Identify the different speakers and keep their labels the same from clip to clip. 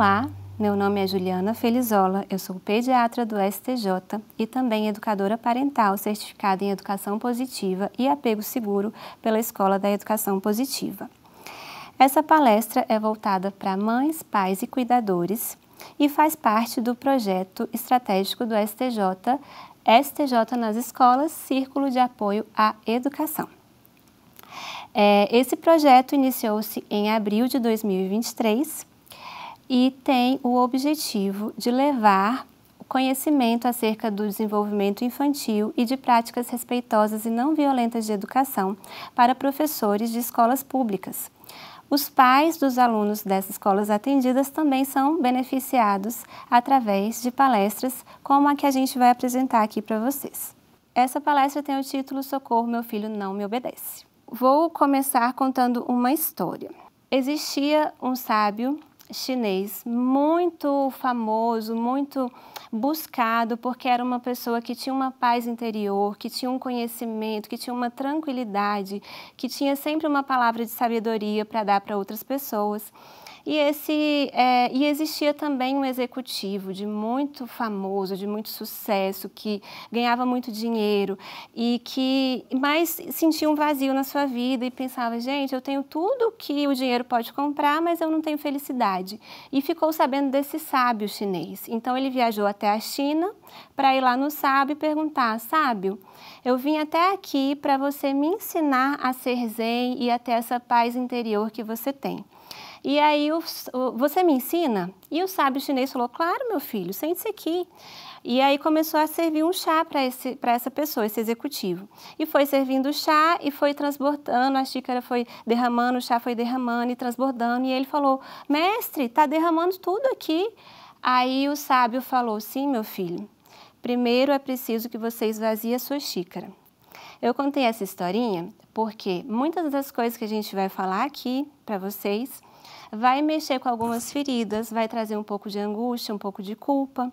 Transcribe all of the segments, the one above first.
Speaker 1: Olá, meu nome é Juliana Felizola, eu sou pediatra do STJ e também educadora parental certificada em Educação Positiva e Apego Seguro pela Escola da Educação Positiva. Essa palestra é voltada para mães, pais e cuidadores e faz parte do projeto estratégico do STJ, STJ nas Escolas Círculo de Apoio à Educação. É, esse projeto iniciou-se em abril de 2023 e tem o objetivo de levar conhecimento acerca do desenvolvimento infantil e de práticas respeitosas e não violentas de educação para professores de escolas públicas. Os pais dos alunos dessas escolas atendidas também são beneficiados através de palestras como a que a gente vai apresentar aqui para vocês. Essa palestra tem o título Socorro, meu filho não me obedece. Vou começar contando uma história. Existia um sábio chinês muito famoso, muito buscado, porque era uma pessoa que tinha uma paz interior, que tinha um conhecimento, que tinha uma tranquilidade, que tinha sempre uma palavra de sabedoria para dar para outras pessoas. E, esse, é, e existia também um executivo de muito famoso, de muito sucesso, que ganhava muito dinheiro e que mais sentia um vazio na sua vida e pensava, gente, eu tenho tudo que o dinheiro pode comprar, mas eu não tenho felicidade. E ficou sabendo desse sábio chinês. Então ele viajou até a China para ir lá no sábio e perguntar, sábio, eu vim até aqui para você me ensinar a ser zen e até essa paz interior que você tem. E aí, o, o, você me ensina? E o sábio chinês falou, claro, meu filho, sente-se aqui. E aí começou a servir um chá para essa pessoa, esse executivo. E foi servindo o chá e foi transbordando, a xícara foi derramando, o chá foi derramando e transbordando. E ele falou, mestre, está derramando tudo aqui. Aí o sábio falou, sim, meu filho, primeiro é preciso que você esvazie a sua xícara. Eu contei essa historinha porque muitas das coisas que a gente vai falar aqui para vocês vai mexer com algumas feridas, vai trazer um pouco de angústia, um pouco de culpa.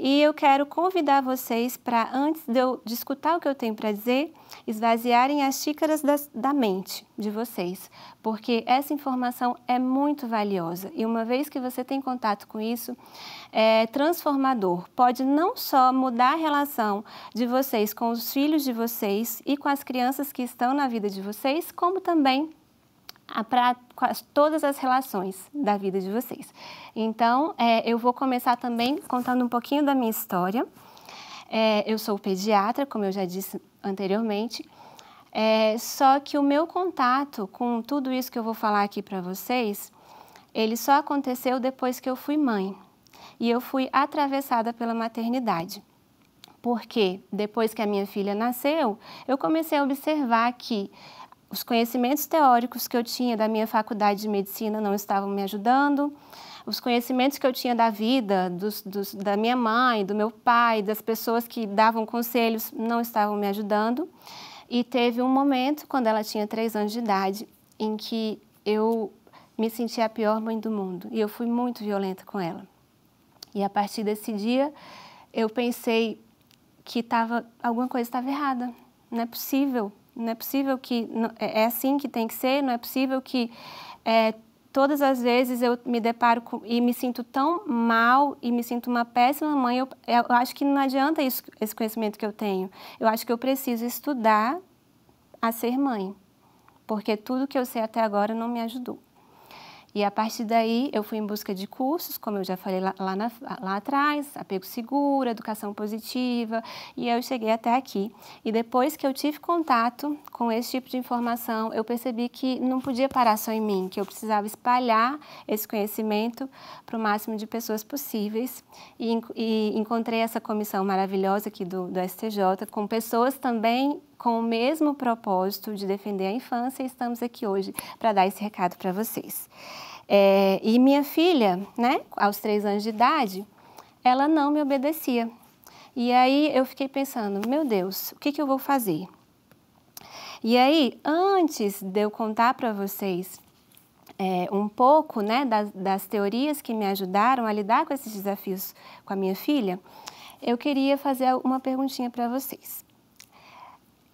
Speaker 1: E eu quero convidar vocês para, antes de eu de escutar o que eu tenho para dizer, esvaziarem as xícaras das, da mente de vocês, porque essa informação é muito valiosa. E uma vez que você tem contato com isso, é transformador. Pode não só mudar a relação de vocês com os filhos de vocês e com as crianças que estão na vida de vocês, como também para todas as relações da vida de vocês. Então, é, eu vou começar também contando um pouquinho da minha história. É, eu sou pediatra, como eu já disse anteriormente, é, só que o meu contato com tudo isso que eu vou falar aqui para vocês, ele só aconteceu depois que eu fui mãe. E eu fui atravessada pela maternidade. Porque depois que a minha filha nasceu, eu comecei a observar que os conhecimentos teóricos que eu tinha da minha faculdade de medicina não estavam me ajudando, os conhecimentos que eu tinha da vida, dos, dos, da minha mãe, do meu pai, das pessoas que davam conselhos, não estavam me ajudando. E teve um momento, quando ela tinha três anos de idade, em que eu me senti a pior mãe do mundo e eu fui muito violenta com ela. E a partir desse dia, eu pensei que tava, alguma coisa estava errada, não é possível não é possível que é, é assim que tem que ser, não é possível que é, todas as vezes eu me deparo com, e me sinto tão mal e me sinto uma péssima mãe. Eu, eu acho que não adianta isso, esse conhecimento que eu tenho. Eu acho que eu preciso estudar a ser mãe, porque tudo que eu sei até agora não me ajudou. E a partir daí eu fui em busca de cursos, como eu já falei lá, lá, na, lá atrás, apego seguro, educação positiva, e eu cheguei até aqui. E depois que eu tive contato com esse tipo de informação, eu percebi que não podia parar só em mim, que eu precisava espalhar esse conhecimento para o máximo de pessoas possíveis. E, e encontrei essa comissão maravilhosa aqui do, do STJ, com pessoas também com o mesmo propósito de defender a infância e estamos aqui hoje para dar esse recado para vocês. É, e minha filha, né, aos três anos de idade, ela não me obedecia. E aí eu fiquei pensando, meu Deus, o que, que eu vou fazer? E aí, antes de eu contar para vocês é, um pouco né, das, das teorias que me ajudaram a lidar com esses desafios com a minha filha, eu queria fazer uma perguntinha para vocês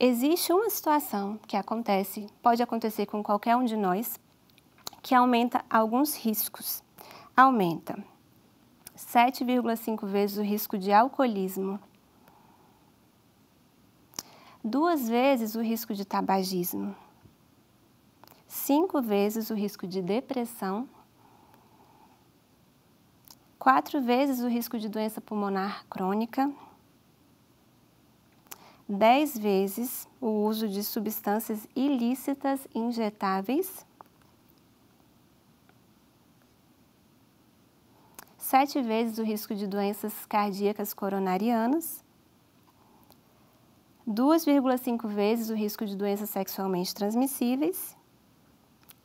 Speaker 1: existe uma situação que acontece, pode acontecer com qualquer um de nós, que aumenta alguns riscos. Aumenta 7,5 vezes o risco de alcoolismo, duas vezes o risco de tabagismo, cinco vezes o risco de depressão, quatro vezes o risco de doença pulmonar crônica, 10 vezes o uso de substâncias ilícitas injetáveis, 7 vezes o risco de doenças cardíacas coronarianas, 2,5 vezes o risco de doenças sexualmente transmissíveis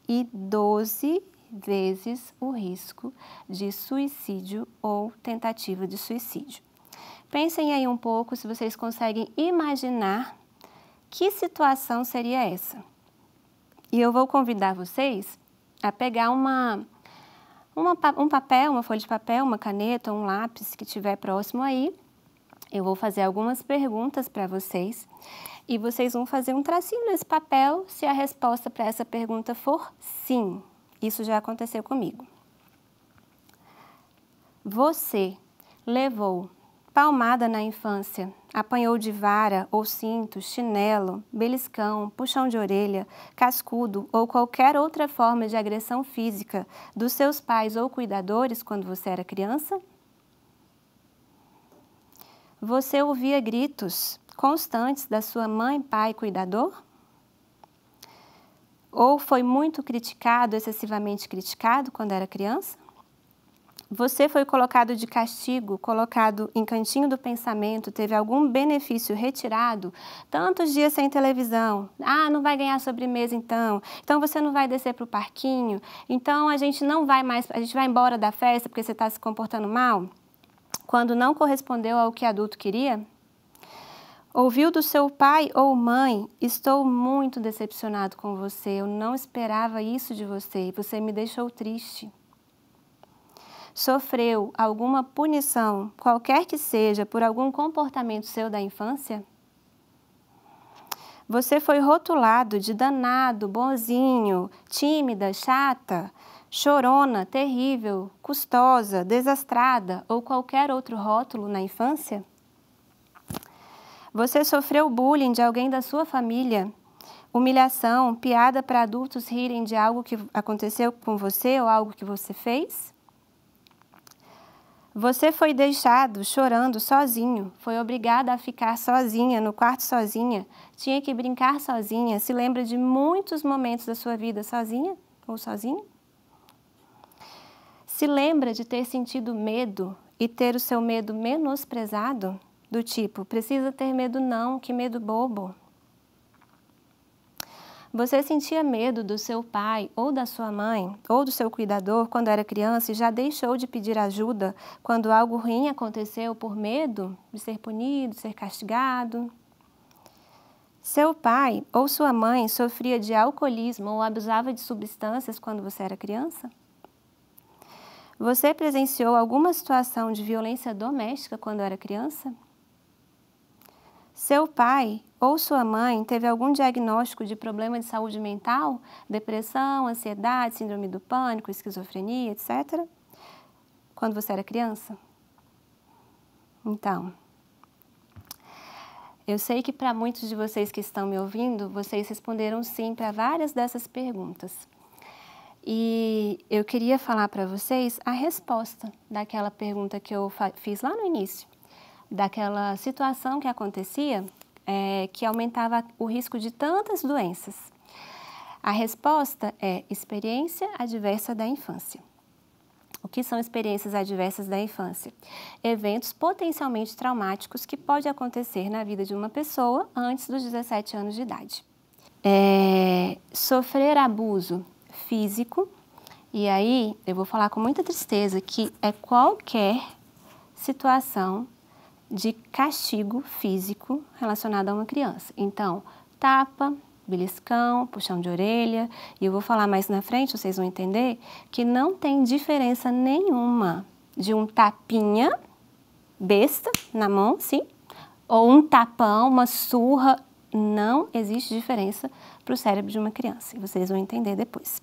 Speaker 1: e 12 vezes o risco de suicídio ou tentativa de suicídio. Pensem aí um pouco se vocês conseguem imaginar que situação seria essa. E eu vou convidar vocês a pegar uma, uma, um papel, uma folha de papel, uma caneta, um lápis que tiver próximo aí. Eu vou fazer algumas perguntas para vocês e vocês vão fazer um tracinho nesse papel se a resposta para essa pergunta for sim. Isso já aconteceu comigo. Você levou palmada na infância. Apanhou de vara ou cinto, chinelo, beliscão, puxão de orelha, cascudo ou qualquer outra forma de agressão física dos seus pais ou cuidadores quando você era criança? Você ouvia gritos constantes da sua mãe, pai, cuidador? Ou foi muito criticado, excessivamente criticado quando era criança? você foi colocado de castigo, colocado em cantinho do pensamento, teve algum benefício retirado, tantos dias sem televisão, ah, não vai ganhar sobremesa então, então você não vai descer para o parquinho, então a gente não vai mais, a gente vai embora da festa porque você está se comportando mal, quando não correspondeu ao que adulto queria? Ouviu do seu pai ou mãe: Estou muito decepcionado com você, eu não esperava isso de você, você me deixou triste sofreu alguma punição, qualquer que seja, por algum comportamento seu da infância? Você foi rotulado de danado, bonzinho, tímida, chata, chorona, terrível, custosa, desastrada ou qualquer outro rótulo na infância? Você sofreu bullying de alguém da sua família? Humilhação, piada para adultos rirem de algo que aconteceu com você ou algo que você fez? Você foi deixado chorando sozinho, foi obrigada a ficar sozinha, no quarto sozinha, tinha que brincar sozinha. Se lembra de muitos momentos da sua vida sozinha ou sozinho? Se lembra de ter sentido medo e ter o seu medo menosprezado? Do tipo, precisa ter medo não, que medo bobo, você sentia medo do seu pai ou da sua mãe ou do seu cuidador quando era criança e já deixou de pedir ajuda quando algo ruim aconteceu por medo de ser punido, ser castigado? Seu pai ou sua mãe sofria de alcoolismo ou abusava de substâncias quando você era criança? Você presenciou alguma situação de violência doméstica quando era criança? Seu pai ou sua mãe teve algum diagnóstico de problema de saúde mental, depressão, ansiedade, síndrome do pânico, esquizofrenia, etc., quando você era criança? Então, eu sei que para muitos de vocês que estão me ouvindo, vocês responderam sim para várias dessas perguntas. E eu queria falar para vocês a resposta daquela pergunta que eu fiz lá no início daquela situação que acontecia é, que aumentava o risco de tantas doenças? A resposta é experiência adversa da infância. O que são experiências adversas da infância? Eventos potencialmente traumáticos que pode acontecer na vida de uma pessoa antes dos 17 anos de idade. É, sofrer abuso físico, e aí eu vou falar com muita tristeza que é qualquer situação de castigo físico relacionado a uma criança. Então, tapa, beliscão, puxão de orelha, e eu vou falar mais na frente, vocês vão entender que não tem diferença nenhuma de um tapinha besta na mão, sim, ou um tapão, uma surra, não existe diferença para o cérebro de uma criança. Vocês vão entender depois.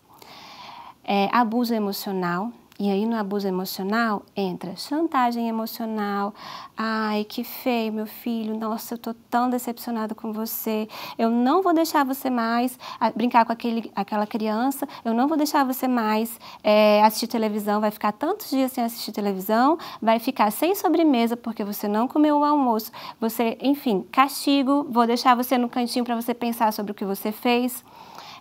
Speaker 1: É, abuso emocional e aí no abuso emocional entra chantagem emocional. Ai, que feio, meu filho. Nossa, eu tô tão decepcionado com você. Eu não vou deixar você mais ah, brincar com aquele, aquela criança. Eu não vou deixar você mais é, assistir televisão. Vai ficar tantos dias sem assistir televisão. Vai ficar sem sobremesa porque você não comeu o almoço. Você, enfim, castigo. Vou deixar você no cantinho para você pensar sobre o que você fez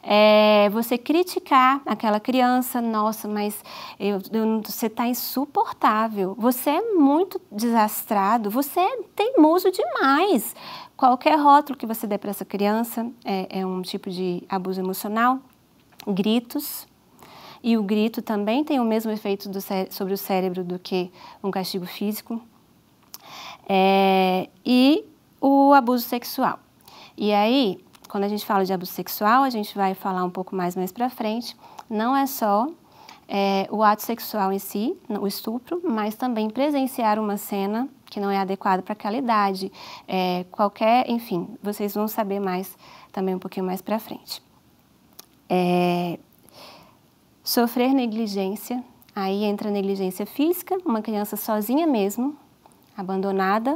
Speaker 1: é você criticar aquela criança, nossa, mas eu, eu, você está insuportável, você é muito desastrado, você é teimoso demais. Qualquer rótulo que você der para essa criança é, é um tipo de abuso emocional. Gritos, e o grito também tem o mesmo efeito sobre o cérebro do que um castigo físico. É, e o abuso sexual. E aí, quando a gente fala de abuso sexual, a gente vai falar um pouco mais mais para frente, não é só é, o ato sexual em si, o estupro, mas também presenciar uma cena que não é adequada para aquela idade, é, qualquer, enfim, vocês vão saber mais também um pouquinho mais para frente. É, sofrer negligência, aí entra negligência física, uma criança sozinha mesmo, abandonada,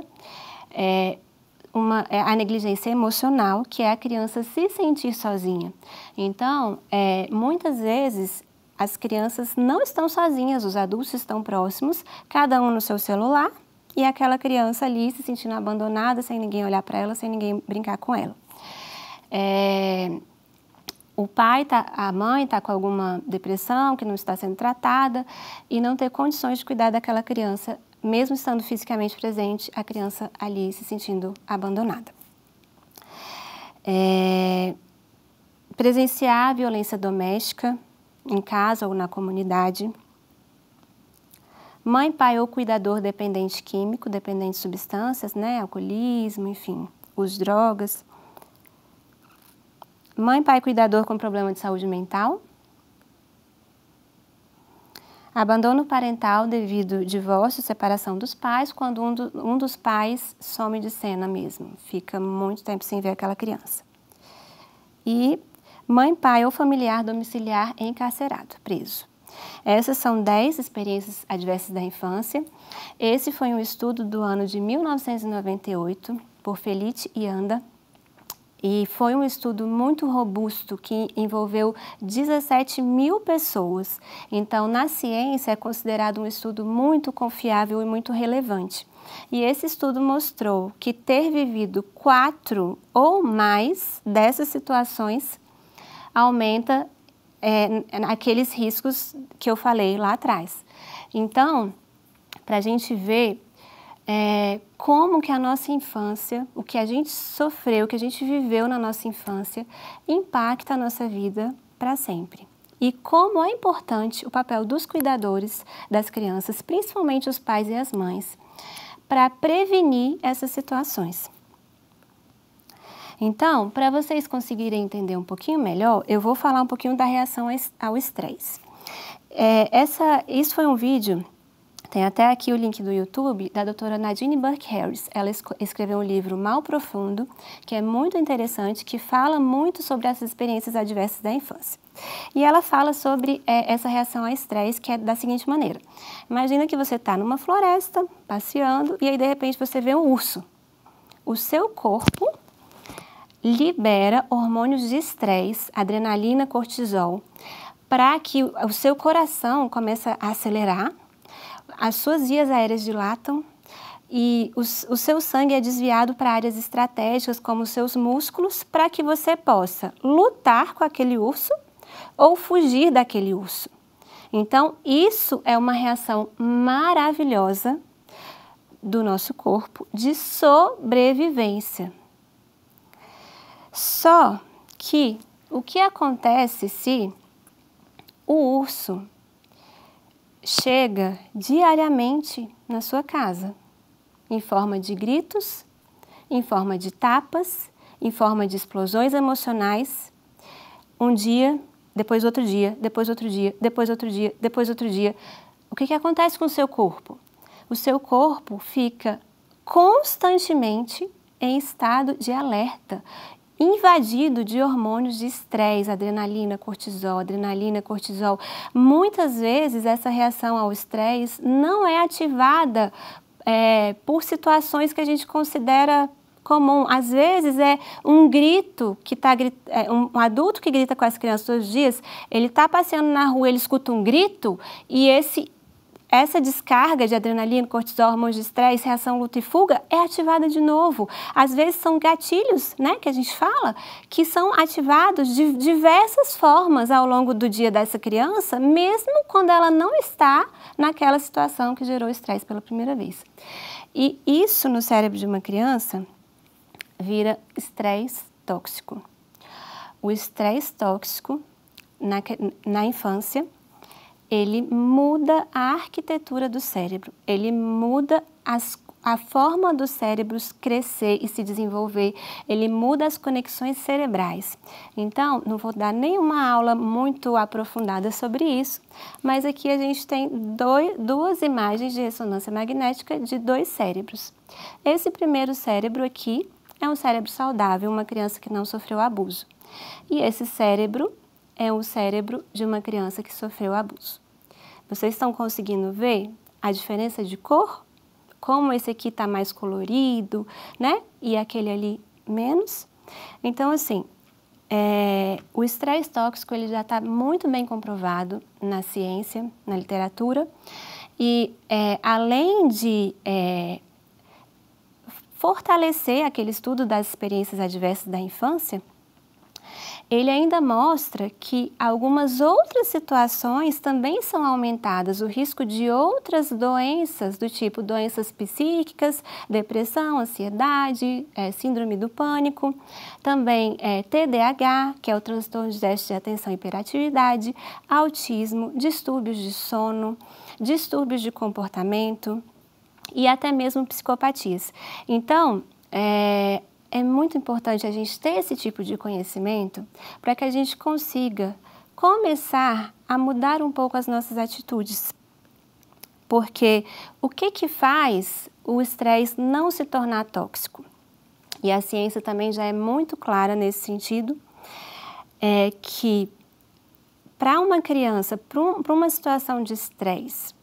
Speaker 1: é, uma, é a negligência emocional, que é a criança se sentir sozinha. Então, é, muitas vezes as crianças não estão sozinhas, os adultos estão próximos, cada um no seu celular, e aquela criança ali se sentindo abandonada, sem ninguém olhar para ela, sem ninguém brincar com ela. É, o pai, tá, a mãe está com alguma depressão que não está sendo tratada e não ter condições de cuidar daquela criança mesmo estando fisicamente presente, a criança ali se sentindo abandonada. É, presenciar a violência doméstica em casa ou na comunidade. Mãe, pai ou cuidador dependente químico, dependente de substâncias, né, alcoolismo, enfim, os drogas. Mãe, pai, cuidador com problema de saúde mental, Abandono parental devido divórcio, separação dos pais, quando um, do, um dos pais some de cena mesmo, fica muito tempo sem ver aquela criança. E mãe, pai ou familiar domiciliar encarcerado, preso. Essas são 10 experiências adversas da infância. Esse foi um estudo do ano de 1998 por Felite e Anda, e foi um estudo muito robusto que envolveu 17 mil pessoas. Então, na ciência, é considerado um estudo muito confiável e muito relevante. E esse estudo mostrou que ter vivido quatro ou mais dessas situações aumenta é, aqueles riscos que eu falei lá atrás. Então, para a gente ver é, como que a nossa infância, o que a gente sofreu, o que a gente viveu na nossa infância, impacta a nossa vida para sempre. E como é importante o papel dos cuidadores das crianças, principalmente os pais e as mães, para prevenir essas situações. Então, para vocês conseguirem entender um pouquinho melhor, eu vou falar um pouquinho da reação ao estresse. É, essa, isso foi um vídeo tem até aqui o link do YouTube da doutora Nadine Burke Harris. Ela escreveu um livro Mal Profundo, que é muito interessante, que fala muito sobre essas experiências adversas da infância. E ela fala sobre é, essa reação a estresse, que é da seguinte maneira. Imagina que você está numa floresta, passeando, e aí de repente você vê um urso. O seu corpo libera hormônios de estresse, adrenalina, cortisol, para que o seu coração comece a acelerar as suas vias aéreas dilatam e o, o seu sangue é desviado para áreas estratégicas, como os seus músculos, para que você possa lutar com aquele urso ou fugir daquele urso. Então, isso é uma reação maravilhosa do nosso corpo de sobrevivência. Só que o que acontece se o urso chega diariamente na sua casa, em forma de gritos, em forma de tapas, em forma de explosões emocionais. Um dia, depois outro dia, depois outro dia, depois outro dia, depois outro dia. O que, que acontece com o seu corpo? O seu corpo fica constantemente em estado de alerta, invadido de hormônios de estresse, adrenalina, cortisol, adrenalina, cortisol. Muitas vezes essa reação ao estresse não é ativada é, por situações que a gente considera comum. Às vezes é um grito que está é, um adulto que grita com as crianças todos os dias, ele está passeando na rua, ele escuta um grito e esse essa descarga de adrenalina, cortisol, hormônios de estresse, reação luta e fuga é ativada de novo. Às vezes são gatilhos, né, que a gente fala, que são ativados de diversas formas ao longo do dia dessa criança, mesmo quando ela não está naquela situação que gerou estresse pela primeira vez. E isso no cérebro de uma criança vira estresse tóxico. O estresse tóxico na, na infância ele muda a arquitetura do cérebro, ele muda as, a forma dos cérebros crescer e se desenvolver, ele muda as conexões cerebrais. Então, não vou dar nenhuma aula muito aprofundada sobre isso, mas aqui a gente tem dois, duas imagens de ressonância magnética de dois cérebros. Esse primeiro cérebro aqui é um cérebro saudável, uma criança que não sofreu abuso. E esse cérebro é o cérebro de uma criança que sofreu abuso. Vocês estão conseguindo ver a diferença de cor? Como esse aqui está mais colorido, né? E aquele ali menos. Então, assim, é, o estresse tóxico ele já está muito bem comprovado na ciência, na literatura, e é, além de é, fortalecer aquele estudo das experiências adversas da infância, ele ainda mostra que algumas outras situações também são aumentadas, o risco de outras doenças, do tipo doenças psíquicas, depressão, ansiedade, é, síndrome do pânico, também é, TDAH, que é o transtorno de déficit de atenção e hiperatividade, autismo, distúrbios de sono, distúrbios de comportamento e até mesmo psicopatias. Então, é, é muito importante a gente ter esse tipo de conhecimento para que a gente consiga começar a mudar um pouco as nossas atitudes. Porque o que, que faz o estresse não se tornar tóxico? E a ciência também já é muito clara nesse sentido, é que para uma criança, para uma situação de estresse,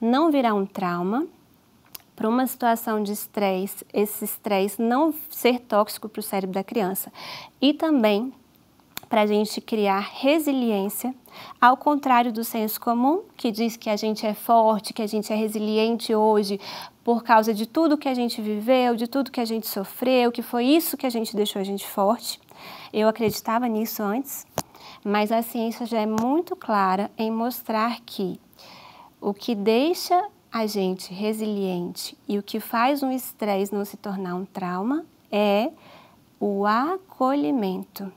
Speaker 1: não virar um trauma, para uma situação de estresse, esse estresse não ser tóxico para o cérebro da criança. E também para a gente criar resiliência, ao contrário do senso comum, que diz que a gente é forte, que a gente é resiliente hoje por causa de tudo que a gente viveu, de tudo que a gente sofreu, que foi isso que a gente deixou a gente forte. Eu acreditava nisso antes, mas a ciência já é muito clara em mostrar que o que deixa a gente resiliente e o que faz um estresse não se tornar um trauma é o acolhimento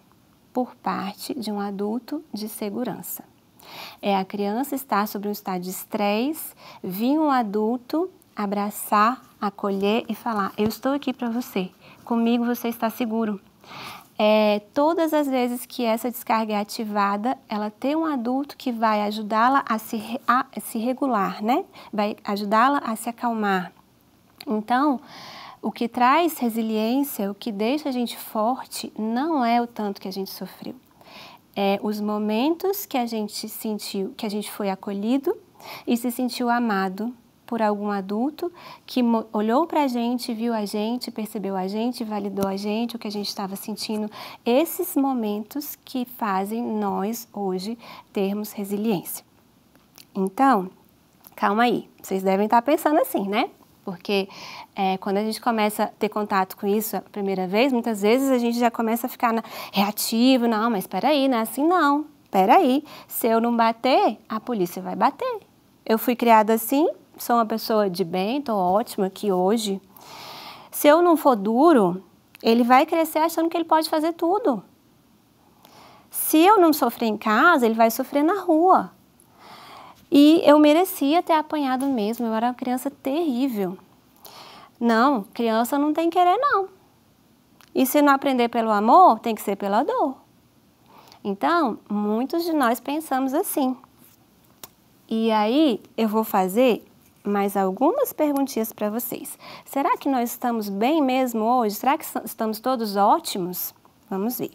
Speaker 1: por parte de um adulto de segurança. É a criança estar sobre um estado de estresse, vir um adulto abraçar, acolher e falar: Eu estou aqui para você, comigo você está seguro. É, todas as vezes que essa descarga é ativada, ela tem um adulto que vai ajudá-la a se, a, a se regular, né? Vai ajudá-la a se acalmar. Então, o que traz resiliência, o que deixa a gente forte, não é o tanto que a gente sofreu. É os momentos que a gente sentiu, que a gente foi acolhido e se sentiu amado, por algum adulto que olhou para a gente, viu a gente, percebeu a gente, validou a gente, o que a gente estava sentindo. Esses momentos que fazem nós hoje termos resiliência. Então, calma aí, vocês devem estar tá pensando assim, né? Porque é, quando a gente começa a ter contato com isso a primeira vez, muitas vezes a gente já começa a ficar na, reativo, não, mas peraí, não é assim não, peraí, se eu não bater, a polícia vai bater. Eu fui criada assim, sou uma pessoa de bem, estou ótima aqui hoje. Se eu não for duro, ele vai crescer achando que ele pode fazer tudo. Se eu não sofrer em casa, ele vai sofrer na rua. E eu merecia ter apanhado mesmo, eu era uma criança terrível. Não, criança não tem querer, não. E se não aprender pelo amor, tem que ser pela dor. Então, muitos de nós pensamos assim. E aí, eu vou fazer mais algumas perguntinhas para vocês. Será que nós estamos bem mesmo hoje? Será que estamos todos ótimos? Vamos ver.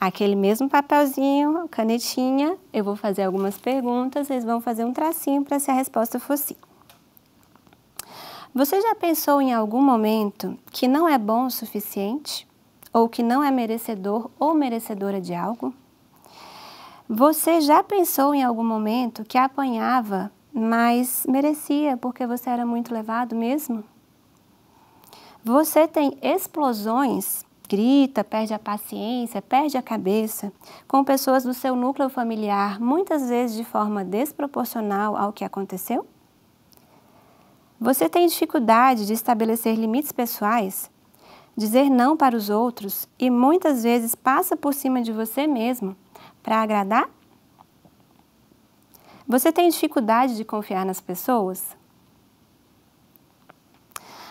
Speaker 1: Aquele mesmo papelzinho, canetinha, eu vou fazer algumas perguntas, vocês vão fazer um tracinho para se a resposta for sim. Você já pensou em algum momento que não é bom o suficiente? Ou que não é merecedor ou merecedora de algo? Você já pensou em algum momento que apanhava mas merecia porque você era muito levado mesmo. Você tem explosões, grita, perde a paciência, perde a cabeça, com pessoas do seu núcleo familiar, muitas vezes de forma desproporcional ao que aconteceu? Você tem dificuldade de estabelecer limites pessoais, dizer não para os outros e muitas vezes passa por cima de você mesmo para agradar você tem dificuldade de confiar nas pessoas?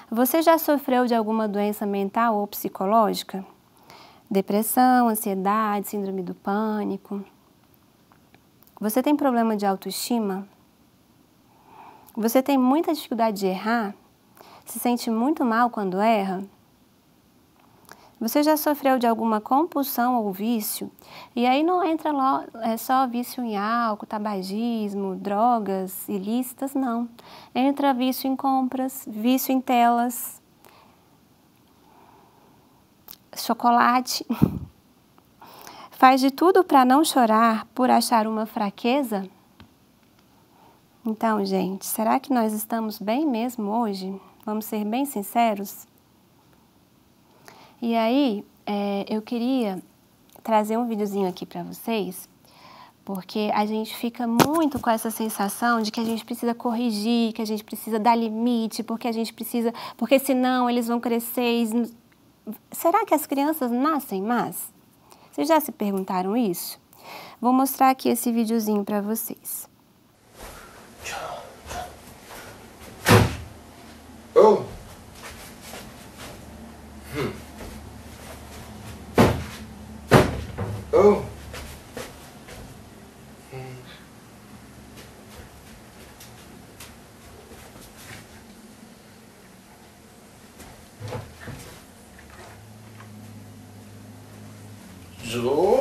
Speaker 1: Você já sofreu de alguma doença mental ou psicológica? Depressão, ansiedade, síndrome do pânico? Você tem problema de autoestima? Você tem muita dificuldade de errar? Se sente muito mal quando erra? Você já sofreu de alguma compulsão ou vício? E aí não entra é só vício em álcool, tabagismo, drogas ilícitas, não. Entra vício em compras, vício em telas, chocolate. Faz de tudo para não chorar por achar uma fraqueza? Então, gente, será que nós estamos bem mesmo hoje? Vamos ser bem sinceros? E aí, é, eu queria trazer um videozinho aqui para vocês, porque a gente fica muito com essa sensação de que a gente precisa corrigir, que a gente precisa dar limite, porque a gente precisa, porque senão eles vão crescer. E... Será que as crianças nascem más? Vocês já se perguntaram isso? Vou mostrar aqui esse videozinho para vocês. Oh. Hmm. Oh. Zo.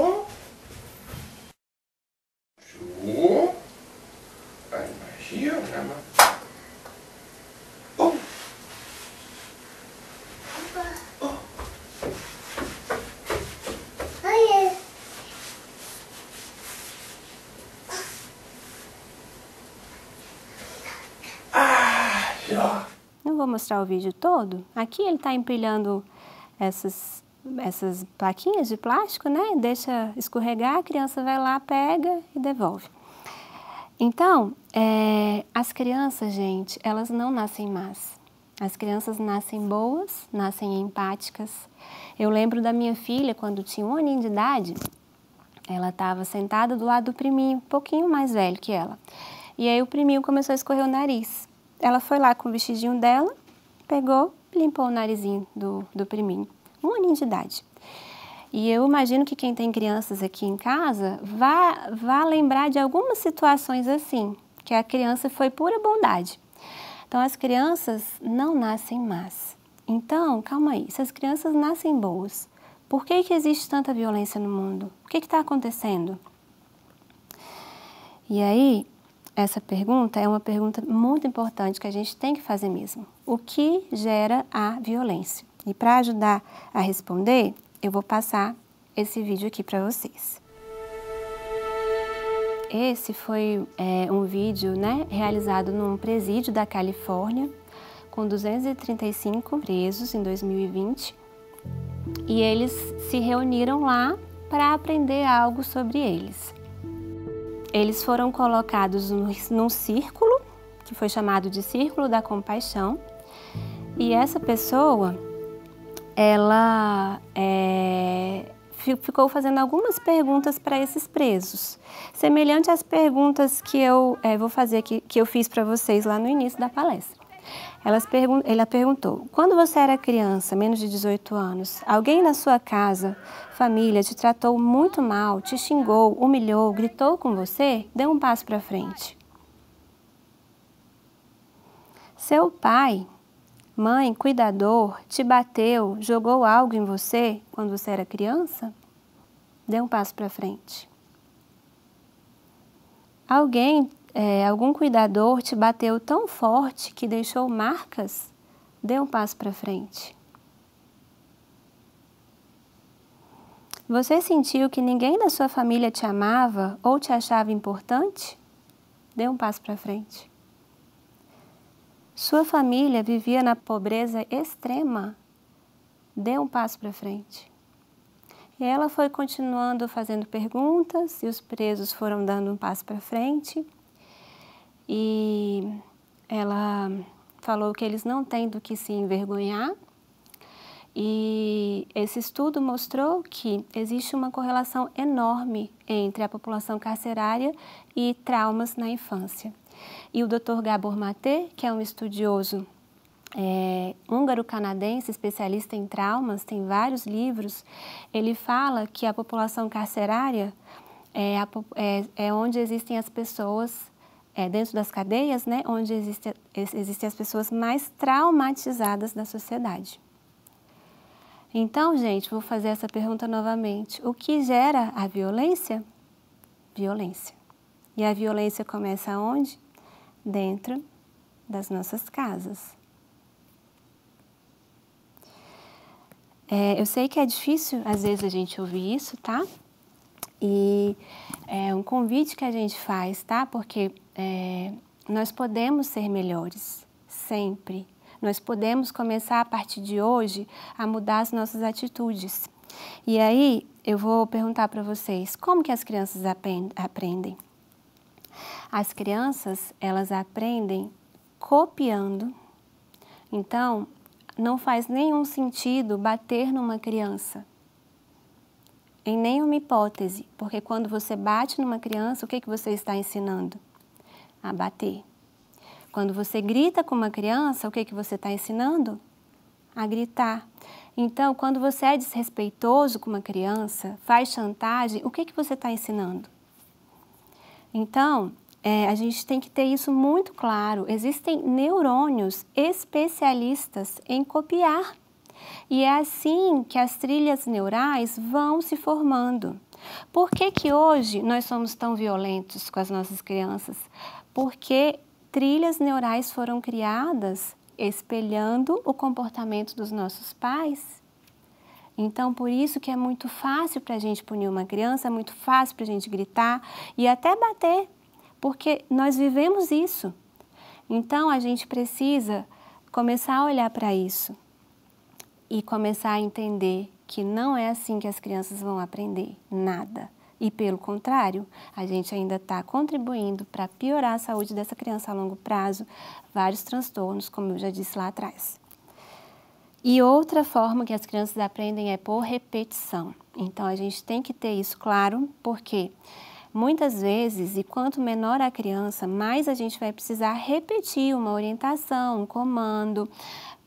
Speaker 1: mostrar o vídeo todo, aqui ele está empilhando essas, essas plaquinhas de plástico, né? Deixa escorregar, a criança vai lá, pega e devolve. Então, é, as crianças, gente, elas não nascem más. As crianças nascem boas, nascem empáticas. Eu lembro da minha filha, quando tinha um aninho de idade, ela estava sentada do lado do priminho, um pouquinho mais velho que ela. E aí o priminho começou a escorrer o nariz. Ela foi lá com o vestidinho dela, pegou, limpou o narizinho do, do priminho. Um aninho de idade. E eu imagino que quem tem crianças aqui em casa vá, vá lembrar de algumas situações assim, que a criança foi pura bondade. Então, as crianças não nascem más. Então, calma aí, se as crianças nascem boas, por que, que existe tanta violência no mundo? O que está acontecendo? E aí, essa pergunta é uma pergunta muito importante que a gente tem que fazer mesmo o que gera a violência. E para ajudar a responder, eu vou passar esse vídeo aqui para vocês. Esse foi é, um vídeo né, realizado num presídio da Califórnia, com 235 presos em 2020. E eles se reuniram lá para aprender algo sobre eles. Eles foram colocados num, num círculo, que foi chamado de Círculo da Compaixão, e essa pessoa, ela é, ficou fazendo algumas perguntas para esses presos, semelhante às perguntas que eu é, vou fazer aqui, que eu fiz para vocês lá no início da palestra. Pergun ela perguntou: quando você era criança, menos de 18 anos, alguém na sua casa, família, te tratou muito mal, te xingou, humilhou, gritou com você? Dê um passo para frente. Seu pai mãe, cuidador, te bateu, jogou algo em você quando você era criança? Dê um passo para frente. Alguém, é, algum cuidador te bateu tão forte que deixou marcas? Dê um passo para frente. Você sentiu que ninguém da sua família te amava ou te achava importante? Dê um passo para frente. Sua família vivia na pobreza extrema. Dê um passo para frente. E ela foi continuando fazendo perguntas e os presos foram dando um passo para frente. E ela falou que eles não têm do que se envergonhar. E esse estudo mostrou que existe uma correlação enorme entre a população carcerária e traumas na infância e o Dr. Gabor Maté, que é um estudioso é, húngaro-canadense, especialista em traumas, tem vários livros, ele fala que a população carcerária é, a, é, é onde existem as pessoas é, dentro das cadeias, né, onde existe, existem as pessoas mais traumatizadas da sociedade. Então, gente, vou fazer essa pergunta novamente. O que gera a violência? Violência. E a violência começa onde? dentro das nossas casas. É, eu sei que é difícil, às vezes, a gente ouvir isso, tá? E é um convite que a gente faz, tá? Porque é, nós podemos ser melhores, sempre. Nós podemos começar a partir de hoje a mudar as nossas atitudes. E aí eu vou perguntar para vocês, como que as crianças aprendem? As crianças, elas aprendem copiando. Então, não faz nenhum sentido bater numa criança. Em nenhuma hipótese, porque quando você bate numa criança, o que, que você está ensinando? A bater. Quando você grita com uma criança, o que, que você está ensinando? A gritar. Então, quando você é desrespeitoso com uma criança, faz chantagem, o que, que você está ensinando? Então, é, a gente tem que ter isso muito claro. Existem neurônios especialistas em copiar. E é assim que as trilhas neurais vão se formando. Por que, que hoje nós somos tão violentos com as nossas crianças? Porque trilhas neurais foram criadas espelhando o comportamento dos nossos pais. Então, por isso que é muito fácil para a gente punir uma criança, é muito fácil para a gente gritar e até bater, porque nós vivemos isso. Então a gente precisa começar a olhar para isso e começar a entender que não é assim que as crianças vão aprender nada. E pelo contrário, a gente ainda está contribuindo para piorar a saúde dessa criança a longo prazo, vários transtornos, como eu já disse lá atrás. E outra forma que as crianças aprendem é por repetição. Então a gente tem que ter isso claro, porque Muitas vezes, e quanto menor a criança, mais a gente vai precisar repetir uma orientação, um comando,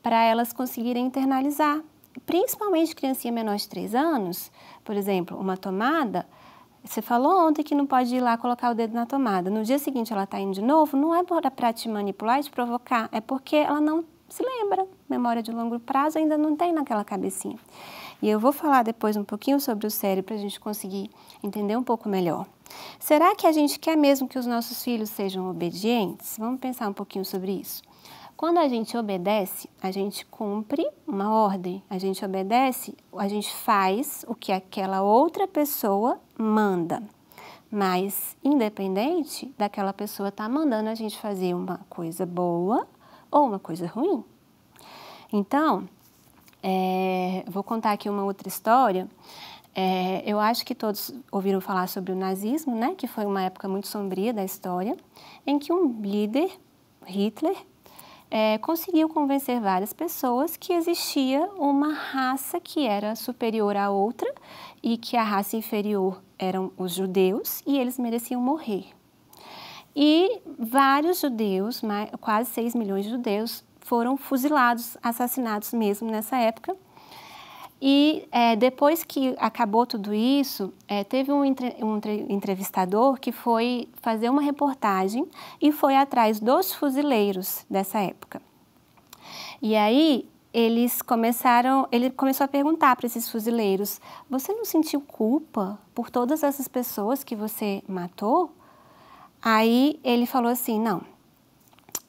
Speaker 1: para elas conseguirem internalizar. Principalmente criancinha menor de 3 anos, por exemplo, uma tomada, você falou ontem que não pode ir lá colocar o dedo na tomada. No dia seguinte ela está indo de novo, não é para te manipular e te provocar, é porque ela não se lembra. Memória de longo prazo ainda não tem naquela cabecinha. E eu vou falar depois um pouquinho sobre o cérebro para a gente conseguir entender um pouco melhor. Será que a gente quer mesmo que os nossos filhos sejam obedientes? Vamos pensar um pouquinho sobre isso. Quando a gente obedece, a gente cumpre uma ordem. A gente obedece, a gente faz o que aquela outra pessoa manda. Mas, independente daquela pessoa estar tá mandando a gente fazer uma coisa boa ou uma coisa ruim. Então, é, vou contar aqui uma outra história. É, eu acho que todos ouviram falar sobre o nazismo, né, que foi uma época muito sombria da história, em que um líder, Hitler, é, conseguiu convencer várias pessoas que existia uma raça que era superior à outra e que a raça inferior eram os judeus e eles mereciam morrer. E vários judeus, mais, quase 6 milhões de judeus, foram fuzilados, assassinados mesmo nessa época. E é, depois que acabou tudo isso, é, teve um, entre, um, entrevistador que foi fazer uma reportagem e foi atrás dos fuzileiros dessa época. E aí eles começaram, ele começou a perguntar para esses fuzileiros: você não sentiu culpa por todas essas pessoas que você matou? Aí ele falou assim: não,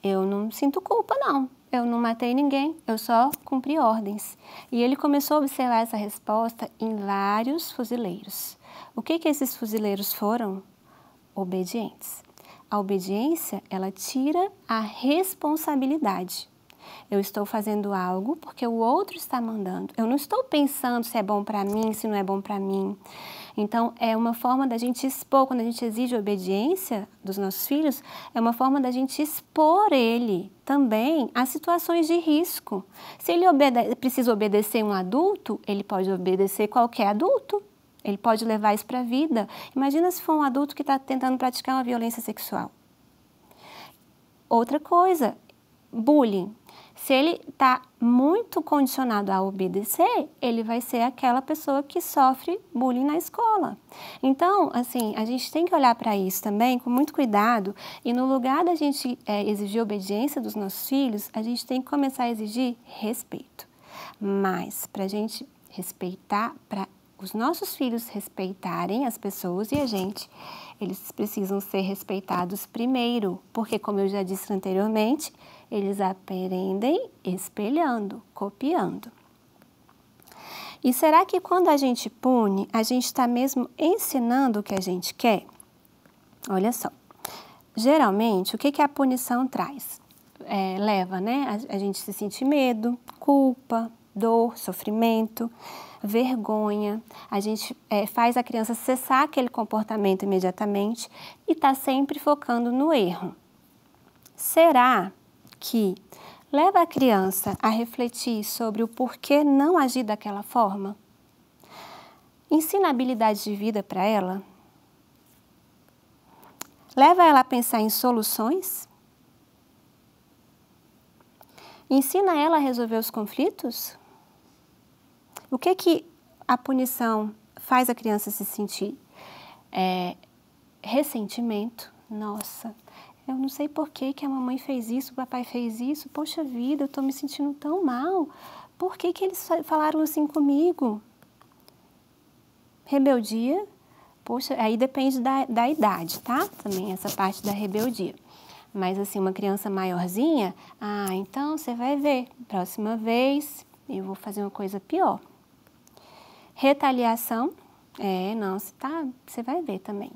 Speaker 1: eu não sinto culpa não eu não matei ninguém, eu só cumpri ordens. E ele começou a observar essa resposta em vários fuzileiros. O que, que esses fuzileiros foram? Obedientes. A obediência, ela tira a responsabilidade eu estou fazendo algo porque o outro está mandando. Eu não estou pensando se é bom para mim, se não é bom para mim. Então, é uma forma da gente expor, quando a gente exige obediência dos nossos filhos, é uma forma da gente expor ele também a situações de risco. Se ele obede precisa obedecer um adulto, ele pode obedecer qualquer adulto. Ele pode levar isso para a vida. Imagina se for um adulto que está tentando praticar uma violência sexual. Outra coisa, bullying. Se ele está muito condicionado a obedecer, ele vai ser aquela pessoa que sofre bullying na escola. Então, assim, a gente tem que olhar para isso também com muito cuidado e no lugar da gente é, exigir obediência dos nossos filhos, a gente tem que começar a exigir respeito. Mas, para a gente respeitar, para os nossos filhos respeitarem as pessoas e a gente, eles precisam ser respeitados primeiro, porque, como eu já disse anteriormente, eles aprendem espelhando, copiando. E será que quando a gente pune, a gente está mesmo ensinando o que a gente quer? Olha só. Geralmente, o que, que a punição traz? É, leva, né? A, a gente se sente medo, culpa, dor, sofrimento, vergonha. A gente é, faz a criança cessar aquele comportamento imediatamente e está sempre focando no erro. Será que leva a criança a refletir sobre o porquê não agir daquela forma? Ensina habilidade de vida para ela? Leva ela a pensar em soluções? Ensina ela a resolver os conflitos? O que é que a punição faz a criança se sentir? É, ressentimento, nossa, eu não sei por que, que a mamãe fez isso, o papai fez isso. Poxa vida, eu estou me sentindo tão mal. Por que, que eles falaram assim comigo? Rebeldia, poxa, aí depende da, da idade, tá? Também essa parte da rebeldia. Mas assim, uma criança maiorzinha, ah, então você vai ver, próxima vez eu vou fazer uma coisa pior. Retaliação, é, não, você, tá, você vai ver também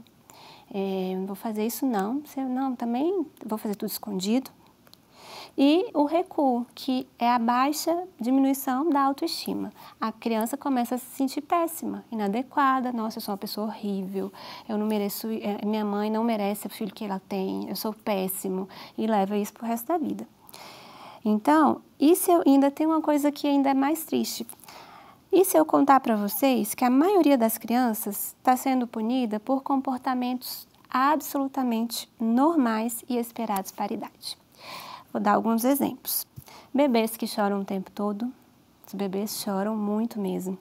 Speaker 1: é, não vou fazer isso não, você, não, também vou fazer tudo escondido. E o recuo, que é a baixa diminuição da autoestima. A criança começa a se sentir péssima, inadequada. Nossa, eu sou uma pessoa horrível. Eu não mereço, é, minha mãe não merece o filho que ela tem. Eu sou péssimo. E leva isso pro resto da vida. Então, isso ainda tem uma coisa que ainda é mais triste, e se eu contar para vocês que a maioria das crianças está sendo punida por comportamentos absolutamente normais e esperados para a idade? Vou dar alguns exemplos. Bebês que choram o tempo todo, os bebês choram muito mesmo.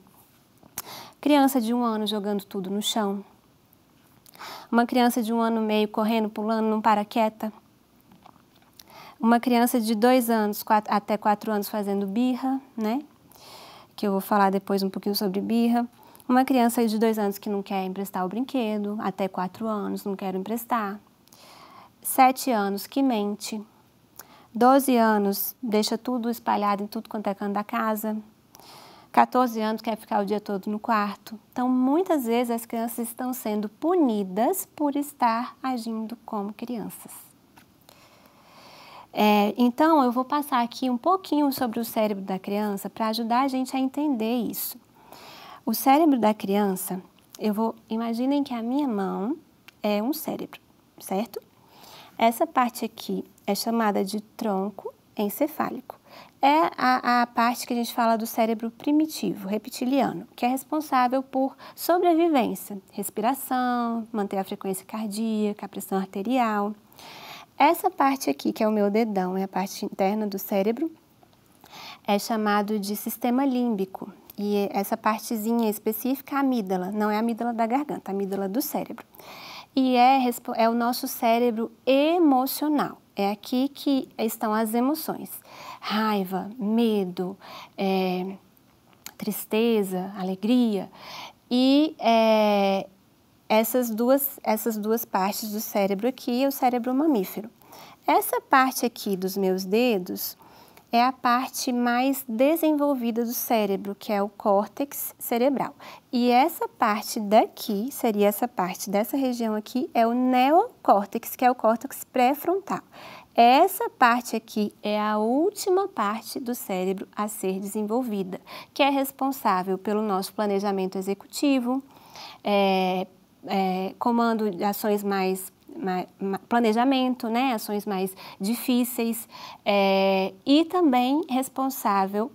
Speaker 1: Criança de um ano jogando tudo no chão. Uma criança de um ano e meio correndo, pulando, não para quieta. Uma criança de dois anos quatro, até quatro anos fazendo birra, né? que eu vou falar depois um pouquinho sobre birra. Uma criança de dois anos que não quer emprestar o brinquedo, até quatro anos não quero emprestar. Sete anos que mente. Doze anos deixa tudo espalhado em tudo quanto é canto da casa. 14 anos quer ficar o dia todo no quarto. Então, muitas vezes as crianças estão sendo punidas por estar agindo como crianças. É, então, eu vou passar aqui um pouquinho sobre o cérebro da criança para ajudar a gente a entender isso. O cérebro da criança, eu vou. Imaginem que a minha mão é um cérebro, certo? Essa parte aqui é chamada de tronco encefálico. É a, a parte que a gente fala do cérebro primitivo, reptiliano, que é responsável por sobrevivência, respiração, manter a frequência cardíaca, a pressão arterial. Essa parte aqui, que é o meu dedão, é a parte interna do cérebro, é chamado de sistema límbico. E essa partezinha específica, é a amígdala, não é a amígdala da garganta, é a amígdala do cérebro. E é, é o nosso cérebro emocional. É aqui que estão as emoções: raiva, medo, é, tristeza, alegria. E é, essas duas, essas duas partes do cérebro aqui é o cérebro mamífero. Essa parte aqui dos meus dedos é a parte mais desenvolvida do cérebro, que é o córtex cerebral. E essa parte daqui, seria essa parte dessa região aqui, é o neocórtex, que é o córtex pré-frontal. Essa parte aqui é a última parte do cérebro a ser desenvolvida, que é responsável pelo nosso planejamento executivo, é, é, comando de ações mais planejamento, né, ações mais difíceis é, e também responsável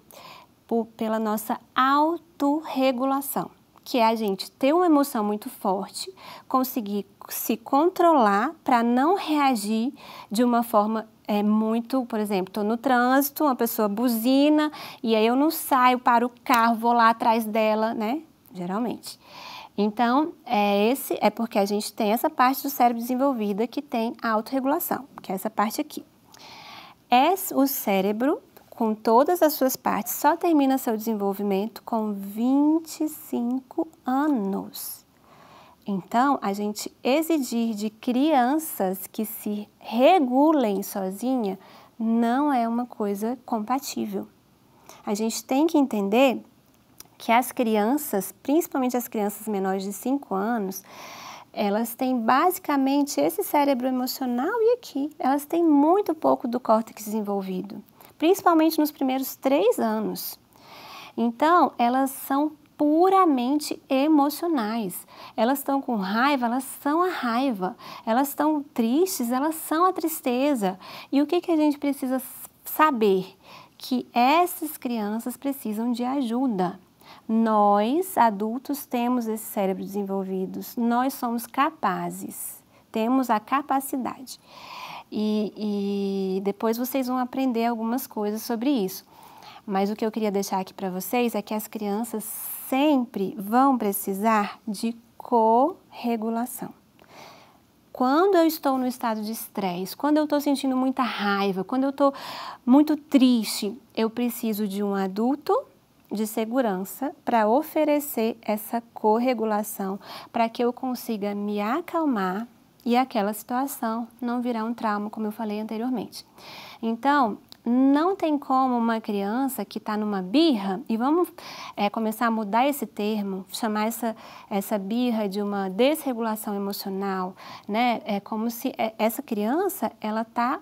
Speaker 1: por, pela nossa autorregulação, que é a gente ter uma emoção muito forte, conseguir se controlar para não reagir de uma forma é muito, por exemplo, estou no trânsito, uma pessoa buzina e aí eu não saio, para o carro, vou lá atrás dela, né? Geralmente. Então, é esse é porque a gente tem essa parte do cérebro desenvolvida que tem a autorregulação, que é essa parte aqui. É o cérebro, com todas as suas partes, só termina seu desenvolvimento com 25 anos. Então, a gente exigir de crianças que se regulem sozinha não é uma coisa compatível. A gente tem que entender que as crianças, principalmente as crianças menores de 5 anos, elas têm basicamente esse cérebro emocional e aqui. Elas têm muito pouco do córtex desenvolvido, principalmente nos primeiros três anos. Então, elas são puramente emocionais. Elas estão com raiva, elas são a raiva. Elas estão tristes, elas são a tristeza. E o que, que a gente precisa saber? Que essas crianças precisam de ajuda. Nós, adultos, temos esse cérebro desenvolvidos, nós somos capazes, temos a capacidade. E, e depois vocês vão aprender algumas coisas sobre isso. Mas o que eu queria deixar aqui para vocês é que as crianças sempre vão precisar de corregulação quando eu estou no estado de estresse, quando eu estou sentindo muita raiva, quando eu estou muito triste, eu preciso de um adulto de segurança para oferecer essa corregulação, para que eu consiga me acalmar e aquela situação não virar um trauma, como eu falei anteriormente. Então, não tem como uma criança que está numa birra, e vamos é, começar a mudar esse termo, chamar essa, essa birra de uma desregulação emocional, né? É como se é, essa criança ela está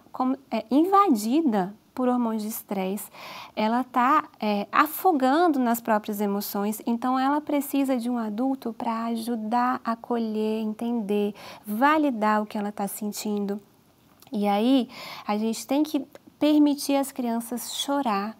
Speaker 1: é, invadida por hormônios de estresse, ela está é, afogando nas próprias emoções, então ela precisa de um adulto para ajudar, acolher, entender, validar o que ela está sentindo. E aí a gente tem que permitir as crianças chorar.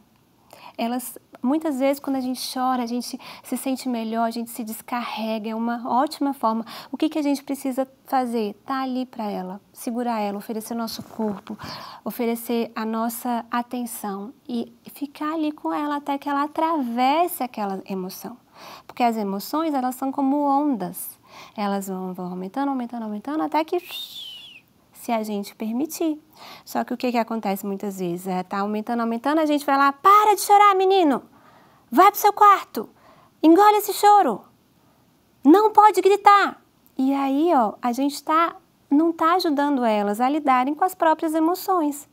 Speaker 1: Elas Muitas vezes, quando a gente chora, a gente se sente melhor, a gente se descarrega, é uma ótima forma. O que, que a gente precisa fazer? Tá ali para ela, segurar ela, oferecer o nosso corpo, oferecer a nossa atenção e ficar ali com ela até que ela atravesse aquela emoção. Porque as emoções, elas são como ondas. Elas vão, vão aumentando, aumentando, aumentando, até que se a gente permitir. Só que o que, que acontece muitas vezes? É, tá aumentando, aumentando, a gente vai lá, para de chorar, menino! Vai pro seu quarto! Engole esse choro! Não pode gritar! E aí, ó, a gente tá, não tá ajudando elas a lidarem com as próprias emoções.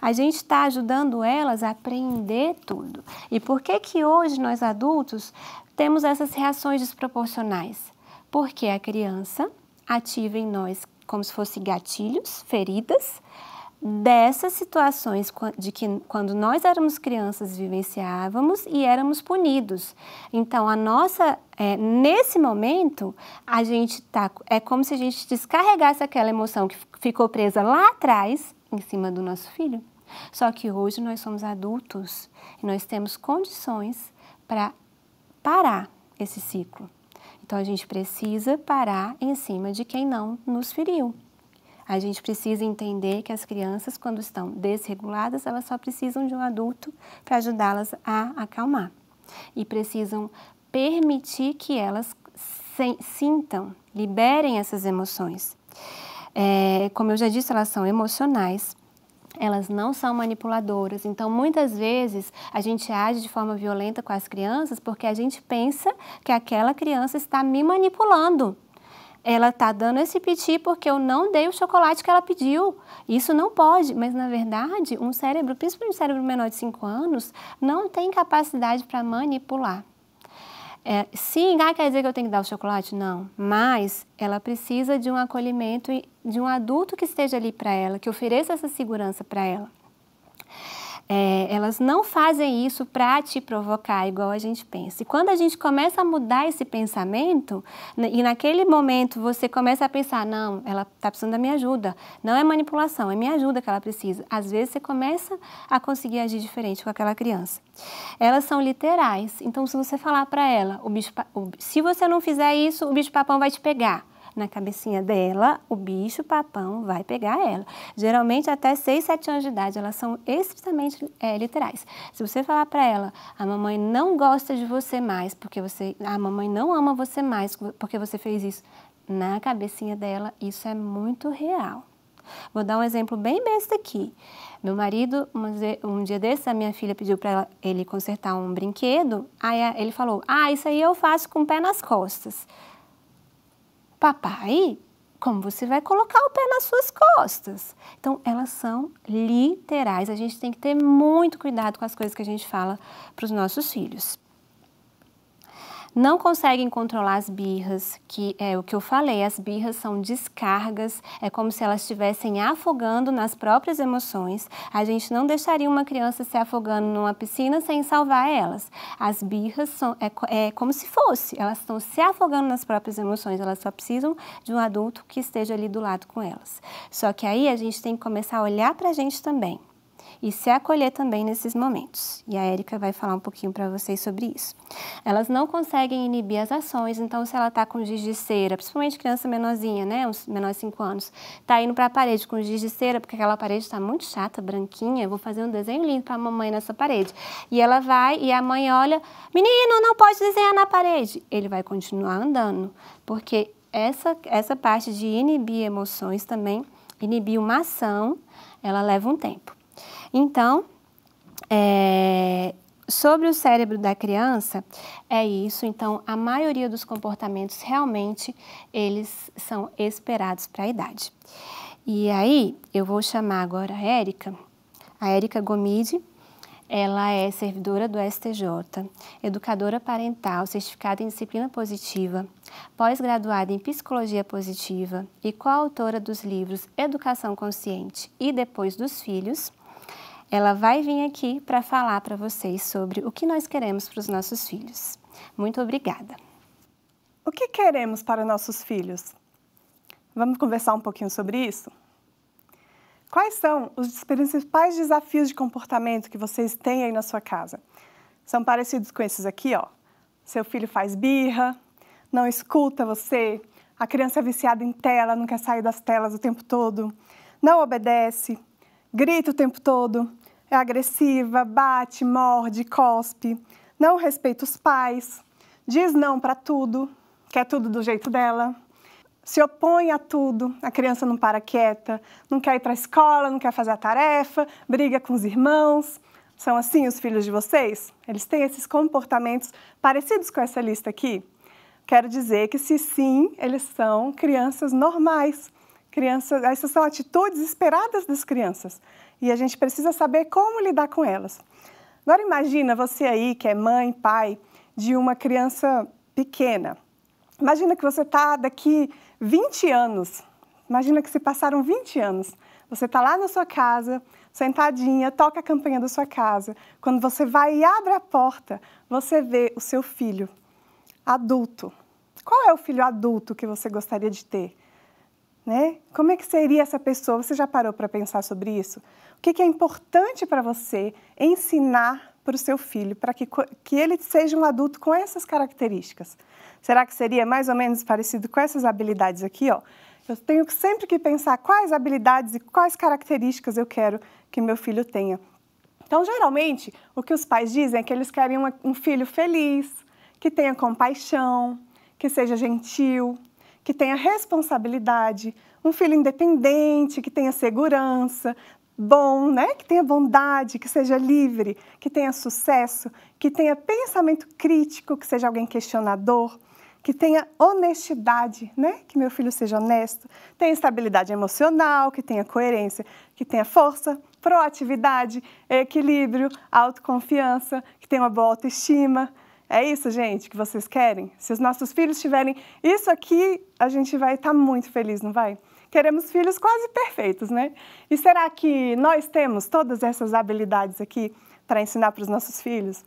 Speaker 1: A gente está ajudando elas a aprender tudo. E por que que hoje nós adultos temos essas reações desproporcionais? Porque a criança ativa em nós como se fossem gatilhos, feridas, dessas situações de que quando nós éramos crianças vivenciávamos e éramos punidos. Então a nossa é, nesse momento a gente tá é como se a gente descarregasse aquela emoção que ficou presa lá atrás em cima do nosso filho. Só que hoje nós somos adultos e nós temos condições para parar esse ciclo. Então a gente precisa parar em cima de quem não nos feriu. A gente precisa entender que as crianças, quando estão desreguladas, elas só precisam de um adulto para ajudá-las a acalmar. E precisam permitir que elas sintam, liberem essas emoções. É, como eu já disse, elas são emocionais, elas não são manipuladoras. Então, muitas vezes, a gente age de forma violenta com as crianças porque a gente pensa que aquela criança está me manipulando. Ela está dando esse piti porque eu não dei o chocolate que ela pediu. Isso não pode, mas na verdade, um cérebro, principalmente um cérebro menor de 5 anos, não tem capacidade para manipular. É, quer dizer que eu tenho que dar o chocolate? Não. Mas ela precisa de um acolhimento e de um adulto que esteja ali para ela, que ofereça essa segurança para ela. É, elas não fazem isso para te provocar, igual a gente pensa. E quando a gente começa a mudar esse pensamento, né, e naquele momento você começa a pensar, não, ela está precisando da minha ajuda, não é manipulação, é minha ajuda que ela precisa. Às vezes você começa a conseguir agir diferente com aquela criança. Elas são literais, então se você falar para ela, o bicho, se você não fizer isso, o bicho papão vai te pegar na cabecinha dela, o bicho papão vai pegar ela. Geralmente até 6, 7 anos de idade, elas são estritamente é, literais. Se você falar para ela, a mamãe não gosta de você mais, porque você, a mamãe não ama você mais, porque você fez isso, na cabecinha dela, isso é muito real. Vou dar um exemplo bem besta aqui. Meu marido, um dia desses, a minha filha pediu para ele consertar um brinquedo. Aí ele falou: Ah, isso aí eu faço com o pé nas costas. Papai, como você vai colocar o pé nas suas costas? Então, elas são literais. A gente tem que ter muito cuidado com as coisas que a gente fala para os nossos filhos não conseguem controlar as birras, que é o que eu falei, as birras são descargas, é como se elas estivessem afogando nas próprias emoções. A gente não deixaria uma criança se afogando numa piscina sem salvar elas. As birras são, é, é como se fosse, elas estão se afogando nas próprias emoções, elas só precisam de um adulto que esteja ali do lado com elas. Só que aí a gente tem que começar a olhar para a gente também e se acolher também nesses momentos. E a Érica vai falar um pouquinho para vocês sobre isso. Elas não conseguem inibir as ações, então se ela está com giz de cera, principalmente criança menorzinha, né, uns menores de 5 anos, está indo para a parede com giz de cera, porque aquela parede está muito chata, branquinha, vou fazer um desenho lindo para a mamãe nessa parede. E ela vai e a mãe olha, menino, não pode desenhar na parede. Ele vai continuar andando, porque essa, essa parte de inibir emoções também, inibir uma ação, ela leva um tempo. Então, é, sobre o cérebro da criança, é isso. Então, a maioria dos comportamentos realmente eles são esperados para a idade. E aí, eu vou chamar agora a Érica, a Érica Gomide. Ela é servidora do STJ, educadora parental, certificada em disciplina positiva, pós-graduada em psicologia positiva e coautora dos livros Educação Consciente e Depois dos Filhos, ela vai vir aqui para falar para vocês sobre o que nós queremos para os nossos filhos. Muito obrigada. O que queremos para nossos filhos?
Speaker 2: Vamos conversar um pouquinho sobre isso? Quais são os principais desafios de comportamento que vocês têm aí na sua casa? São parecidos com esses aqui, ó. Seu filho faz birra, não escuta você, a criança é viciada em tela, não quer sair das telas o tempo todo, não obedece, grita o tempo todo, é agressiva, bate, morde, cospe, não respeita os pais, diz não para tudo, quer tudo do jeito dela, se opõe a tudo, a criança não para quieta, não quer ir para a escola, não quer fazer a tarefa, briga com os irmãos. São assim os filhos de vocês? Eles têm esses comportamentos parecidos com essa lista aqui? Quero dizer que, se sim, eles são crianças normais, Crianças, essas são atitudes esperadas das crianças e a gente precisa saber como lidar com elas. Agora imagina você aí que é mãe, pai de uma criança pequena. Imagina que você está daqui 20 anos. Imagina que se passaram 20 anos. Você está lá na sua casa, sentadinha, toca a campanha da sua casa. Quando você vai e abre a porta, você vê o seu filho adulto. Qual é o filho adulto que você gostaria de ter? Né? Como é que seria essa pessoa? Você já parou para pensar sobre isso? O que, que é importante para você ensinar para o seu filho, para que, que ele seja um adulto com essas características? Será que seria mais ou menos parecido com essas habilidades aqui? Ó? Eu tenho sempre que pensar quais habilidades e quais características eu quero que meu filho tenha. Então, geralmente, o que os pais dizem é que eles querem uma, um filho feliz, que tenha compaixão, que seja gentil, que tenha responsabilidade, um filho independente, que tenha segurança, bom, né? Que tenha bondade, que seja livre, que tenha sucesso, que tenha pensamento crítico, que seja alguém questionador, que tenha honestidade, né? Que meu filho seja honesto, tenha estabilidade emocional, que tenha coerência, que tenha força, proatividade, equilíbrio, autoconfiança, que tenha uma boa autoestima, é isso, gente, que vocês querem? Se os nossos filhos tiverem isso aqui, a gente vai estar tá muito feliz, não vai? Queremos filhos quase perfeitos, né? E será que nós temos todas essas habilidades aqui para ensinar para os nossos filhos?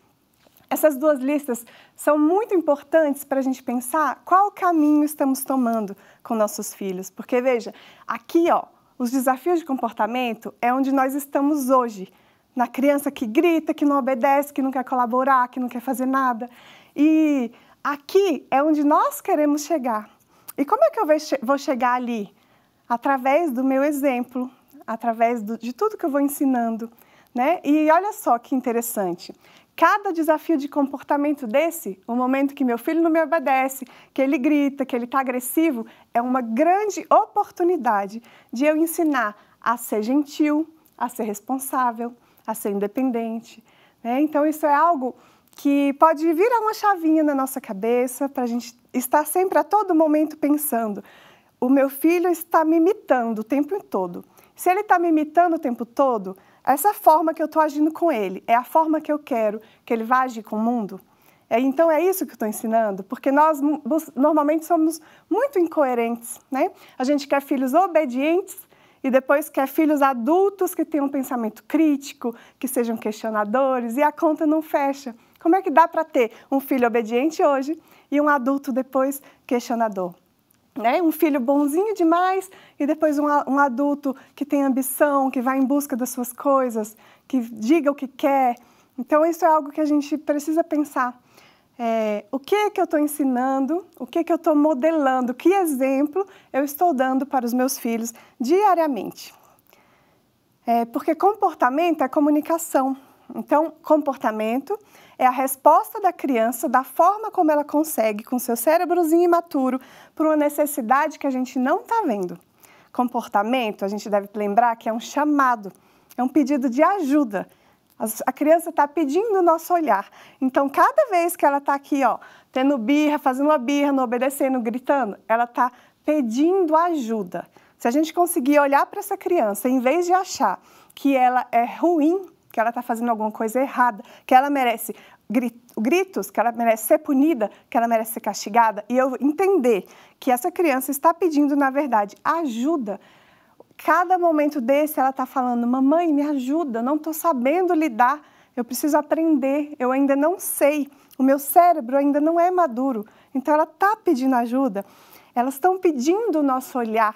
Speaker 2: Essas duas listas são muito importantes para a gente pensar qual caminho estamos tomando com nossos filhos. Porque veja, aqui ó, os desafios de comportamento é onde nós estamos hoje na criança que grita, que não obedece, que não quer colaborar, que não quer fazer nada. E aqui é onde nós queremos chegar. E como é que eu vou chegar ali? Através do meu exemplo, através do, de tudo que eu vou ensinando. Né? E olha só que interessante. Cada desafio de comportamento desse, o momento que meu filho não me obedece, que ele grita, que ele está agressivo, é uma grande oportunidade de eu ensinar a ser gentil, a ser responsável, a ser independente. Né? Então, isso é algo que pode virar uma chavinha na nossa cabeça para a gente estar sempre a todo momento pensando: o meu filho está me imitando o tempo todo. Se ele está me imitando o tempo todo, essa forma que eu estou agindo com ele é a forma que eu quero que ele vá agir com o mundo? É, então é isso que eu estou ensinando, porque nós normalmente somos muito incoerentes, né? A gente quer filhos obedientes e depois quer filhos adultos que tenham um pensamento crítico, que sejam questionadores, e a conta não fecha. Como é que dá para ter um filho obediente hoje e um adulto depois questionador? Né? Um filho bonzinho demais e depois um, um adulto que tem ambição, que vai em busca das suas coisas, que diga o que quer. Então, isso é algo que a gente precisa pensar é, o que é que eu estou ensinando, o que é que eu estou modelando, que exemplo eu estou dando para os meus filhos diariamente. É, porque comportamento é comunicação. Então, comportamento é a resposta da criança da forma como ela consegue, com seu cérebrozinho imaturo, para uma necessidade que a gente não está vendo. Comportamento, a gente deve lembrar que é um chamado, é um pedido de ajuda a criança está pedindo o nosso olhar. Então, cada vez que ela está aqui, ó, tendo birra, fazendo uma birra, não obedecendo, gritando, ela está pedindo ajuda. Se a gente conseguir olhar para essa criança, em vez de achar que ela é ruim, que ela está fazendo alguma coisa errada, que ela merece gritos, que ela merece ser punida, que ela merece ser castigada, e eu entender que essa criança está pedindo, na verdade, ajuda, cada momento desse ela está falando: mamãe, me ajuda, não estou sabendo lidar, eu preciso aprender, eu ainda não sei, o meu cérebro ainda não é maduro. Então ela está pedindo ajuda, elas estão pedindo o nosso olhar.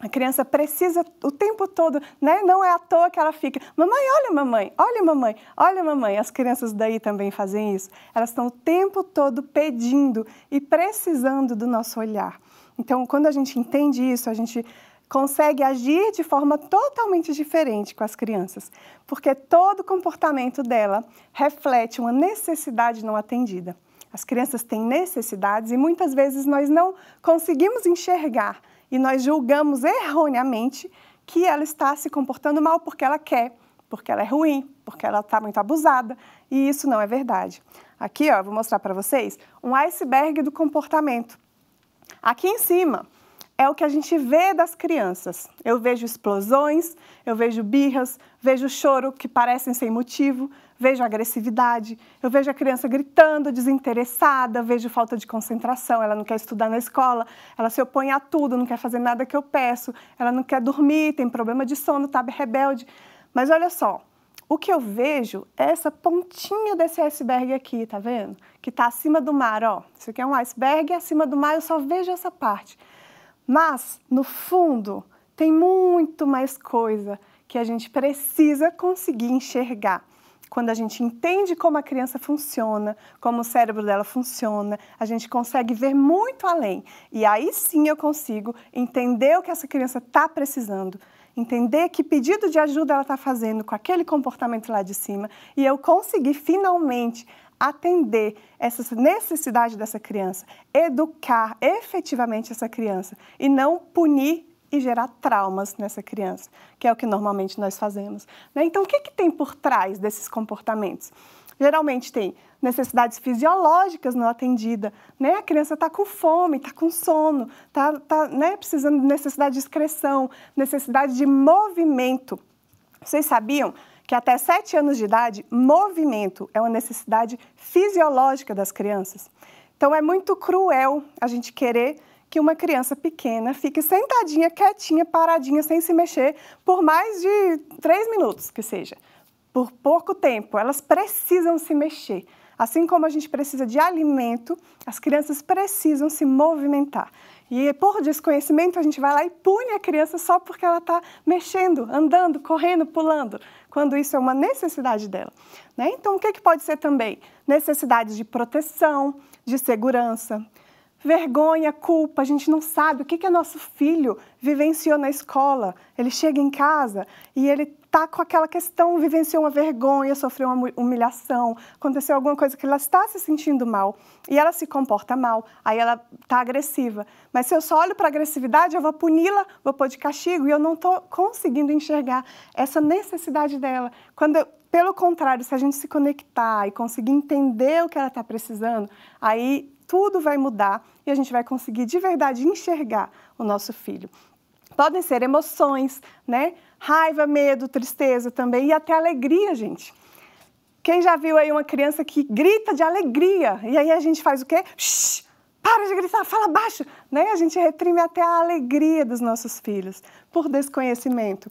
Speaker 2: A criança precisa o tempo todo, né? Não é à toa que ela fica, mamãe, olha mamãe, olha mamãe, olha mamãe. As crianças daí também fazem isso. Elas estão o tempo todo pedindo e precisando do nosso olhar. Então, quando a gente entende isso, a gente consegue agir de forma totalmente diferente com as crianças, porque todo comportamento dela reflete uma necessidade não atendida. As crianças têm necessidades e muitas vezes nós não conseguimos enxergar e nós julgamos erroneamente que ela está se comportando mal porque ela quer, porque ela é ruim, porque ela está muito abusada e isso não é verdade. Aqui, ó, vou mostrar para vocês um iceberg do comportamento. Aqui em cima, é o que a gente vê das crianças. Eu vejo explosões, eu vejo birras, vejo choro que parecem sem motivo, vejo agressividade, eu vejo a criança gritando, desinteressada, vejo falta de concentração, ela não quer estudar na escola, ela se opõe a tudo, não quer fazer nada que eu peço, ela não quer dormir, tem problema de sono, tá rebelde. Mas olha só, o que eu vejo é essa pontinha desse iceberg aqui, tá vendo? Que tá acima do mar, ó. Isso aqui é um iceberg, acima do mar eu só vejo essa parte. Mas, no fundo, tem muito mais coisa que a gente precisa conseguir enxergar. Quando a gente entende como a criança funciona, como o cérebro dela funciona, a gente consegue ver muito além. E aí sim eu consigo entender o que essa criança está precisando, entender que pedido de ajuda ela está fazendo com aquele comportamento lá de cima e eu conseguir finalmente atender essas necessidade dessa criança, educar efetivamente essa criança e não punir e gerar traumas nessa criança, que é o que normalmente nós fazemos. Né? Então, o que, que tem por trás desses comportamentos? Geralmente tem necessidades fisiológicas não atendida, né? A criança está com fome, está com sono, está tá, né, precisando de necessidade de excreção, necessidade de movimento. Vocês sabiam que até 7 anos de idade, movimento é uma necessidade fisiológica das crianças. Então é muito cruel a gente querer que uma criança pequena fique sentadinha, quietinha, paradinha, sem se mexer, por mais de três minutos que seja. Por pouco tempo, elas precisam se mexer. Assim como a gente precisa de alimento, as crianças precisam se movimentar. E por desconhecimento a gente vai lá e pune a criança só porque ela está mexendo, andando, correndo, pulando, quando isso é uma necessidade dela. Né? Então o que, que pode ser também? Necessidade de proteção, de segurança, vergonha, culpa, a gente não sabe o que, que é nosso filho vivenciou na escola. Ele chega em casa e ele está com aquela questão, vivenciou uma vergonha, sofreu uma humilhação, aconteceu alguma coisa que ela está se sentindo mal e ela se comporta mal, aí ela está agressiva. Mas se eu só olho para agressividade, eu vou puni-la, vou pôr de castigo e eu não estou conseguindo enxergar essa necessidade dela. Quando eu, pelo contrário, se a gente se conectar e conseguir entender o que ela está precisando, aí tudo vai mudar e a gente vai conseguir de verdade enxergar o nosso filho. Podem ser emoções, né? Raiva, medo, tristeza também e até alegria, gente. Quem já viu aí uma criança que grita de alegria? E aí a gente faz o quê? Shhh, para de gritar, fala baixo, né? A gente reprime até a alegria dos nossos filhos por desconhecimento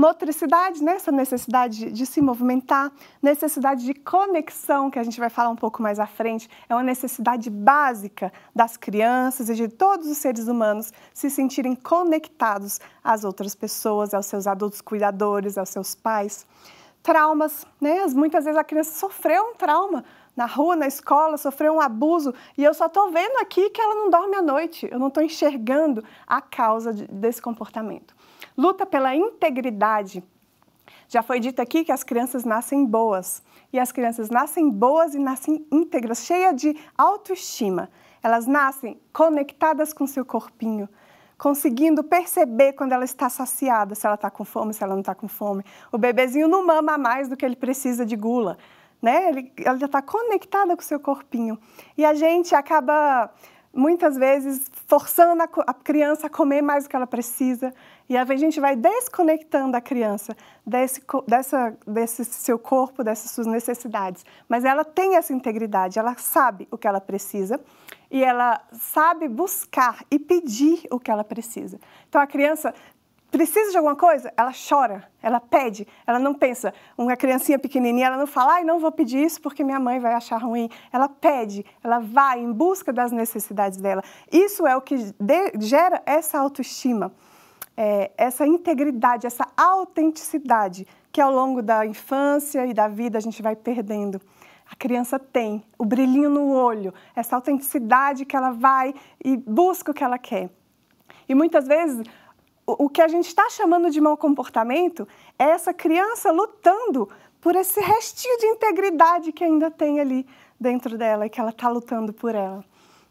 Speaker 2: motricidade, né? Essa necessidade de se movimentar, necessidade de conexão, que a gente vai falar um pouco mais à frente, é uma necessidade básica das crianças e de todos os seres humanos se sentirem conectados às outras pessoas, aos seus adultos cuidadores, aos seus pais. Traumas, né? Muitas vezes a criança sofreu um trauma na rua, na escola, sofreu um abuso e eu só estou vendo aqui que ela não dorme à noite, eu não estou enxergando a causa de, desse comportamento. Luta pela integridade. Já foi dito aqui que as crianças nascem boas. E as crianças nascem boas e nascem íntegras, cheias de autoestima. Elas nascem conectadas com seu corpinho, conseguindo perceber quando ela está saciada, se ela está com fome, se ela não está com fome. O bebezinho não mama mais do que ele precisa de gula. Né? Ele, ela já está conectada com seu corpinho. E a gente acaba muitas vezes forçando a, criança a comer mais do que ela precisa, e a gente vai desconectando a criança desse, dessa, desse seu corpo, dessas suas necessidades. Mas ela tem essa integridade, ela sabe o que ela precisa e ela sabe buscar e pedir o que ela precisa. Então a criança precisa de alguma coisa, ela chora, ela pede, ela não pensa. Uma criancinha pequenininha, ela não fala, ai, não vou pedir isso porque minha mãe vai achar ruim. Ela pede, ela vai em busca das necessidades dela. Isso é o que gera essa autoestima é, essa integridade, essa autenticidade que ao longo da infância e da vida a gente vai perdendo. A criança tem o brilhinho no olho, essa autenticidade que ela vai e busca o que ela quer. E muitas vezes o, o que a gente está chamando de mau comportamento é essa criança lutando por esse restinho de integridade que ainda tem ali dentro dela e que ela está lutando por ela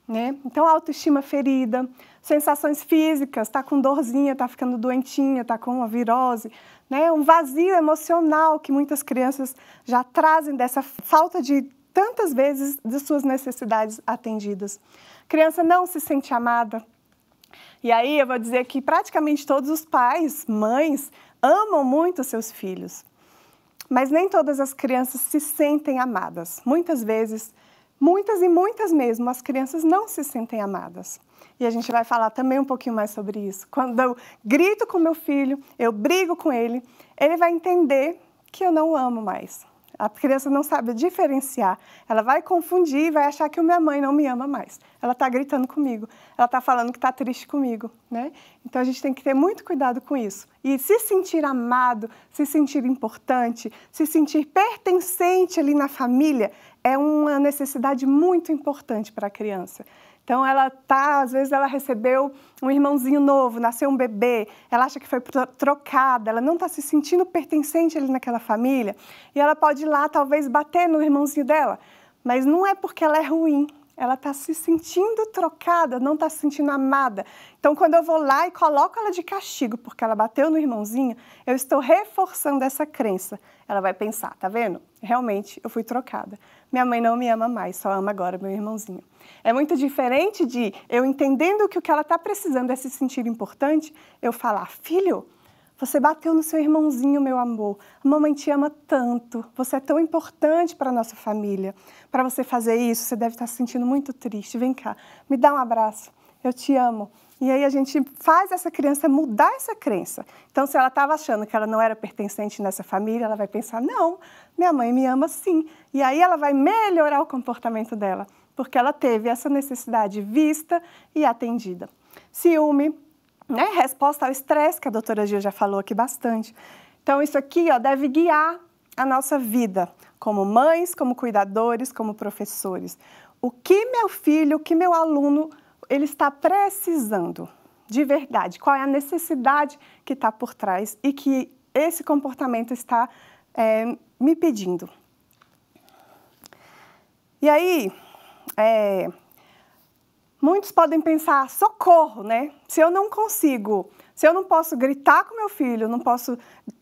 Speaker 2: né? Então, autoestima ferida, sensações físicas, está com dorzinha, está ficando doentinha, está com uma virose, né? Um vazio emocional que muitas crianças já trazem dessa falta de tantas vezes de suas necessidades atendidas. Criança não se sente amada. E aí eu vou dizer que praticamente todos os pais, mães, amam muito seus filhos. Mas nem todas as crianças se sentem amadas. Muitas vezes Muitas e muitas mesmo, as crianças não se sentem amadas. E a gente vai falar também um pouquinho mais sobre isso. Quando eu grito com meu filho, eu brigo com ele, ele vai entender que eu não o amo mais. A criança não sabe diferenciar. Ela vai confundir e vai achar que minha mãe não me ama mais. Ela está gritando comigo. Ela está falando que está triste comigo, né? Então a gente tem que ter muito cuidado com isso. E se sentir amado, se sentir importante, se sentir pertencente ali na família é uma necessidade muito importante para a criança. Então ela tá, às vezes ela recebeu um irmãozinho novo, nasceu um bebê, ela acha que foi trocada, ela não está se sentindo pertencente ali naquela família e ela pode ir lá talvez bater no irmãozinho dela, mas não é porque ela é ruim, ela está se sentindo trocada, não está se sentindo amada. Então, quando eu vou lá e coloco ela de castigo porque ela bateu no irmãozinho, eu estou reforçando essa crença. Ela vai pensar, tá vendo? Realmente eu fui trocada. Minha mãe não me ama mais, só ama agora meu irmãozinho. É muito diferente de eu entendendo que o que ela está precisando é se sentir importante, eu falar, filho, você bateu no seu irmãozinho, meu amor. A mamãe te ama tanto. Você é tão importante para a nossa família. Para você fazer isso, você deve estar tá se sentindo muito triste. Vem cá, me dá um abraço. Eu te amo. E aí a gente faz essa criança mudar essa crença. Então, se ela estava achando que ela não era pertencente nessa família, ela vai pensar: não, minha mãe me ama sim. E aí ela vai melhorar o comportamento dela, porque ela teve essa necessidade vista e atendida. Ciúme, né? Resposta ao estresse, que a doutora Gil já falou aqui bastante. Então, isso aqui ó, deve guiar a nossa vida, como mães, como cuidadores, como professores. O que meu filho, o que meu aluno, ele está precisando de verdade? Qual é a necessidade que está por trás e que esse comportamento está é, me pedindo? E aí, é, Muitos podem pensar, socorro, né? Se eu não consigo, se eu não posso gritar com meu filho, não posso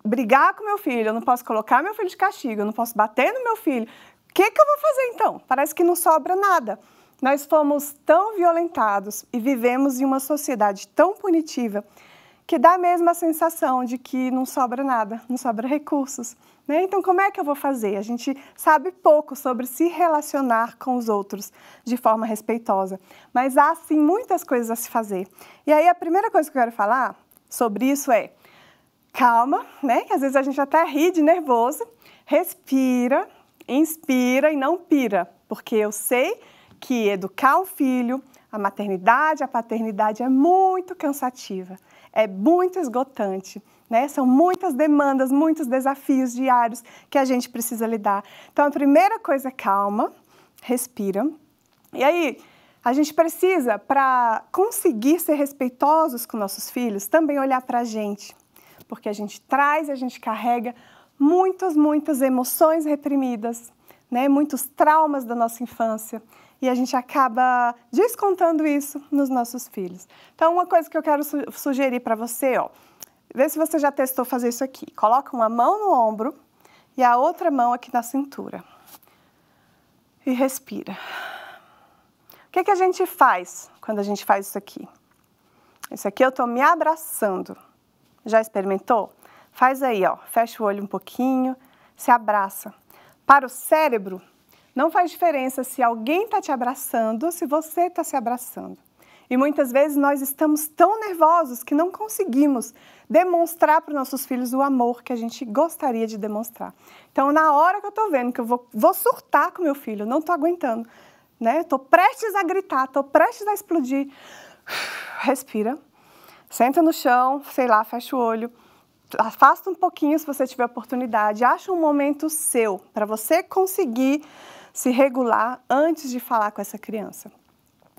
Speaker 2: brigar com meu filho, não posso colocar meu filho de castigo, não posso bater no meu filho, o que, que eu vou fazer então? Parece que não sobra nada. Nós fomos tão violentados e vivemos em uma sociedade tão punitiva que dá mesmo a sensação de que não sobra nada, não sobra recursos, né? Então, como é que eu vou fazer? A gente sabe pouco sobre se relacionar com os outros de forma respeitosa, mas há sim muitas coisas a se fazer. E aí, a primeira coisa que eu quero falar sobre isso é calma, né? Às vezes a gente até ri de nervoso, respira, inspira e não pira, porque eu sei que educar o filho, a maternidade, a paternidade é muito cansativa, é muito esgotante. Né? São muitas demandas, muitos desafios diários que a gente precisa lidar. Então, a primeira coisa é calma, respira. E aí, a gente precisa, para conseguir ser respeitosos com nossos filhos, também olhar para a gente, porque a gente traz, a gente carrega muitas, muitas emoções reprimidas, né? muitos traumas da nossa infância e a gente acaba descontando isso nos nossos filhos. Então, uma coisa que eu quero sugerir para você, ó, Vê se você já testou fazer isso aqui. Coloca uma mão no ombro e a outra mão aqui na cintura. E respira. O que, que a gente faz quando a gente faz isso aqui? Isso aqui eu estou me abraçando. Já experimentou? Faz aí, ó. Fecha o olho um pouquinho, se abraça. Para o cérebro, não faz diferença se alguém está te abraçando ou se você está se abraçando. E muitas vezes nós estamos tão nervosos que não conseguimos demonstrar para os nossos filhos o amor que a gente gostaria de demonstrar. Então, na hora que eu estou vendo que eu vou, vou surtar com meu filho, não estou aguentando, né? Estou prestes a gritar, estou prestes a explodir. Respira, senta no chão, sei lá, fecha o olho afasta um pouquinho se você tiver oportunidade, acha um momento seu para você conseguir se regular antes de falar com essa criança.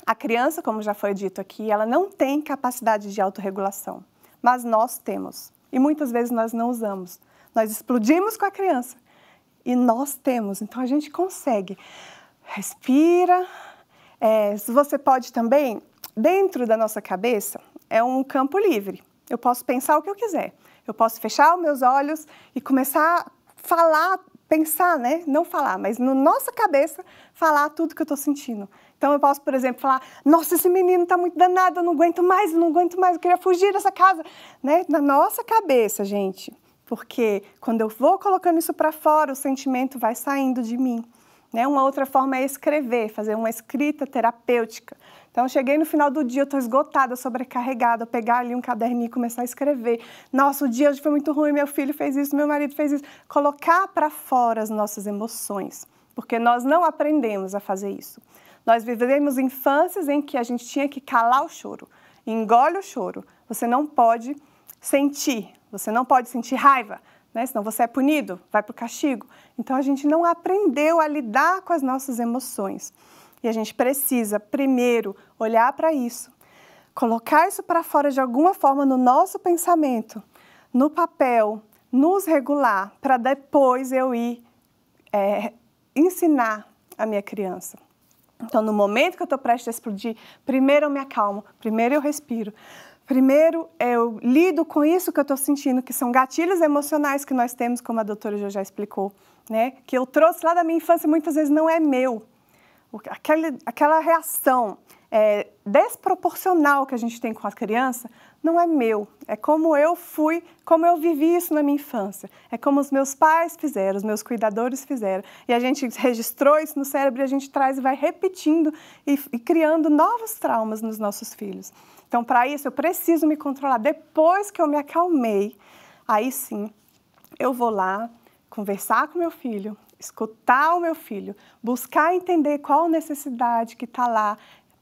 Speaker 2: A criança, como já foi dito aqui, ela não tem capacidade de autorregulação, mas nós temos. E muitas vezes nós não usamos. Nós explodimos com a criança e nós temos. Então a gente consegue. Respira. É, você pode também, dentro da nossa cabeça, é um campo livre. Eu posso pensar o que eu quiser. Eu posso fechar os meus olhos e começar a falar, pensar, né? Não falar, mas na no nossa cabeça, falar tudo que eu estou sentindo. Então eu posso, por exemplo, falar: nossa, esse menino está muito danado, eu não aguento mais, eu não aguento mais, eu queria fugir dessa casa. Né? Na nossa cabeça, gente. Porque quando eu vou colocando isso para fora, o sentimento vai saindo de mim. Né? Uma outra forma é escrever, fazer uma escrita terapêutica. Então, eu cheguei no final do dia, estou esgotada, sobrecarregada, pegar ali um caderninho e começar a escrever. Nossa, o dia hoje foi muito ruim, meu filho fez isso, meu marido fez isso. Colocar para fora as nossas emoções, porque nós não aprendemos a fazer isso. Nós vivemos infâncias em que a gente tinha que calar o choro, engole o choro. Você não pode sentir, você não pode sentir raiva, né? senão você é punido, vai para o castigo. Então a gente não aprendeu a lidar com as nossas emoções. E a gente precisa, primeiro, olhar para isso, colocar isso para fora de alguma forma no nosso pensamento, no papel, nos regular, para depois eu ir é, ensinar a minha criança. Então, no momento que eu estou prestes a explodir, primeiro eu me acalmo, primeiro eu respiro, primeiro eu lido com isso que eu estou sentindo, que são gatilhos emocionais que nós temos, como a doutora já explicou, né? que eu trouxe lá da minha infância, muitas vezes não é meu. Aquela, aquela reação é, desproporcional que a gente tem com a criança não é meu, é como eu fui, como eu vivi isso na minha infância, é como os meus pais fizeram, os meus cuidadores fizeram. E a gente registrou isso no cérebro e a gente traz e vai repetindo e, e criando novos traumas nos nossos filhos. Então, para isso, eu preciso me controlar. Depois que eu me acalmei, aí sim, eu vou lá conversar com meu filho, escutar o meu filho, buscar entender qual necessidade que está lá,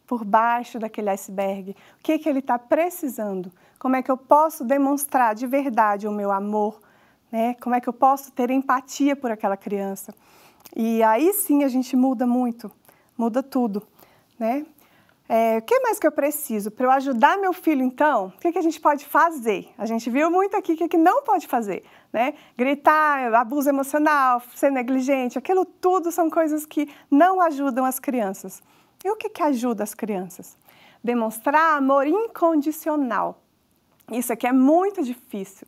Speaker 2: por baixo daquele iceberg? O que, é que ele está precisando? Como é que eu posso demonstrar de verdade o meu amor? Né? Como é que eu posso ter empatia por aquela criança? E aí sim a gente muda muito, muda tudo. Né? É, o que mais que eu preciso? Para eu ajudar meu filho, então, o que, é que a gente pode fazer? A gente viu muito aqui o que, é que não pode fazer, né? Gritar, abuso emocional, ser negligente, aquilo tudo são coisas que não ajudam as crianças. E o que, que ajuda as crianças? Demonstrar amor incondicional. Isso aqui é muito difícil.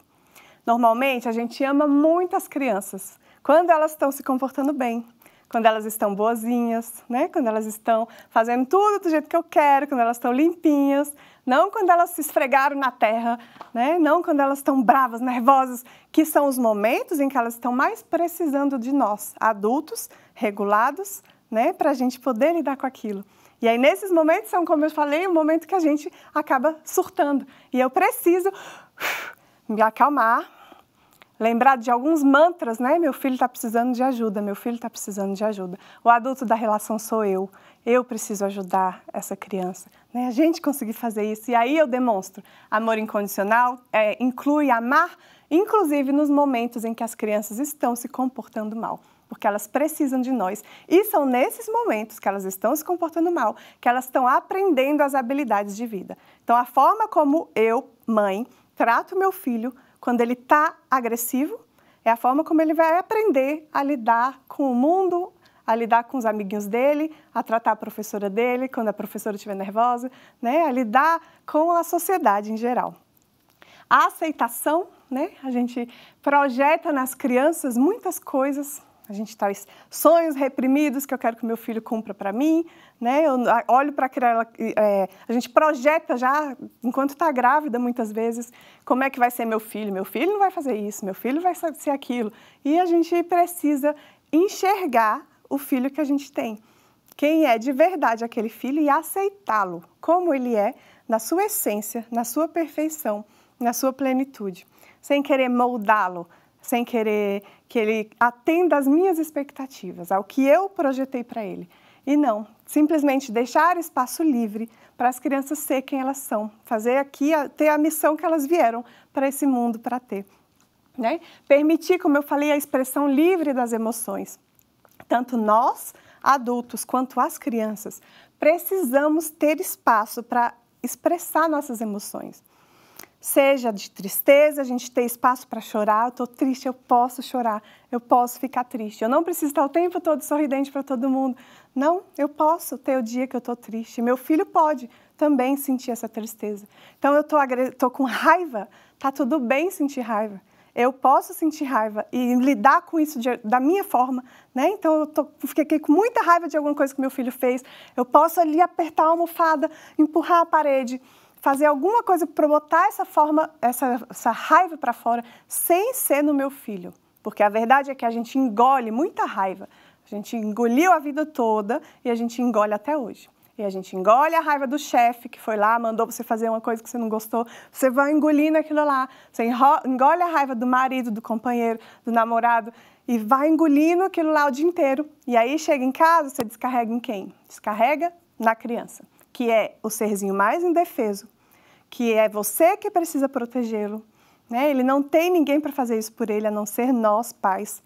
Speaker 2: Normalmente a gente ama muito as crianças quando elas estão se comportando bem, quando elas estão boazinhas, né? quando elas estão fazendo tudo do jeito que eu quero, quando elas estão limpinhas, não quando elas se esfregaram na terra, né? não quando elas estão bravas, nervosas, que são os momentos em que elas estão mais precisando de nós, adultos, regulados, né, para a gente poder lidar com aquilo. E aí, nesses momentos, são, como eu falei, o momento que a gente acaba surtando. E eu preciso me acalmar, lembrar de alguns mantras, né? Meu filho está precisando de ajuda, meu filho está precisando de ajuda. O adulto da relação sou eu. Eu preciso ajudar essa criança. Né? A gente conseguir fazer isso. E aí eu demonstro. Amor incondicional é, inclui amar, inclusive nos momentos em que as crianças estão se comportando mal porque elas precisam de nós. E são nesses momentos que elas estão se comportando mal que elas estão aprendendo as habilidades de vida. Então, a forma como eu, mãe, trato meu filho quando ele está agressivo é a forma como ele vai aprender a lidar com o mundo, a lidar com os amiguinhos dele, a tratar a professora dele quando a professora estiver nervosa, né? a lidar com a sociedade em geral. A aceitação, né? a gente projeta nas crianças muitas coisas a gente traz tá sonhos reprimidos que eu quero que meu filho cumpra para mim, né? Eu olho para aquela, é, a gente projeta já enquanto está grávida muitas vezes como é que vai ser meu filho, meu filho não vai fazer isso, meu filho vai ser aquilo e a gente precisa enxergar o filho que a gente tem, quem é de verdade aquele filho e aceitá-lo como ele é na sua essência, na sua perfeição, na sua plenitude, sem querer moldá-lo, sem querer que ele atenda às minhas expectativas, ao que eu projetei para ele. E não, simplesmente deixar espaço livre para as crianças ser quem elas são, fazer aqui, ter a missão que elas vieram para esse mundo para ter. Né? Permitir, como eu falei, a expressão livre das emoções. Tanto nós, adultos, quanto as crianças, precisamos ter espaço para expressar nossas emoções seja de tristeza, a gente ter espaço para chorar. Eu estou triste, eu posso chorar, eu posso ficar triste. Eu não preciso estar o tempo todo sorridente para todo mundo. Não, eu posso ter o dia que eu estou triste. Meu filho pode também sentir essa tristeza. Então eu estou agre... com raiva, tá tudo bem sentir raiva. Eu posso sentir raiva e lidar com isso de... da minha forma, né? Então eu tô... fiquei com muita raiva de alguma coisa que meu filho fez. Eu posso ali apertar a almofada, empurrar a parede fazer alguma coisa para botar essa forma, essa, essa raiva para fora, sem ser no meu filho. Porque a verdade é que a gente engole muita raiva. A gente engoliu a vida toda e a gente engole até hoje. E a gente engole a raiva do chefe que foi lá, mandou você fazer uma coisa que você não gostou. Você vai engolindo aquilo lá. Você engole a raiva do marido, do companheiro, do namorado e vai engolindo aquilo lá o dia inteiro. E aí chega em casa, você descarrega em quem? Descarrega na criança que é o serzinho mais indefeso, que é você que precisa protegê-lo. Né? Ele não tem ninguém para fazer isso por ele, a não ser nós, pais,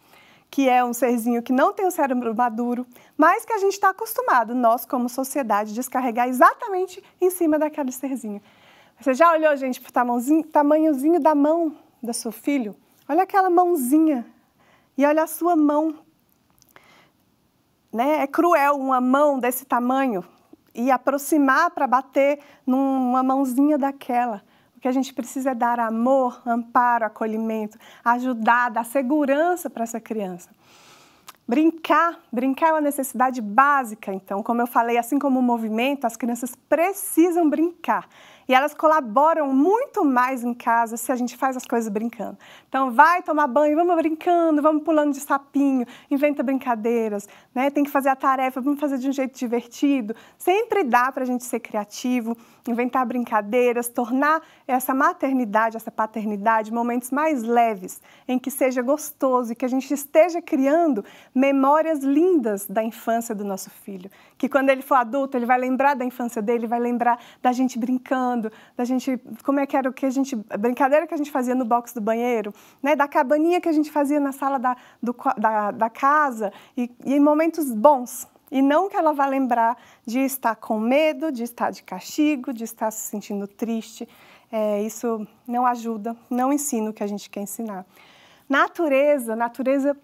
Speaker 2: que é um serzinho que não tem o cérebro maduro, mas que a gente está acostumado, nós como sociedade, descarregar exatamente em cima daquele serzinho. Você já olhou, gente, para o tamanhozinho, tamanhozinho da mão do seu filho? Olha aquela mãozinha e olha a sua mão. Né? É cruel uma mão desse tamanho e aproximar para bater numa mãozinha daquela. O que a gente precisa é dar amor, amparo, acolhimento, ajudar, dar segurança para essa criança. Brincar, brincar é uma necessidade básica, então, como eu falei, assim como o movimento, as crianças precisam brincar. E elas colaboram muito mais em casa se a gente faz as coisas brincando. Então, vai tomar banho, vamos brincando, vamos pulando de sapinho, inventa brincadeiras, né? Tem que fazer a tarefa, vamos fazer de um jeito divertido. Sempre dá para a gente ser criativo inventar brincadeiras, tornar essa maternidade, essa paternidade, momentos mais leves, em que seja gostoso e que a gente esteja criando memórias lindas da infância do nosso filho. Que quando ele for adulto, ele vai lembrar da infância dele, vai lembrar da gente brincando, da gente, como é que era o que a gente, a brincadeira que a gente fazia no box do banheiro, né, da cabaninha que a gente fazia na sala da, do, da, da casa, e, e em momentos bons, e não que ela vá lembrar de estar com medo, de estar de castigo, de estar se sentindo triste. É, isso não ajuda, não ensina o que a gente quer ensinar. Natureza, natureza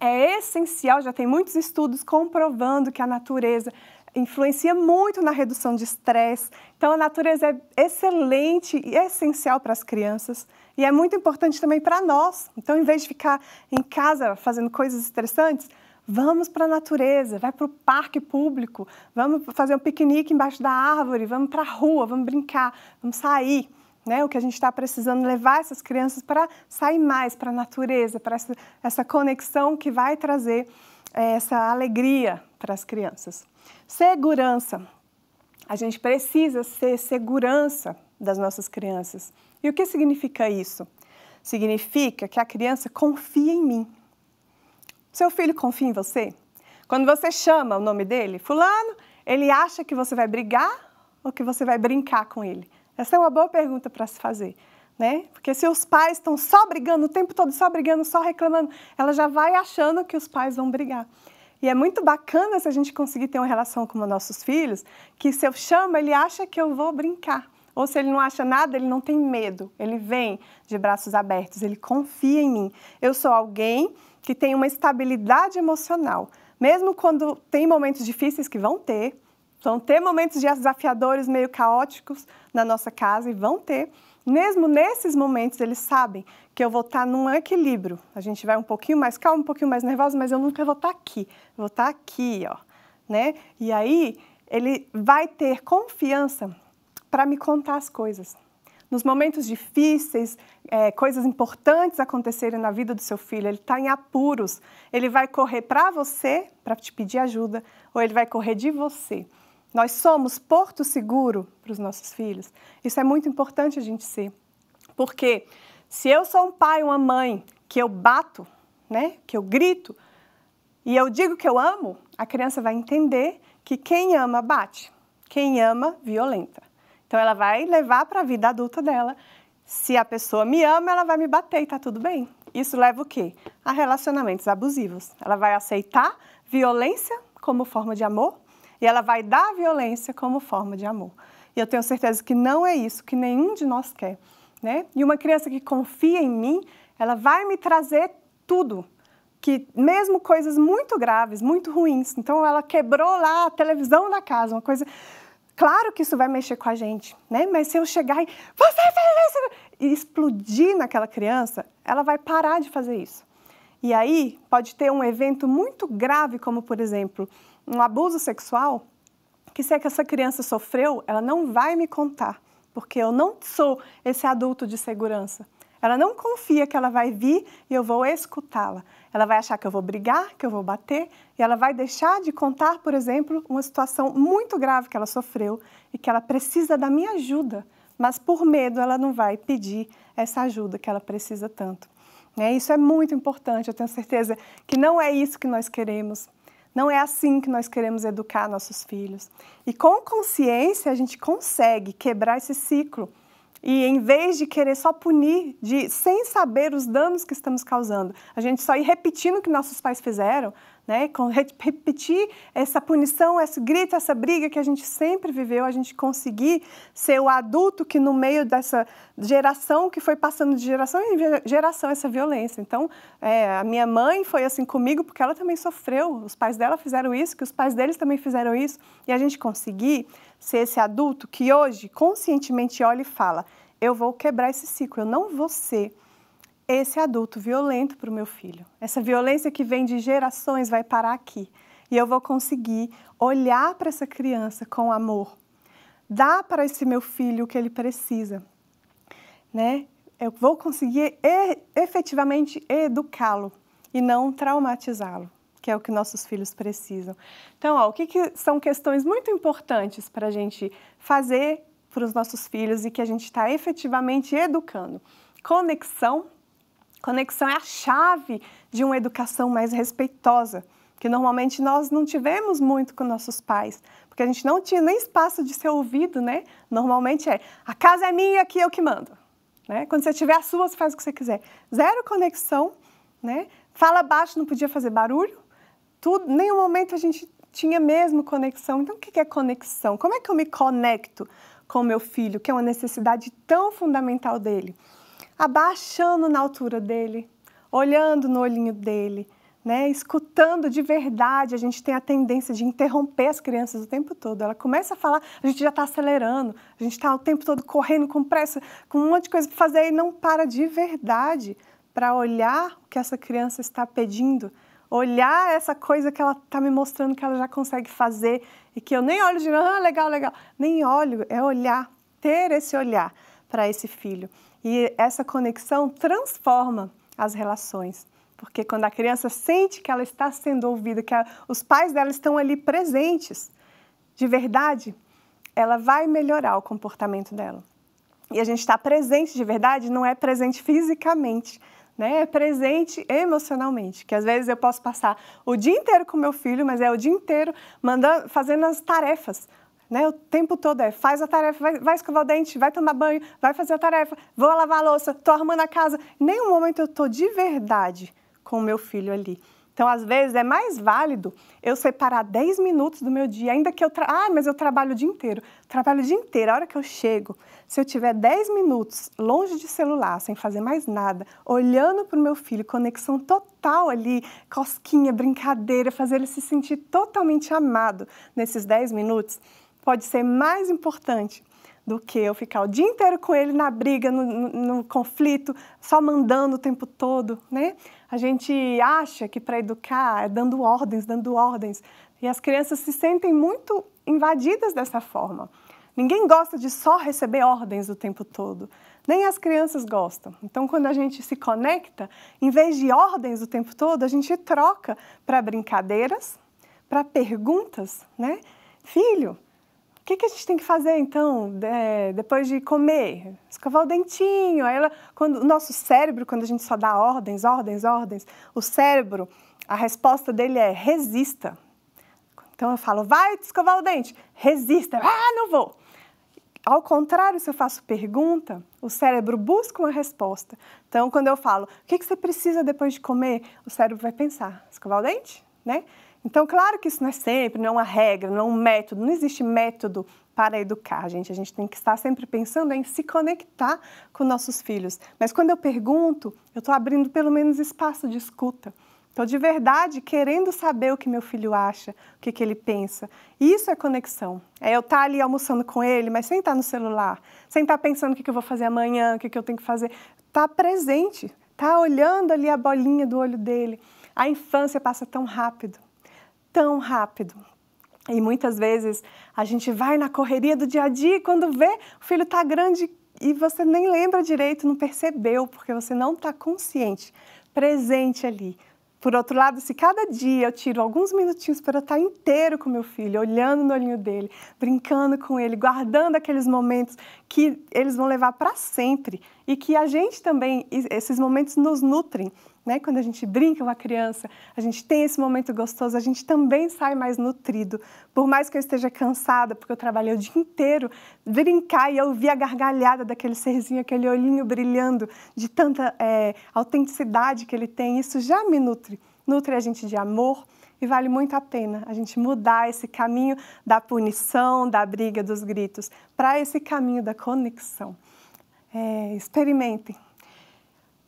Speaker 2: é essencial, já tem muitos estudos comprovando que a natureza influencia muito na redução de estresse. Então, a natureza é excelente e é essencial para as crianças. E é muito importante também para nós. Então, em vez de ficar em casa fazendo coisas estressantes, Vamos para a natureza, vai para o parque público, vamos fazer um piquenique embaixo da árvore, vamos para a rua, vamos brincar, vamos sair. Né? O que a gente está precisando é levar essas crianças para sair mais para a natureza, para essa, essa conexão que vai trazer é, essa alegria para as crianças. Segurança. A gente precisa ser segurança das nossas crianças. E o que significa isso? Significa que a criança confia em mim. Seu filho confia em você? Quando você chama o nome dele, Fulano, ele acha que você vai brigar ou que você vai brincar com ele? Essa é uma boa pergunta para se fazer. Né? Porque se os pais estão só brigando o tempo todo, só brigando, só reclamando, ela já vai achando que os pais vão brigar. E é muito bacana se a gente conseguir ter uma relação com os nossos filhos, que se eu chamo, ele acha que eu vou brincar. Ou se ele não acha nada, ele não tem medo. Ele vem de braços abertos, ele confia em mim. Eu sou alguém que tem uma estabilidade emocional. Mesmo quando tem momentos difíceis que vão ter, vão ter momentos desafiadores meio caóticos na nossa casa e vão ter. Mesmo nesses momentos, eles sabem que eu vou estar num equilíbrio. A gente vai um pouquinho mais calmo, um pouquinho mais nervoso, mas eu nunca vou estar aqui. vou estar aqui, ó, né? E aí ele vai ter confiança para me contar as coisas nos momentos difíceis, é, coisas importantes acontecerem na vida do seu filho, ele está em apuros, ele vai correr para você para te pedir ajuda ou ele vai correr de você. Nós somos porto seguro para os nossos filhos. Isso é muito importante a gente ser, porque se eu sou um pai, uma mãe que eu bato, né, que eu grito e eu digo que eu amo, a criança vai entender que quem ama bate, quem ama violenta. Então ela vai levar para a vida adulta dela. Se a pessoa me ama, ela vai me bater e tá tudo bem. Isso leva o quê? A relacionamentos abusivos. Ela vai aceitar violência como forma de amor e ela vai dar violência como forma de amor. E eu tenho certeza que não é isso que nenhum de nós quer, né? E uma criança que confia em mim, ela vai me trazer tudo, que mesmo coisas muito graves, muito ruins. Então ela quebrou lá a televisão da casa, uma coisa Claro que isso vai mexer com a gente, né? Mas se eu chegar e você é fez isso e explodir naquela criança, ela vai parar de fazer isso. E aí pode ter um evento muito grave, como por exemplo um abuso sexual, que se é que essa criança sofreu, ela não vai me contar, porque eu não sou esse adulto de segurança. Ela não confia que ela vai vir e eu vou escutá-la. Ela vai achar que eu vou brigar, que eu vou bater, e ela vai deixar de contar, por exemplo, uma situação muito grave que ela sofreu e que ela precisa da minha ajuda, mas por medo ela não vai pedir essa ajuda que ela precisa tanto. É, isso é muito importante, eu tenho certeza que não é isso que nós queremos. Não é assim que nós queremos educar nossos filhos. E com consciência a gente consegue quebrar esse ciclo e em vez de querer só punir, de sem saber os danos que estamos causando, a gente só ir repetindo o que nossos pais fizeram, né? Com, repetir essa punição, esse grito, essa briga que a gente sempre viveu, a gente conseguir ser o adulto que no meio dessa geração que foi passando de geração em geração essa violência. Então, é, a minha mãe foi assim comigo porque ela também sofreu. Os pais dela fizeram isso, que os pais deles também fizeram isso, e a gente conseguir ser esse adulto que hoje conscientemente olha e fala: eu vou quebrar esse ciclo, eu não vou ser esse adulto violento para o meu filho. Essa violência que vem de gerações vai parar aqui. E eu vou conseguir olhar para essa criança com amor, dar para esse meu filho o que ele precisa, né? Eu vou conseguir efetivamente educá-lo e não traumatizá-lo, que é o que nossos filhos precisam. Então, ó, o que, que são questões muito importantes para a gente fazer para os nossos filhos e que a gente está efetivamente educando? Conexão, Conexão é a chave de uma educação mais respeitosa, que normalmente nós não tivemos muito com nossos pais, porque a gente não tinha nem espaço de ser ouvido, né? Normalmente é, a casa é minha, aqui eu que mando. Né? Quando você tiver a sua, você faz o que você quiser. Zero conexão, né? Fala baixo, não podia fazer barulho. Tudo, nenhum momento a gente tinha mesmo conexão. Então, o que é conexão? Como é que eu me conecto com o meu filho, que é uma necessidade tão fundamental dele? abaixando na altura dele, olhando no olhinho dele, né, escutando de verdade, a gente tem a tendência de interromper as crianças o tempo todo. Ela começa a falar, a gente já está acelerando, a gente está o tempo todo correndo com pressa, com um monte de coisa para fazer e não para de verdade para olhar o que essa criança está pedindo, olhar essa coisa que ela está me mostrando que ela já consegue fazer e que eu nem olho de ah, legal, legal, nem olho, é olhar, ter esse olhar para esse filho. E essa conexão transforma as relações. Porque quando a criança sente que ela está sendo ouvida, que a, os pais dela estão ali presentes, de verdade, ela vai melhorar o comportamento dela. E a gente está presente de verdade, não é presente fisicamente, né? É presente emocionalmente. Que às vezes eu posso passar o dia inteiro com meu filho, mas é o dia inteiro mandando, fazendo as tarefas, né? O tempo todo é faz a tarefa, vai, vai, escovar o dente, vai tomar banho, vai fazer a tarefa, vou lavar a louça, estou arrumando a casa. Nenhum momento eu estou de verdade com o meu filho ali. Então, às vezes, é mais válido eu separar 10 minutos do meu dia, ainda que eu... Tra... Ah, mas eu trabalho o dia inteiro. Trabalho o dia inteiro, a hora que eu chego. Se eu tiver 10 minutos longe de celular, sem fazer mais nada, olhando para o meu filho, conexão total ali, cosquinha, brincadeira, fazer ele se sentir totalmente amado nesses 10 minutos, pode ser mais importante do que eu ficar o dia inteiro com ele na briga, no, no, no conflito, só mandando o tempo todo, né? A gente acha que para educar é dando ordens, dando ordens, e as crianças se sentem muito invadidas dessa forma. Ninguém gosta de só receber ordens o tempo todo, nem as crianças gostam. Então, quando a gente se conecta, em vez de ordens o tempo todo, a gente troca para brincadeiras, para perguntas, né? Filho, o que, que, a gente tem que fazer então, é, depois de comer? Escovar o dentinho. Aí ela, quando, o nosso cérebro, quando a gente só dá ordens, ordens, ordens, o cérebro, a resposta dele é resista. Então eu falo, vai escovar o dente, resista, ah, não vou. Ao contrário, se eu faço pergunta, o cérebro busca uma resposta. Então, quando eu falo, o que, que você precisa depois de comer? O cérebro vai pensar, escovar o dente, né? Então, claro que isso não é sempre, não é uma regra, não é um método, não existe método para educar, gente. A gente tem que estar sempre pensando em se conectar com nossos filhos. Mas quando eu pergunto, eu estou abrindo pelo menos espaço de escuta. Estou de verdade querendo saber o que meu filho acha, o que, que ele pensa. E isso é conexão. É eu estar tá ali almoçando com ele, mas sem estar tá no celular, sem estar tá pensando o que, que eu vou fazer amanhã, o que, que eu tenho que fazer. Está presente, Está olhando ali a bolinha do olho dele. A infância passa tão rápido tão rápido. E muitas vezes a gente vai na correria do dia a dia e quando vê, o filho está grande e você nem lembra direito, não percebeu, porque você não está consciente, presente ali. Por outro lado, se cada dia eu tiro alguns minutinhos para estar tá inteiro com meu filho, olhando no olhinho dele, brincando com ele, guardando aqueles momentos que eles vão levar para sempre e que a gente também, esses momentos nos nutrem, né? Quando a gente brinca com a criança, a gente tem esse momento gostoso, a gente também sai mais nutrido. Por mais que eu esteja cansada, porque eu trabalhei o dia inteiro, brincar e ouvir a gargalhada daquele serzinho, aquele olhinho brilhando, de tanta é, autenticidade que ele tem, isso já me nutre. Nutre a gente de amor, e vale muito a pena a gente mudar esse caminho da punição, da briga, dos gritos, para esse caminho da conexão. É, experimentem.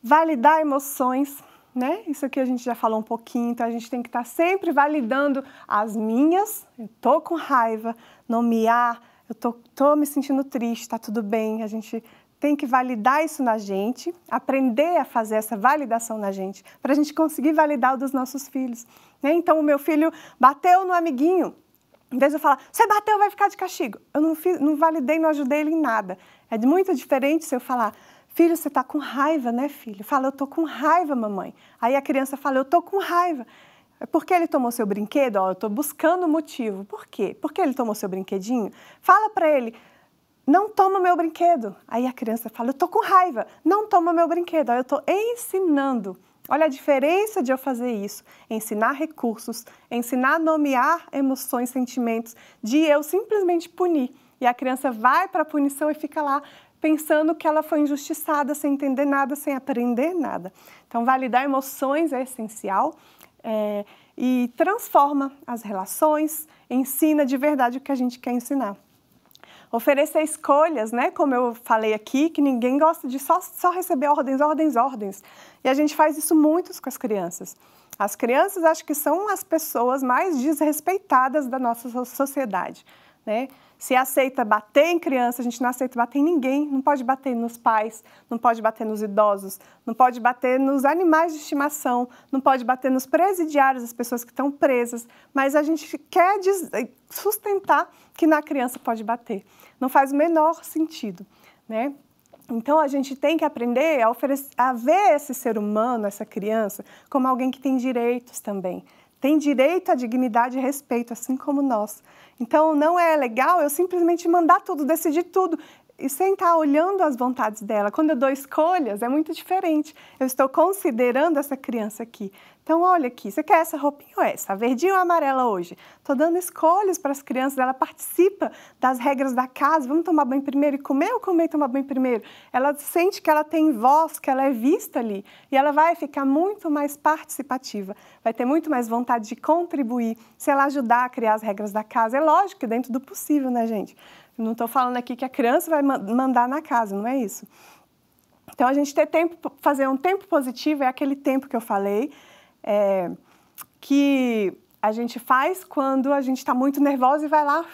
Speaker 2: Validar emoções né? Isso aqui a gente já falou um pouquinho, então a gente tem que estar tá sempre validando as minhas. Eu tô com raiva, nomear, eu tô, tô me sentindo triste, tá tudo bem. A gente tem que validar isso na gente, aprender a fazer essa validação na gente, para a gente conseguir validar o dos nossos filhos. Né? Então, o meu filho bateu no amiguinho. Em vez de eu falar, você bateu, vai ficar de castigo. Eu não, fiz, não validei, não ajudei ele em nada. É muito diferente se eu falar, Filho, você está com raiva, né, filho? Fala, eu estou com raiva, mamãe. Aí a criança fala, eu estou com raiva. É Por que ele tomou seu brinquedo? Ó, eu estou buscando o motivo. Por quê? Por que ele tomou seu brinquedinho? Fala para ele, não toma meu brinquedo. Aí a criança fala, eu estou com raiva, não toma meu brinquedo. Ó, eu estou ensinando. Olha a diferença de eu fazer isso, ensinar recursos, ensinar a nomear emoções, sentimentos, de eu simplesmente punir. E a criança vai para a punição e fica lá pensando que ela foi injustiçada, sem entender nada, sem aprender nada. Então, validar emoções é essencial é, e transforma as relações, ensina de verdade o que a gente quer ensinar. Oferecer escolhas, né? Como eu falei aqui, que ninguém gosta de só, só receber ordens, ordens, ordens. E a gente faz isso muito com as crianças. As crianças acho que são as pessoas mais desrespeitadas da nossa sociedade, né? Se aceita bater em criança, a gente não aceita bater em ninguém. Não pode bater nos pais, não pode bater nos idosos, não pode bater nos animais de estimação, não pode bater nos presidiários, as pessoas que estão presas. Mas a gente quer eh, sustentar que na criança pode bater. Não faz o menor sentido, né? Então a gente tem que aprender a, oferecer, a ver esse ser humano, essa criança, como alguém que tem direitos também, tem direito à dignidade e respeito, assim como nós. Então, não é legal eu simplesmente mandar tudo, decidir tudo e sem estar olhando as vontades dela. Quando eu dou escolhas, é muito diferente. Eu estou considerando essa criança aqui. Então, olha aqui, você quer essa roupinha ou essa? A verdinha ou a amarela hoje? Estou dando escolhas para as crianças, ela participa das regras da casa. Vamos tomar banho primeiro e comer ou comer e tomar banho primeiro? Ela sente que ela tem voz, que ela é vista ali. E ela vai ficar muito mais participativa, vai ter muito mais vontade de contribuir, se ela ajudar a criar as regras da casa. É lógico que dentro do possível, né, gente? Não estou falando aqui que a criança vai mandar na casa, não é isso. Então, a gente ter tempo, fazer um tempo positivo é aquele tempo que eu falei, é, que a gente faz quando a gente está muito nervosa e vai lá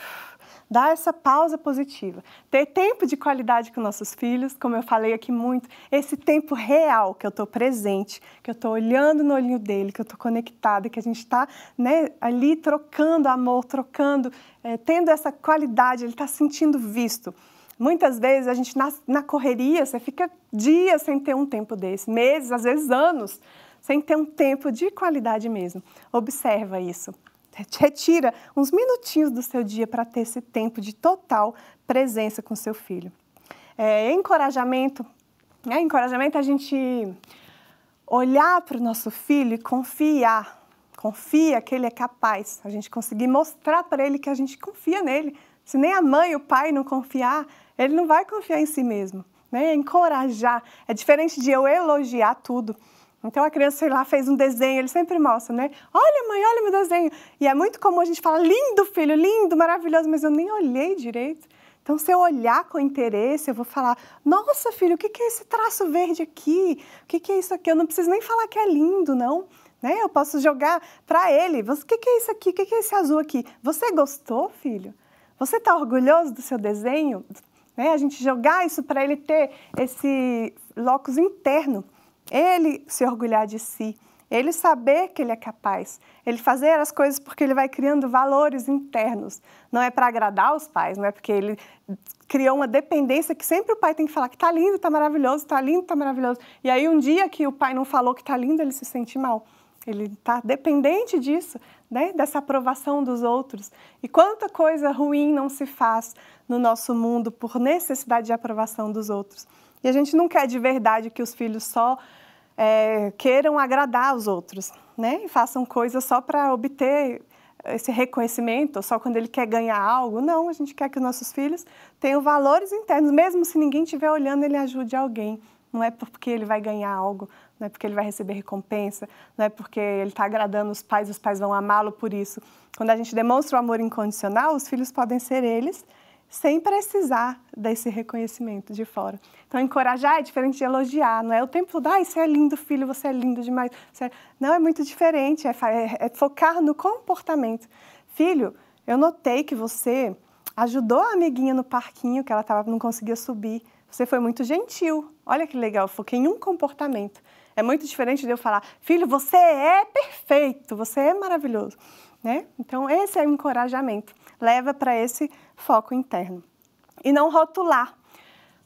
Speaker 2: dar essa pausa positiva, ter tempo de qualidade com nossos filhos, como eu falei aqui muito, esse tempo real que eu estou presente, que eu estou olhando no olhinho dele, que eu estou conectada, que a gente está né, ali trocando amor, trocando, é, tendo essa qualidade, ele está sentindo visto. Muitas vezes a gente na, na correria, você fica dias sem ter um tempo desse, meses, às vezes anos, sem ter um tempo de qualidade mesmo. Observa isso. Retira uns minutinhos do seu dia para ter esse tempo de total presença com seu filho. É, encorajamento, né? encorajamento é a gente olhar para o nosso filho e confiar. Confia que ele é capaz. A gente conseguir mostrar para ele que a gente confia nele. Se nem a mãe e o pai não confiar, ele não vai confiar em si mesmo. Né? Encorajar é diferente de eu elogiar tudo. Então a criança, sei lá, fez um desenho, ele sempre mostra, né? Olha, mãe, olha meu desenho. E é muito comum a gente falar, lindo, filho, lindo, maravilhoso, mas eu nem olhei direito. Então, se eu olhar com interesse, eu vou falar: nossa, filho, o que é esse traço verde aqui? O que é isso aqui? Eu não preciso nem falar que é lindo, não. Né? Eu posso jogar para ele: o que é isso aqui? O que é esse azul aqui? Você gostou, filho? Você está orgulhoso do seu desenho? Né? A gente jogar isso para ele ter esse locus interno ele se orgulhar de si, ele saber que ele é capaz, ele fazer as coisas porque ele vai criando valores internos. Não é para agradar os pais, não é porque ele criou uma dependência que sempre o pai tem que falar que tá lindo, tá maravilhoso, tá lindo, tá maravilhoso. E aí um dia que o pai não falou que tá lindo, ele se sente mal. Ele está dependente disso, né? dessa aprovação dos outros. E quanta coisa ruim não se faz no nosso mundo por necessidade de aprovação dos outros. E a gente não quer de verdade que os filhos só é, queiram agradar os outros, né? E façam coisas só para obter esse reconhecimento, só quando ele quer ganhar algo. Não, a gente quer que os nossos filhos tenham valores internos, mesmo se ninguém estiver olhando, ele ajude alguém. Não é porque ele vai ganhar algo, não é porque ele vai receber recompensa, não é porque ele está agradando os pais, os pais vão amá-lo por isso. Quando a gente demonstra o amor incondicional, os filhos podem ser eles sem precisar desse reconhecimento de fora. Então, encorajar é diferente de elogiar, não é o tempo todo, ai, ah, você é lindo, filho, você é lindo demais. É, não, é muito diferente, é, é, é focar no comportamento. Filho, eu notei que você ajudou a amiguinha no parquinho, que ela tava, não conseguia subir. Você foi muito gentil. Olha que legal, eu foquei em um comportamento. É muito diferente de eu falar, filho, você é perfeito, você é maravilhoso. Né? Então, esse é o encorajamento. Leva para esse foco interno. E não rotular.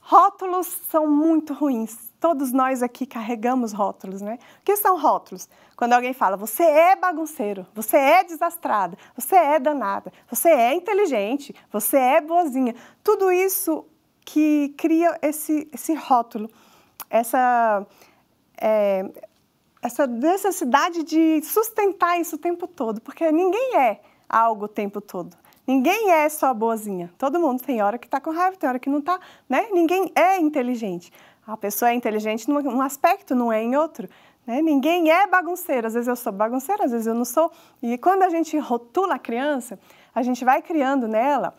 Speaker 2: Rótulos são muito ruins. Todos nós aqui carregamos rótulos, né? O que são rótulos? Quando alguém fala, você é bagunceiro, você é desastrada, você é danada, você é inteligente, você é boazinha. Tudo isso que cria esse, esse rótulo, essa, é, essa necessidade de sustentar isso o tempo todo, porque ninguém é algo o tempo todo. Ninguém é só boazinha. Todo mundo tem hora que está com raiva, tem hora que não está, né? Ninguém é inteligente. A pessoa é inteligente num aspecto, não é em outro. Né? Ninguém é bagunceiro. Às vezes eu sou bagunceira, às vezes eu não sou. E quando a gente rotula a criança, a gente vai criando nela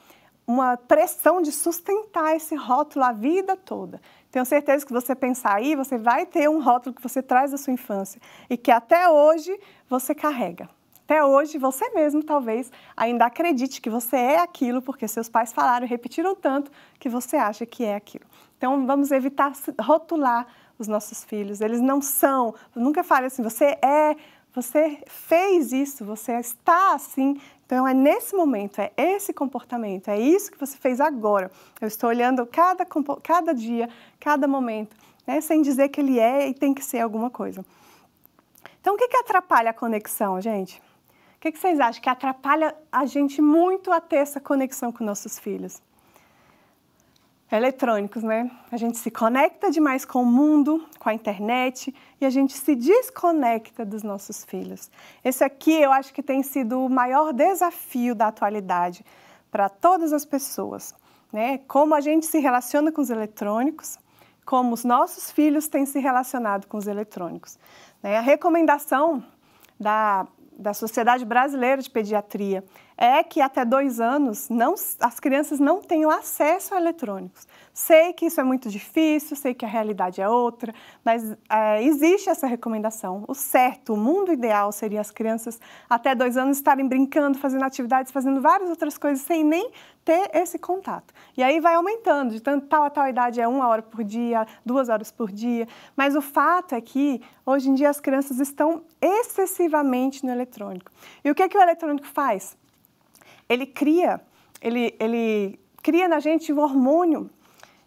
Speaker 2: uma pressão de sustentar esse rótulo a vida toda. Tenho certeza que você pensar aí, você vai ter um rótulo que você traz da sua infância e que até hoje você carrega. Até hoje, você mesmo talvez ainda acredite que você é aquilo porque seus pais falaram, e repetiram tanto que você acha que é aquilo. Então, vamos evitar rotular os nossos filhos. Eles não são. Nunca fale assim, você é, você fez isso, você está assim. Então é nesse momento, é esse comportamento, é isso que você fez agora. Eu estou olhando cada, cada dia, cada momento, né? sem dizer que ele é e tem que ser alguma coisa. Então o que, que atrapalha a conexão, gente? que, que vocês acham? Que atrapalha a gente muito a ter essa conexão com nossos filhos? É eletrônicos, né? A gente se conecta demais com o mundo, com a internet e a gente se desconecta dos nossos filhos. Esse aqui eu acho que tem sido o maior desafio da atualidade para todas as pessoas, né? Como a gente se relaciona com os eletrônicos, como os nossos filhos têm se relacionado com os eletrônicos. Né? A recomendação da da Sociedade Brasileira de Pediatria é que até dois anos não, as crianças não tenham acesso a eletrônicos. Sei que isso é muito difícil, sei que a realidade é outra, mas é, existe essa recomendação. O certo, o mundo ideal seria as crianças até dois anos estarem brincando, fazendo atividades, fazendo várias outras coisas sem nem ter esse contato. E aí vai aumentando, de tanto, tal a tal idade é uma hora por dia, duas horas por dia, mas o fato é que hoje em dia as crianças estão excessivamente no eletrônico. E o que, é que o eletrônico faz? ele cria, ele, ele cria na gente um hormônio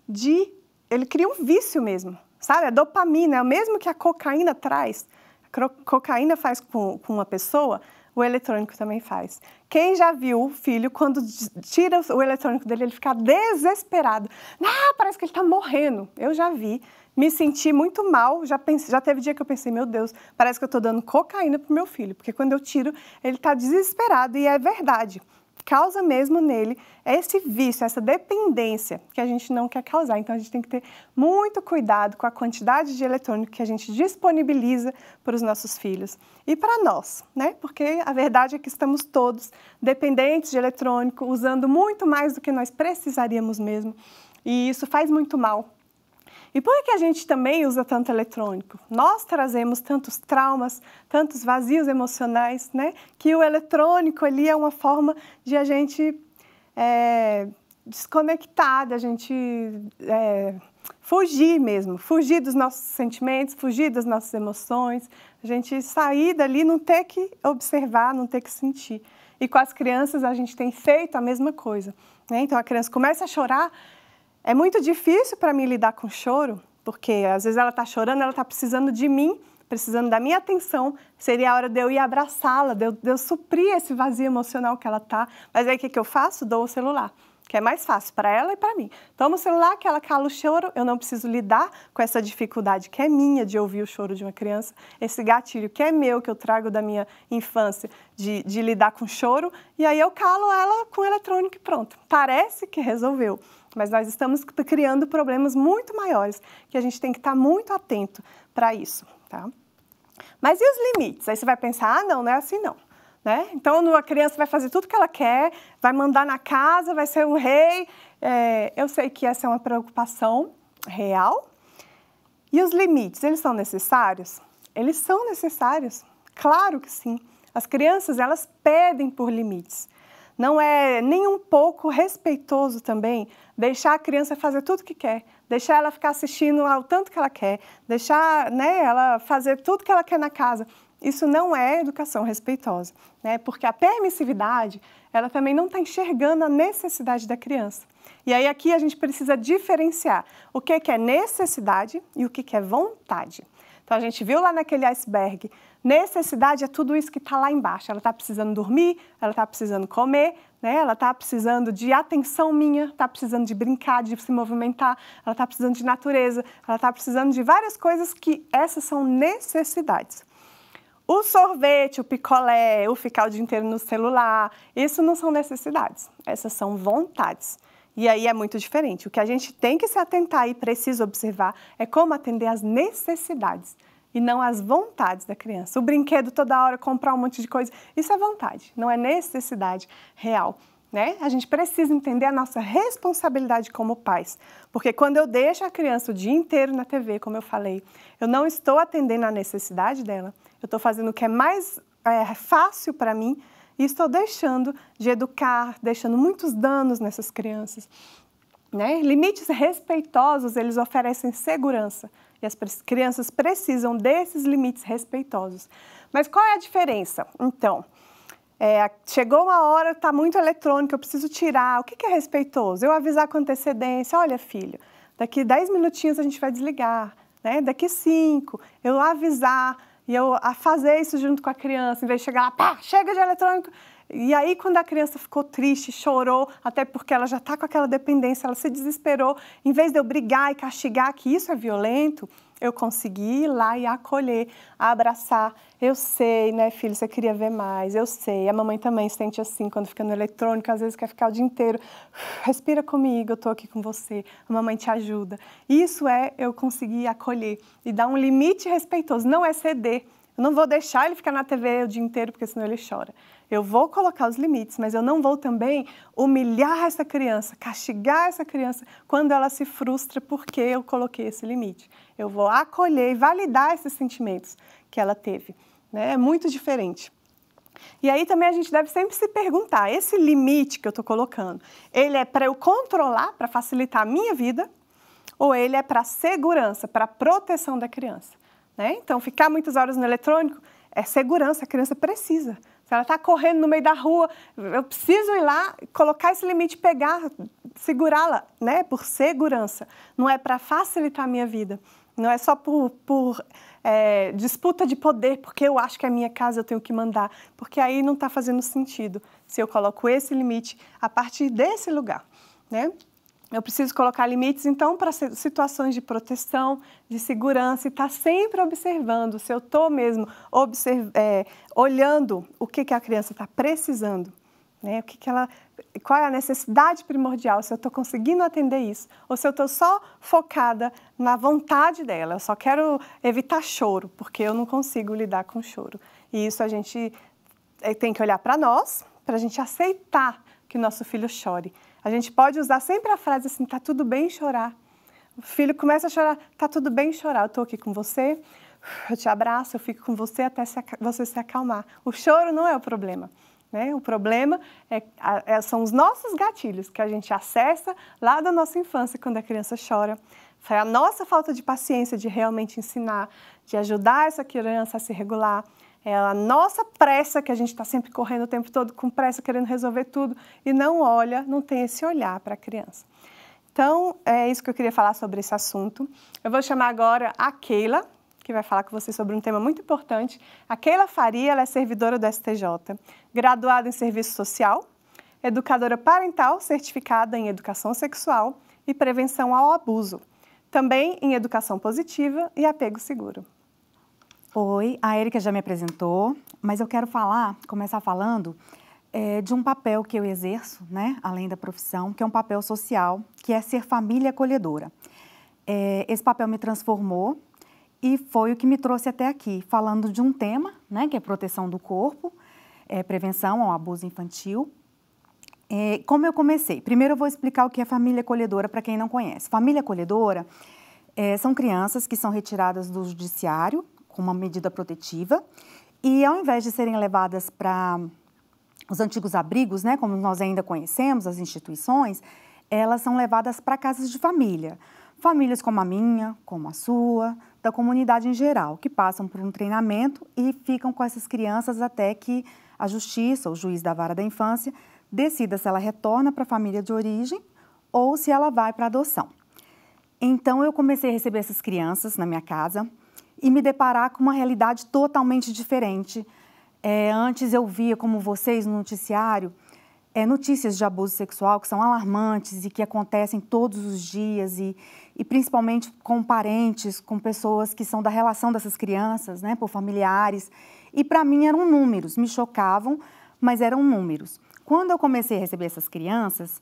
Speaker 2: de. Ele cria um vício mesmo, sabe? A dopamina é o mesmo que a cocaína traz. A cocaína faz com, com uma pessoa, o eletrônico também faz. Quem já viu o filho, quando tira o eletrônico dele, ele fica desesperado. Ah, parece que ele está morrendo. Eu já vi, me senti muito mal. Já, pensei, já teve dia que eu pensei, meu Deus, parece que eu estou dando cocaína para meu filho, porque quando eu tiro, ele está desesperado. E é verdade causa mesmo nele é esse vício, essa dependência que a gente não quer causar. Então a gente tem que ter muito cuidado com a quantidade de eletrônico que a gente disponibiliza para os nossos filhos e para nós, né? Porque a verdade é que estamos todos dependentes de eletrônico, usando muito mais do que nós precisaríamos mesmo. E isso faz muito mal e por que a gente também usa tanto eletrônico? Nós trazemos tantos traumas, tantos vazios emocionais, né? Que o eletrônico ali é uma forma de a gente é, desconectar, de a gente é, fugir mesmo, fugir dos nossos sentimentos, fugir das nossas emoções, a gente sair dali, não ter que observar, não ter que sentir. E com as crianças a gente tem feito a mesma coisa. Né? Então a criança começa a chorar é muito difícil para mim lidar com choro, porque às vezes ela está chorando, ela está precisando de mim, precisando da minha atenção. Seria a hora de eu ir abraçá-la, de, de, eu suprir esse vazio emocional que ela está. Mas aí o que, que eu faço? Dou o celular que é mais fácil para ela e para mim. Toma o celular, que ela cala o choro, eu não preciso lidar com essa dificuldade que é minha de ouvir o choro de uma criança, esse gatilho que é meu, que eu trago da minha infância, de, de lidar com choro, e aí eu calo ela com eletrônico e pronto. Parece que resolveu. Mas nós estamos criando problemas muito maiores, que a gente tem que estar muito atento para isso, tá? Mas e os limites? Aí você vai pensar, ah, não, não é assim não. Né? Então a criança vai fazer tudo o que ela quer, vai mandar na casa, vai ser um rei. É, eu sei que essa é uma preocupação real. E os limites, eles são necessários? Eles são necessários, claro que sim. As crianças elas pedem por limites. Não é nem um pouco respeitoso também deixar a criança fazer tudo que quer, deixar ela ficar assistindo ao tanto que ela quer, deixar né, ela fazer tudo que ela quer na casa. Isso não é educação respeitosa, né? porque a permissividade ela também não está enxergando a necessidade da criança. E aí aqui a gente precisa diferenciar o que, que é necessidade e o que, que é vontade. Então a gente viu lá naquele iceberg Necessidade é tudo isso que está lá embaixo. Ela está precisando dormir, ela está precisando comer, né? ela está precisando de atenção minha, está precisando de brincar, de se movimentar, ela está precisando de natureza, ela está precisando de várias coisas que essas são necessidades. O sorvete, o picolé, o ficar o dia inteiro no celular, isso não são necessidades, essas são vontades. E aí é muito diferente. O que a gente tem que se atentar e precisa observar é como atender às necessidades e não as vontades da criança. O brinquedo toda hora, comprar um monte de coisa, isso é vontade, não é necessidade real. Né? A gente precisa entender a nossa responsabilidade como pais, porque quando eu deixo a criança o dia inteiro na TV, como eu falei, eu não estou atendendo a necessidade dela, eu estou fazendo o que é mais é, fácil para mim e estou deixando de educar, deixando muitos danos nessas crianças. Né? Limites respeitosos, eles oferecem segurança e as crianças precisam desses limites respeitosos. Mas qual é a diferença? Então, é, chegou uma hora, está muito eletrônico, eu preciso tirar. O que, que é respeitoso? Eu avisar com antecedência: olha, filho, daqui 10 minutinhos a gente vai desligar, né? daqui 5, eu avisar. E eu a fazer isso junto com a criança, em vez de chegar lá, pá, chega de eletrônico, e aí, quando a criança ficou triste, chorou, até porque ela já está com aquela dependência, ela se desesperou, em vez de eu brigar e castigar que isso é violento, eu consegui ir lá e acolher, abraçar. Eu sei, né, filho, você queria ver mais, eu sei. A mamãe também sente assim, quando fica no eletrônico, às vezes quer ficar o dia inteiro. Respira comigo, eu estou aqui com você, a mamãe te ajuda. Isso é eu conseguir acolher e dar um limite respeitoso, não é ceder, não vou deixar ele ficar na TV o dia inteiro, porque senão ele chora. Eu vou colocar os limites, mas eu não vou também humilhar essa criança, castigar essa criança quando ela se frustra porque eu coloquei esse limite. Eu vou acolher e validar esses sentimentos que ela teve. Né? É muito diferente. E aí também a gente deve sempre se perguntar: esse limite que eu estou colocando, ele é para eu controlar, para facilitar a minha vida, ou ele é para segurança, para proteção da criança? Né? Então, ficar muitas horas no eletrônico é segurança, a criança precisa. Se ela está correndo no meio da rua, eu preciso ir lá, colocar esse limite, pegar, segurá-la, né? Por segurança. Não é para facilitar a minha vida. Não é só por, por é, disputa de poder, porque eu acho que é minha casa, eu tenho que mandar. Porque aí não está fazendo sentido se eu coloco esse limite a partir desse lugar, né? eu preciso colocar limites, então, para situações de proteção, de segurança, e estar tá sempre observando, se eu estou mesmo observ... é, olhando o que, que a criança está precisando, né? o que, que ela, qual é a necessidade primordial, se eu estou conseguindo atender isso, ou se eu estou só focada na vontade dela, eu só quero evitar choro, porque eu não consigo lidar com choro. E isso a gente é, tem que olhar para nós, para a gente aceitar que o nosso filho chore. A gente pode usar sempre a frase assim, tá tudo bem chorar. O filho começa a chorar, tá tudo bem chorar, eu tô aqui com você, eu te abraço, eu fico com você até você se acalmar. O choro não é o problema. Né? O problema é, é, são os nossos gatilhos que a gente acessa lá da nossa infância, quando a criança chora. Foi a nossa falta de paciência de realmente ensinar, de ajudar essa criança a se regular. É a nossa pressa que a gente está sempre correndo o tempo todo com pressa, querendo resolver tudo e não olha, não tem esse olhar para a criança. Então, é isso que eu queria falar sobre esse assunto. Eu vou chamar agora a Keila, que vai falar com você sobre um tema muito importante. A Keila Faria, ela é servidora do STJ, graduada em Serviço Social, educadora parental certificada em Educação Sexual e Prevenção ao Abuso, também em Educação Positiva e
Speaker 3: Apego Seguro. Oi, a Erika já me apresentou, mas eu quero falar, começar falando é, de um papel que eu exerço, né, além da profissão, que é um papel social, que é ser família acolhedora. É, esse papel me transformou e foi o que me trouxe até aqui, falando de um tema, né, que é proteção do corpo, é, prevenção ao abuso infantil. É, como eu comecei? Primeiro eu vou explicar o que é família acolhedora para quem não conhece. Família acolhedora é, são crianças que são retiradas do judiciário com uma medida protetiva. E ao invés de serem levadas para os antigos abrigos, né, como nós ainda conhecemos, as instituições, elas são levadas para casas de família. Famílias como a minha, como a sua, da comunidade em geral, que passam por um treinamento e ficam com essas crianças até que a justiça, o juiz da vara da infância, decida se ela retorna para a família de origem ou se ela vai para adoção. Então eu comecei a receber essas crianças na minha casa e me deparar com uma realidade totalmente diferente. É, antes eu via, como vocês no noticiário, é, notícias de abuso sexual que são alarmantes e que acontecem todos os dias e, e principalmente com parentes, com pessoas que são da relação dessas crianças, né, por familiares. E para mim eram números, me chocavam, mas eram números. Quando eu comecei a receber essas crianças,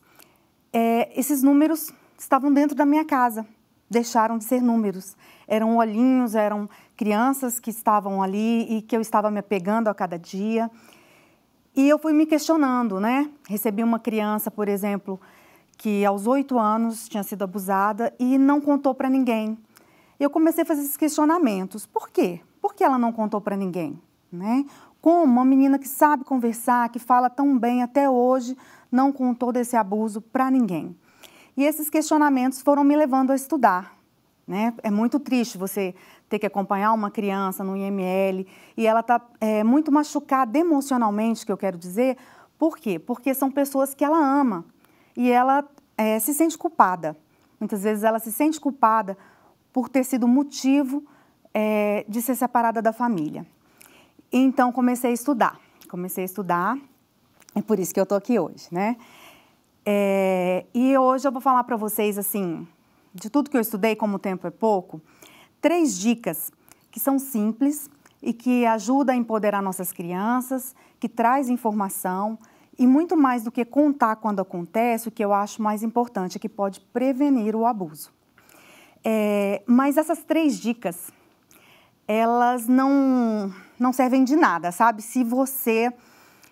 Speaker 3: é, esses números estavam dentro da minha casa, deixaram de ser números. Eram olhinhos, eram crianças que estavam ali e que eu estava me apegando a cada dia. E eu fui me questionando, né? Recebi uma criança, por exemplo, que aos oito anos tinha sido abusada e não contou para ninguém. Eu comecei a fazer esses questionamentos. Por quê? Por que ela não contou para ninguém? Né? Como uma menina que sabe conversar, que fala tão bem até hoje, não contou desse abuso para ninguém? E esses questionamentos foram me levando a estudar. Né? É muito triste você ter que acompanhar uma criança no IML e ela está é, muito machucada emocionalmente, que eu quero dizer. Por quê? Porque são pessoas que ela ama e ela é, se sente culpada. Muitas vezes ela se sente culpada por ter sido motivo é, de ser separada da família. Então comecei a estudar, comecei a estudar, é por isso que eu estou aqui hoje, né? É, e hoje eu vou falar para vocês, assim, de tudo que eu estudei, como o tempo é pouco, três dicas que são simples e que ajudam a empoderar nossas crianças, que traz informação e muito mais do que contar quando acontece, o que eu acho mais importante é que pode prevenir o abuso. É, mas essas três dicas, elas não, não servem de nada, sabe? Se você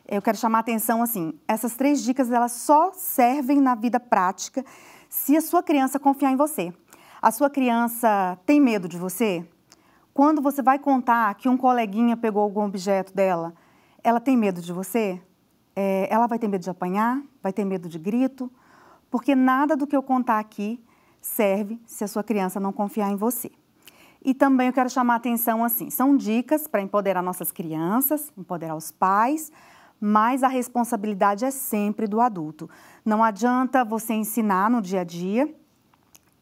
Speaker 3: eu quero chamar a atenção assim, essas três dicas elas só servem na vida prática se a sua criança confiar em você. A sua criança tem medo de você? Quando você vai contar que um coleguinha pegou algum objeto dela, ela tem medo de você? É, ela vai ter medo de apanhar? Vai ter medo de grito? Porque nada do que eu contar aqui serve se a sua criança não confiar em você. E também eu quero chamar a atenção assim, são dicas para empoderar nossas crianças, empoderar os pais, mas a responsabilidade é sempre do adulto. Não adianta você ensinar no dia a dia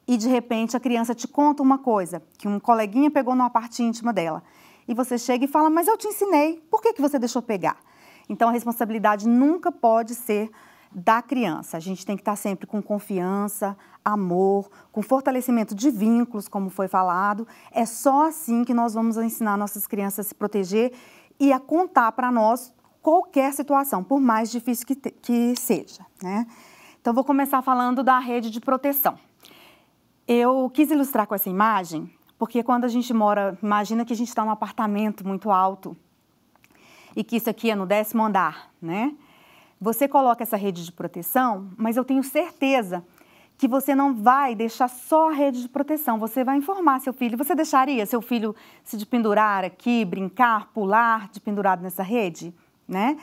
Speaker 3: e de repente a criança te conta uma coisa que um coleguinha pegou numa parte íntima dela. E você chega e fala, mas eu te ensinei, por que, que você deixou pegar? Então a responsabilidade nunca pode ser da criança. A gente tem que estar sempre com confiança, amor, com fortalecimento de vínculos, como foi falado. É só assim que nós vamos ensinar nossas crianças a se proteger e a contar para nós qualquer situação, por mais difícil que, te, que seja. Né? Então, vou começar falando da rede de proteção. Eu quis ilustrar com essa imagem, porque quando a gente mora, imagina que a gente está num apartamento muito alto e que isso aqui é no décimo andar, né? Você coloca essa rede de proteção, mas eu tenho certeza que você não vai deixar só a rede de proteção, você vai informar seu filho. Você deixaria seu filho se pendurar aqui, brincar, pular de pendurado nessa rede? né?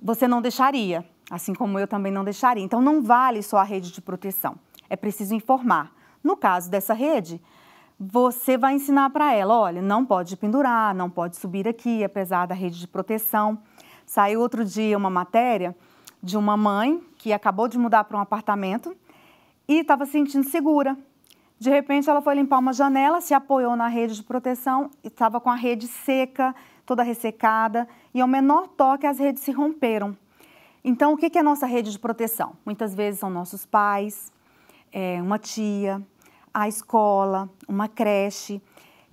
Speaker 3: Você não deixaria, assim como eu também não deixaria. Então não vale só a rede de proteção. É preciso informar. No caso dessa rede, você vai ensinar para ela, olha, não pode pendurar, não pode subir aqui, apesar da rede de proteção. Saiu outro dia uma matéria de uma mãe que acabou de mudar para um apartamento e estava se sentindo segura de repente, ela foi limpar uma janela, se apoiou na rede de proteção, estava com a rede seca, toda ressecada, e ao menor toque as redes se romperam. Então, o que é a nossa rede de proteção? Muitas vezes são nossos pais, é, uma tia, a escola, uma creche.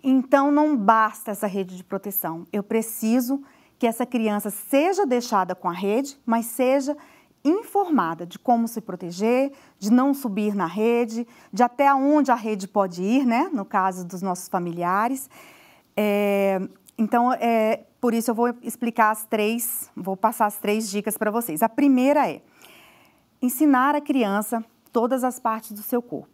Speaker 3: Então, não basta essa rede de proteção. Eu preciso que essa criança seja deixada com a rede, mas seja informada de como se proteger, de não subir na rede, de até onde a rede pode ir, né? No caso dos nossos familiares. É, então, é, por isso eu vou explicar as três, vou passar as três dicas para vocês. A primeira é ensinar a criança todas as partes do seu corpo.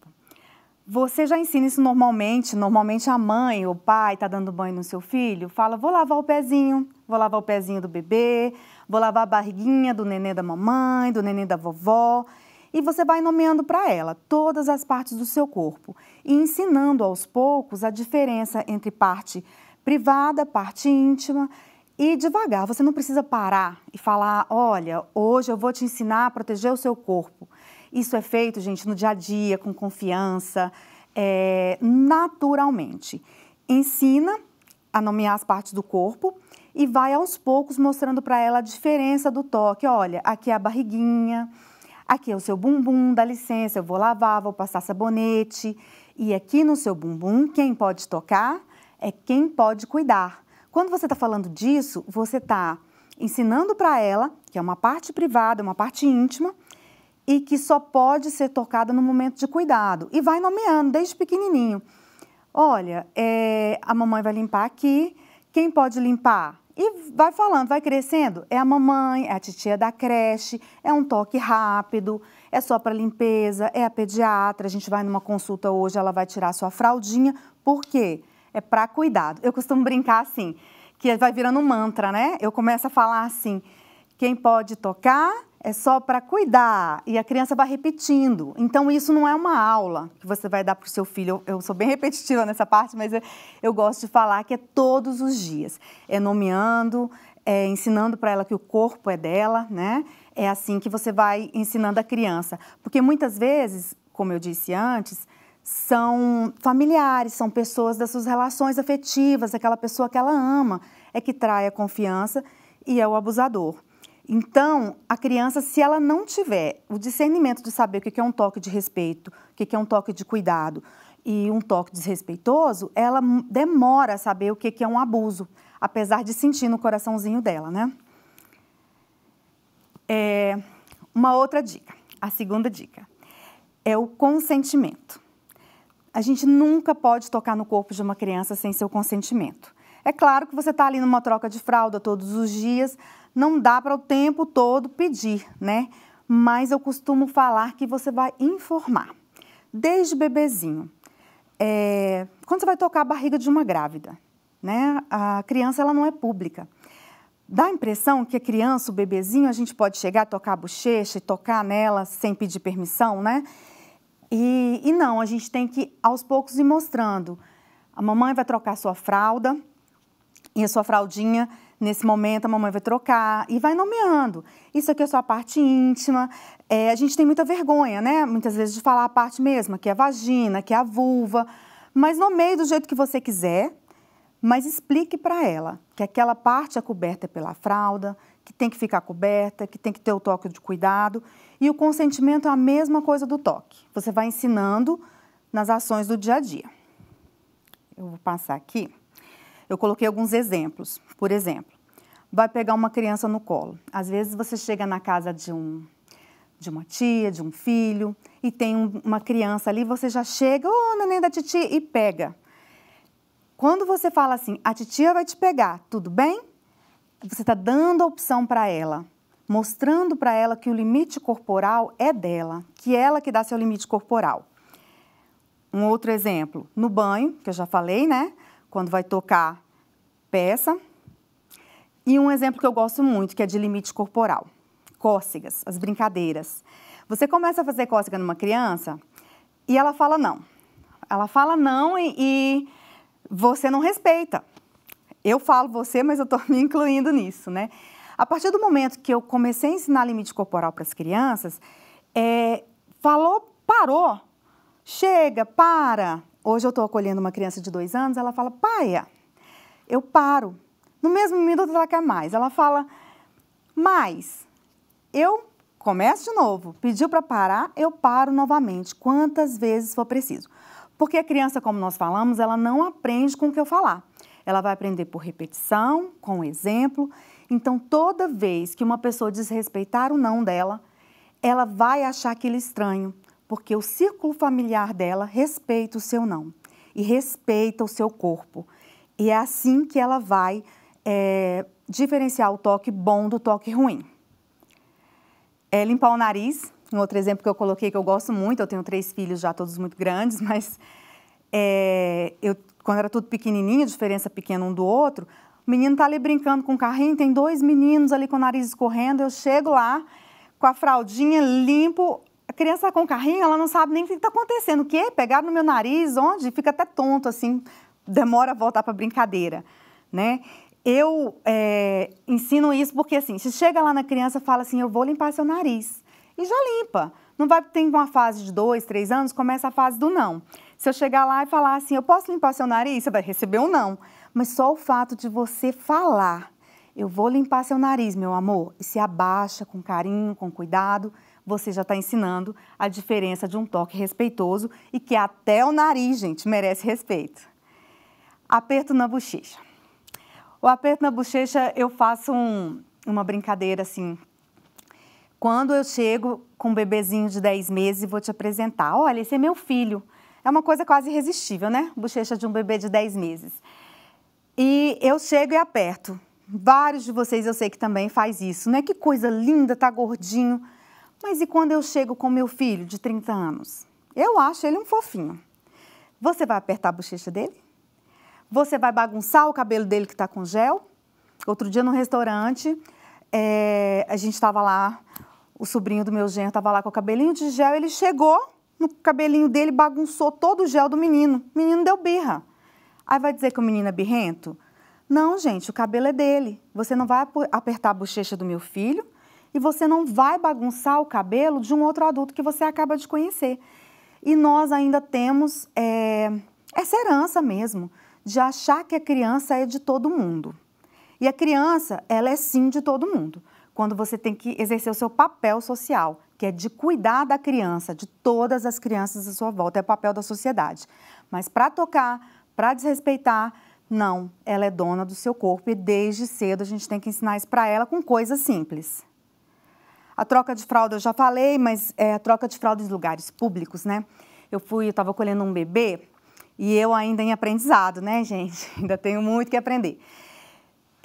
Speaker 3: Você já ensina isso normalmente, normalmente a mãe ou o pai está dando banho no seu filho, fala, vou lavar o pezinho, vou lavar o pezinho do bebê, vou lavar a barriguinha do neném da mamãe, do neném da vovó. E você vai nomeando para ela todas as partes do seu corpo e ensinando aos poucos a diferença entre parte privada, parte íntima e devagar. Você não precisa parar e falar: olha, hoje eu vou te ensinar a proteger o seu corpo. Isso é feito, gente, no dia a dia, com confiança, é, naturalmente. Ensina a nomear as partes do corpo e vai aos poucos mostrando para ela a diferença do toque. Olha, aqui é a barriguinha, aqui é o seu bumbum, dá licença, eu vou lavar, vou passar sabonete. E aqui no seu bumbum, quem pode tocar é quem pode cuidar. Quando você está falando disso, você está ensinando para ela que é uma parte privada, uma parte íntima e que só pode ser tocada no momento de cuidado. E vai nomeando desde pequenininho. Olha, é, a mamãe vai limpar aqui. Quem pode limpar? E vai falando, vai crescendo. É a mamãe, é a titia da creche, é um toque rápido, é só para limpeza, é a pediatra. A gente vai numa consulta hoje, ela vai tirar sua fraldinha. Por quê? É para cuidado. Eu costumo brincar assim, que vai virando um mantra, né? Eu começo a falar assim: quem pode tocar, é só para cuidar. E a criança vai repetindo. Então, isso não é uma aula que você vai dar para o seu filho. Eu, eu, sou bem repetitiva nessa parte, mas eu, eu, gosto de falar que é todos os dias. É nomeando, é ensinando para ela que o corpo é dela, né? É assim que você vai ensinando a criança. Porque muitas vezes, como eu disse antes, são familiares, são pessoas das suas relações afetivas, aquela pessoa que ela ama, é que trai a confiança e é o abusador. Então, a criança, se ela não tiver o discernimento de saber o que é um toque de respeito, o que é um toque de cuidado e um toque desrespeitoso, ela demora a saber o que é um abuso, apesar de sentir no coraçãozinho dela, né? É, uma outra dica, a segunda dica, é o consentimento. A gente nunca pode tocar no corpo de uma criança sem seu consentimento. É claro que você está ali numa troca de fralda todos os dias, não dá para o tempo todo pedir, né? Mas eu costumo falar que você vai informar. Desde bebezinho, é, quando você vai tocar a barriga de uma grávida, né? A criança ela não é pública. Dá a impressão que a criança, o bebezinho, a gente pode chegar, tocar a bochecha e tocar nela sem pedir permissão, né? E, e não, a gente tem que aos poucos ir mostrando. A mamãe vai trocar sua fralda, e a sua fraldinha, nesse momento, a mamãe vai trocar e vai nomeando. Isso aqui é só a parte íntima. É, a gente tem muita vergonha, né? Muitas vezes de falar a parte mesma, que é a vagina, que é a vulva. Mas nomeie do jeito que você quiser, mas explique para ela que aquela parte é coberta pela fralda, que tem que ficar coberta, que tem que ter o toque de cuidado. E o consentimento é a mesma coisa do toque. Você vai ensinando nas ações do dia a dia. Eu vou passar aqui. Eu coloquei alguns exemplos. Por exemplo, vai pegar uma criança no colo. Às vezes você chega na casa de um de uma tia, de um filho, e tem um, uma criança ali, você já chega, ô oh, neném da titia, e pega. Quando você fala assim, a titia vai te pegar, tudo bem? Você está dando a opção para ela, mostrando para ela que o limite corporal é dela, que é ela que dá seu limite corporal. Um outro exemplo, no banho, que eu já falei, né? quando vai tocar peça. E um exemplo que eu gosto muito, que é de limite corporal. Cócegas, as brincadeiras. Você começa a fazer cócega numa criança e ela fala não. Ela fala não e, e você não respeita. Eu falo você, mas eu estou me incluindo nisso, né? A partir do momento que eu comecei a ensinar limite corporal para as crianças, é, falou, parou, chega, para, Hoje eu estou acolhendo uma criança de dois anos, ela fala, paia, eu paro. No mesmo minuto ela quer mais. Ela fala, mas eu começo de novo. Pediu para parar, eu paro novamente, quantas vezes for preciso. Porque a criança, como nós falamos, ela não aprende com o que eu falar. Ela vai aprender por repetição, com exemplo. Então, toda vez que uma pessoa desrespeitar o não dela, ela vai achar aquilo estranho porque o círculo familiar dela respeita o seu não e respeita o seu corpo. E é assim que ela vai é, diferenciar o toque bom do toque ruim. É limpar o nariz, um outro exemplo que eu coloquei que eu gosto muito, eu tenho três filhos já, todos muito grandes, mas é, eu, quando era tudo pequenininho, diferença pequena um do outro, o menino está ali brincando com o carrinho, tem dois meninos ali com o nariz escorrendo, eu chego lá com a fraldinha, limpo a criança tá com o carrinho, ela não sabe nem o que está acontecendo. O quê? Pegar no meu nariz, onde? Fica até tonto, assim, demora a voltar para a brincadeira, né? Eu é, ensino isso porque, assim, se chega lá na criança fala assim, eu vou limpar seu nariz. E já limpa. Não vai ter uma fase de dois, três anos, começa a fase do não. Se eu chegar lá e falar assim, eu posso limpar seu nariz? Você vai receber um não. Mas só o fato de você falar, eu vou limpar seu nariz, meu amor, e se abaixa com carinho, com cuidado, você já está ensinando a diferença de um toque respeitoso e que até o nariz, gente, merece respeito. Aperto na bochecha. O aperto na bochecha eu faço um, uma brincadeira assim. Quando eu chego com um bebezinho de 10 meses e vou te apresentar, olha, esse é meu filho. É uma coisa quase irresistível, né? Bochecha de um bebê de 10 meses. E eu chego e aperto. Vários de vocês eu sei que também faz isso, né? Que coisa linda, tá gordinho. Mas e quando eu chego com meu filho de 30 anos? Eu acho ele um fofinho. Você vai apertar a bochecha dele? Você vai bagunçar o cabelo dele que está com gel? Outro dia no restaurante, é, a gente estava lá, o sobrinho do meu genro estava lá com o cabelinho de gel, ele chegou no cabelinho dele, bagunçou todo o gel do menino. O menino deu birra. Aí vai dizer que o menino é birrento? Não, gente, o cabelo é dele. Você não vai apertar a bochecha do meu filho, e você não vai bagunçar o cabelo de um outro adulto que você acaba de conhecer. E nós ainda temos é, essa herança mesmo, de achar que a criança é de todo mundo. E a criança, ela é sim de todo mundo, quando você tem que exercer o seu papel social, que é de cuidar da criança, de todas as crianças à sua volta, é o papel da sociedade. Mas para tocar, para desrespeitar, não, ela é dona do seu corpo e desde cedo a gente tem que ensinar isso para ela com coisas simples. A troca de fralda eu já falei, mas é a troca de fralda em lugares públicos, né? Eu fui, eu estava colhendo um bebê e eu ainda em aprendizado, né, gente? Ainda tenho muito que aprender.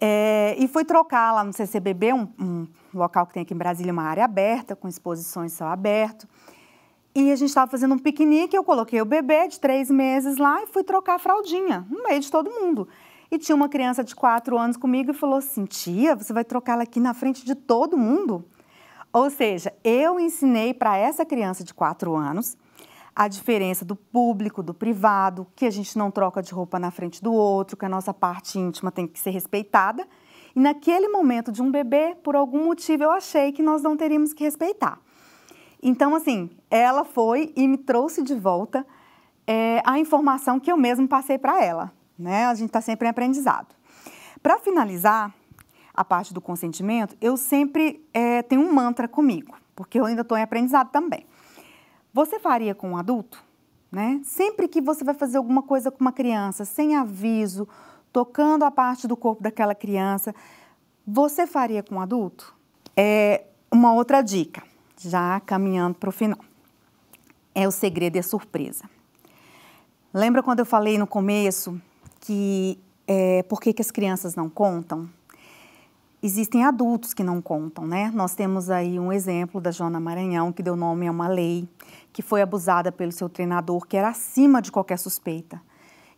Speaker 3: É, e fui trocar lá no CCBB, um, um, local que tem aqui em Brasília, uma área aberta, com exposições céu aberto. E a gente estava fazendo um piquenique, eu coloquei o bebê de três meses lá e fui trocar a fraldinha, no meio de todo mundo. E tinha uma criança de quatro anos comigo e falou assim, tia, você vai trocar ela aqui na frente de todo mundo? Ou seja, eu ensinei para essa criança de 4 anos a diferença do público, do privado, que a gente não troca de roupa na frente do outro, que a nossa parte íntima tem que ser respeitada. E naquele momento de um bebê, por algum motivo, eu achei que nós não teríamos que respeitar. Então, assim, ela foi e me trouxe de volta é, a informação que eu mesmo passei para ela. Né? A gente está sempre em aprendizado. Para finalizar, a parte do consentimento, eu sempre é, tenho um mantra comigo, porque eu ainda estou em aprendizado também. Você faria com um adulto? Né? Sempre que você vai fazer alguma coisa com uma criança, sem aviso, tocando a parte do corpo daquela criança, você faria com um adulto? É uma outra dica, já caminhando para o final. É o segredo e a surpresa. Lembra quando eu falei no começo que é, por que, que as crianças não contam? existem adultos que não contam, né? Nós temos aí um exemplo da Jona Maranhão, que deu nome a uma lei, que foi abusada pelo seu treinador, que era acima de qualquer suspeita,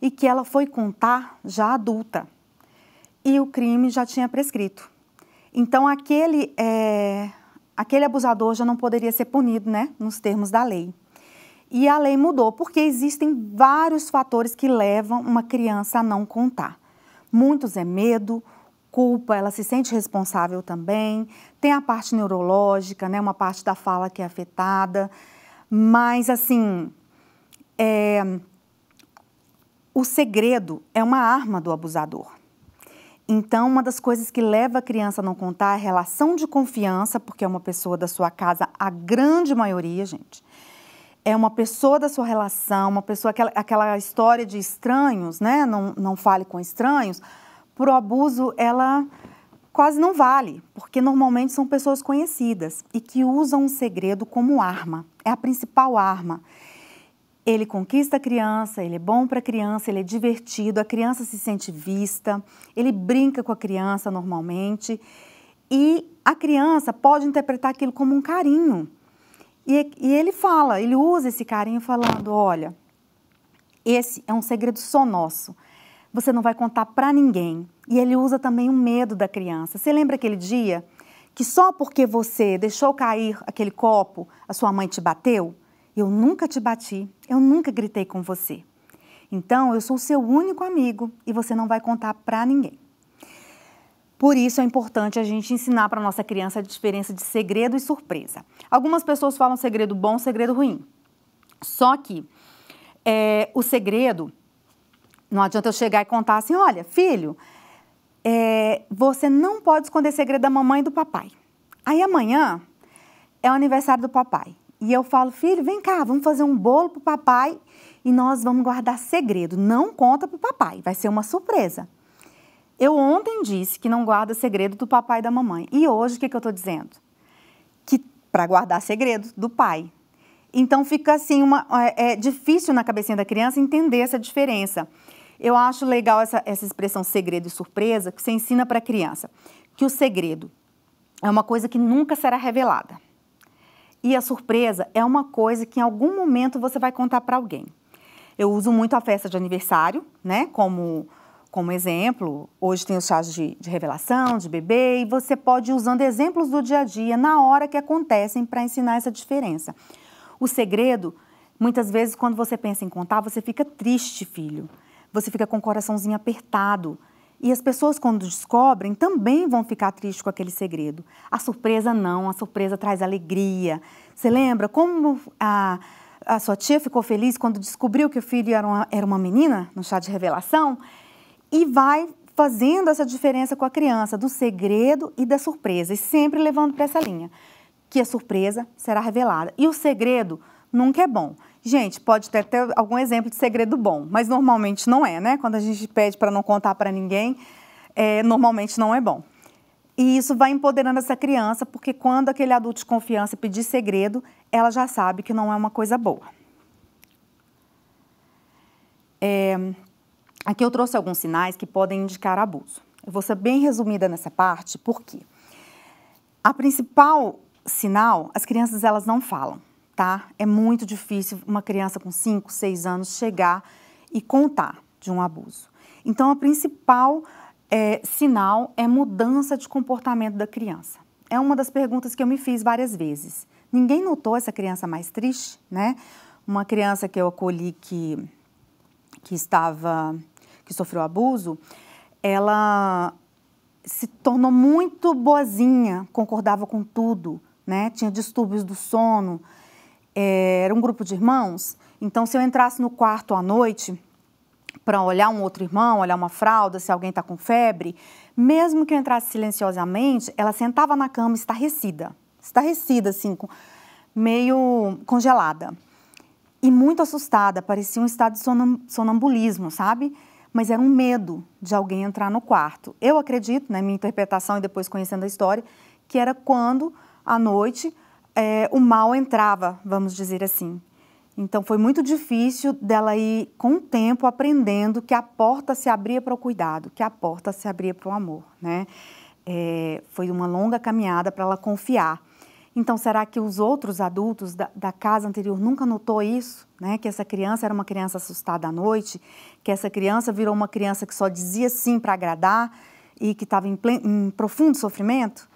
Speaker 3: e que ela foi contar já adulta. E o crime já tinha prescrito. Então, aquele, é, aquele abusador já não poderia ser punido, né? Nos termos da lei. E a lei mudou, porque existem vários fatores que levam uma criança a não contar. Muitos é medo, culpa, ela se sente responsável também. Tem a parte neurológica, né, uma parte da fala que é afetada. Mas, assim, é, o segredo é uma arma do abusador. Então, uma das coisas que leva a criança a não contar é a relação de confiança, porque é uma pessoa da sua casa, a grande maioria, gente. É uma pessoa da sua relação, uma pessoa, aquela, aquela história de estranhos, né? Não, não fale com estranhos para o abuso, ela quase não vale, porque normalmente são pessoas conhecidas e que usam o segredo como arma. É a principal arma. Ele conquista a criança, ele é bom para a criança, ele é divertido, a criança se sente vista, ele brinca com a criança normalmente e a criança pode interpretar aquilo como um carinho. E, e ele fala, ele usa esse carinho falando: olha, esse é um segredo só nosso você não vai contar para ninguém. E ele usa também o medo da criança. Você lembra aquele dia que só porque você deixou cair aquele copo, a sua mãe te bateu? Eu nunca te bati, eu nunca gritei com você. Então, eu sou seu único amigo e você não vai contar para ninguém. Por isso é importante a gente ensinar para nossa criança a diferença de segredo e surpresa. Algumas pessoas falam segredo bom, segredo ruim. Só que é, o segredo não adianta eu chegar e contar assim: olha, filho, é, você não pode esconder segredo da mamãe e do papai. Aí amanhã é o aniversário do papai. E eu falo, filho, vem cá, vamos fazer um bolo pro papai e nós vamos guardar segredo. Não conta pro papai, vai ser uma surpresa. Eu ontem disse que não guarda segredo do papai e da mamãe. E hoje o que, que eu estou dizendo? Que para guardar segredo do pai. Então fica assim, uma, é, é difícil na cabecinha da criança entender essa diferença. Eu acho legal essa, essa expressão segredo e surpresa que você ensina para a criança que o segredo é uma coisa que nunca será revelada. E a surpresa é uma coisa que em algum momento você vai contar para alguém. Eu uso muito a festa de aniversário, né, como, como exemplo. Hoje tem os chás de, de revelação, de bebê, e você pode ir usando exemplos do dia a dia, na hora que acontecem, para ensinar essa diferença. O segredo, muitas vezes, quando você pensa em contar, você fica triste, filho você fica com o coraçãozinho apertado. E as pessoas, quando descobrem, também vão ficar tristes com aquele segredo. A surpresa não, a surpresa traz alegria. Você lembra como a, a sua tia ficou feliz quando descobriu que o filho era uma, era uma menina, no chá de revelação? E vai fazendo essa diferença com a criança, do segredo e da surpresa, e sempre levando para essa linha, que a surpresa será revelada. E o segredo nunca é bom. Gente, pode ter até algum exemplo de segredo bom, mas normalmente não é, né? Quando a gente pede para não contar para ninguém, é, normalmente não é bom. E isso vai empoderando essa criança, porque quando aquele adulto de confiança pedir segredo, ela já sabe que não é uma coisa boa. É, aqui eu trouxe alguns sinais que podem indicar abuso. Eu vou ser bem resumida nessa parte, porque a principal sinal, as crianças elas não falam tá? É muito difícil uma criança com 5, 6 anos chegar e contar de um abuso. Então, a principal é, sinal é mudança de comportamento da criança. É uma das perguntas que eu me fiz várias vezes. Ninguém notou essa criança mais triste, né? Uma criança que eu acolhi que, que estava, que sofreu abuso, ela se tornou muito boazinha, concordava com tudo, né? Tinha distúrbios do sono, é, era um grupo de irmãos, então se eu entrasse no quarto à noite para olhar um outro irmão, olhar uma fralda, se alguém está com febre, mesmo que eu entrasse silenciosamente, ela sentava na cama estarrecida, estarrecida assim, com, meio congelada e muito assustada, parecia um estado de sonam, sonambulismo, sabe? Mas era um medo de alguém entrar no quarto. Eu acredito, na né, minha interpretação e depois conhecendo a história, que era quando à noite é, o mal entrava, vamos dizer assim. Então foi muito difícil dela ir com o tempo aprendendo que a porta se abria para o cuidado, que a porta se abria para o amor, né? É, foi uma longa caminhada para ela confiar. Então será que os outros adultos da, da, casa anterior nunca notou isso, né? Que essa criança era uma criança assustada à noite, que essa criança virou uma criança que só dizia sim para agradar e que estava em, em profundo sofrimento?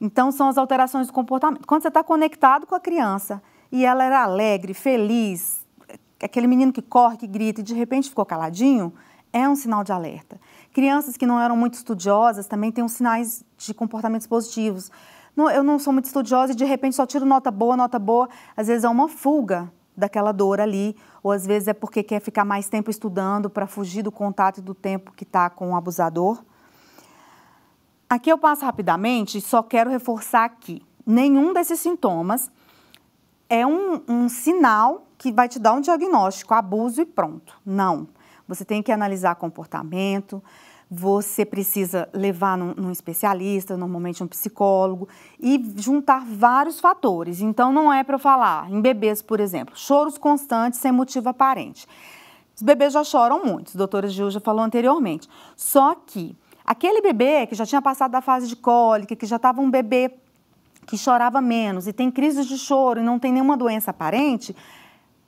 Speaker 3: Então, são as alterações do comportamento. Quando você está conectado com a criança e ela era alegre, feliz, aquele menino que corre, que grita e de repente ficou caladinho, é um sinal de alerta. Crianças que não eram muito estudiosas também têm sinais de comportamentos positivos. eu não sou muito estudiosa e de repente só tiro nota boa, nota boa. Às vezes é uma fuga daquela dor ali, ou às vezes é porque quer ficar mais tempo estudando para fugir do contato e do tempo que está com o abusador. Aqui eu passo rapidamente, só quero reforçar aqui. Nenhum desses sintomas é um, um sinal que vai te dar um diagnóstico, abuso e pronto. Não. Você tem que analisar comportamento, você precisa levar num, num, especialista, normalmente um psicólogo, e juntar vários fatores. Então, não é para eu falar em bebês, por exemplo, choros constantes sem motivo aparente. Os bebês já choram muito, a doutora Gil já falou anteriormente. Só que Aquele bebê que já tinha passado da fase de cólica, que já estava um bebê que chorava menos e tem crises de choro e não tem nenhuma doença aparente,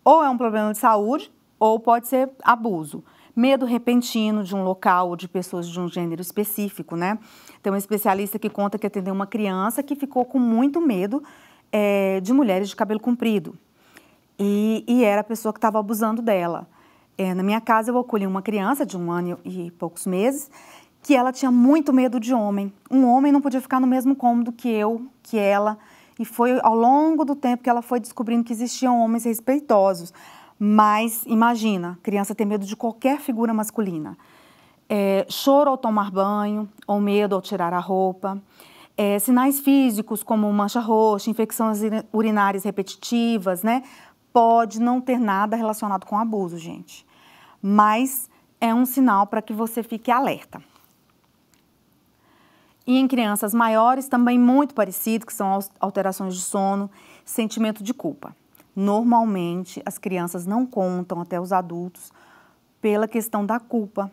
Speaker 3: ou é um problema de saúde ou pode ser abuso. Medo repentino de um local ou de pessoas de um gênero específico, né? Tem um especialista que conta que atendeu uma criança que ficou com muito medo é, de mulheres de cabelo comprido. E, e era a pessoa que estava abusando dela. É, na minha casa, eu acolhi uma criança de um ano e poucos meses que ela tinha muito medo de homem. Um homem não podia ficar no mesmo cômodo que eu, que ela. E foi ao longo do tempo que ela foi descobrindo que existiam homens respeitosos. Mas imagina, criança ter medo de qualquer figura masculina. É, choro ao tomar banho, ou medo ao tirar a roupa. É, sinais físicos como mancha roxa, infecções urinárias repetitivas, né? Pode não ter nada relacionado com abuso, gente. Mas é um sinal para que você fique alerta. E em crianças maiores, também muito parecido, que são alterações de sono, sentimento de culpa. Normalmente, as crianças não contam até os adultos pela questão da culpa.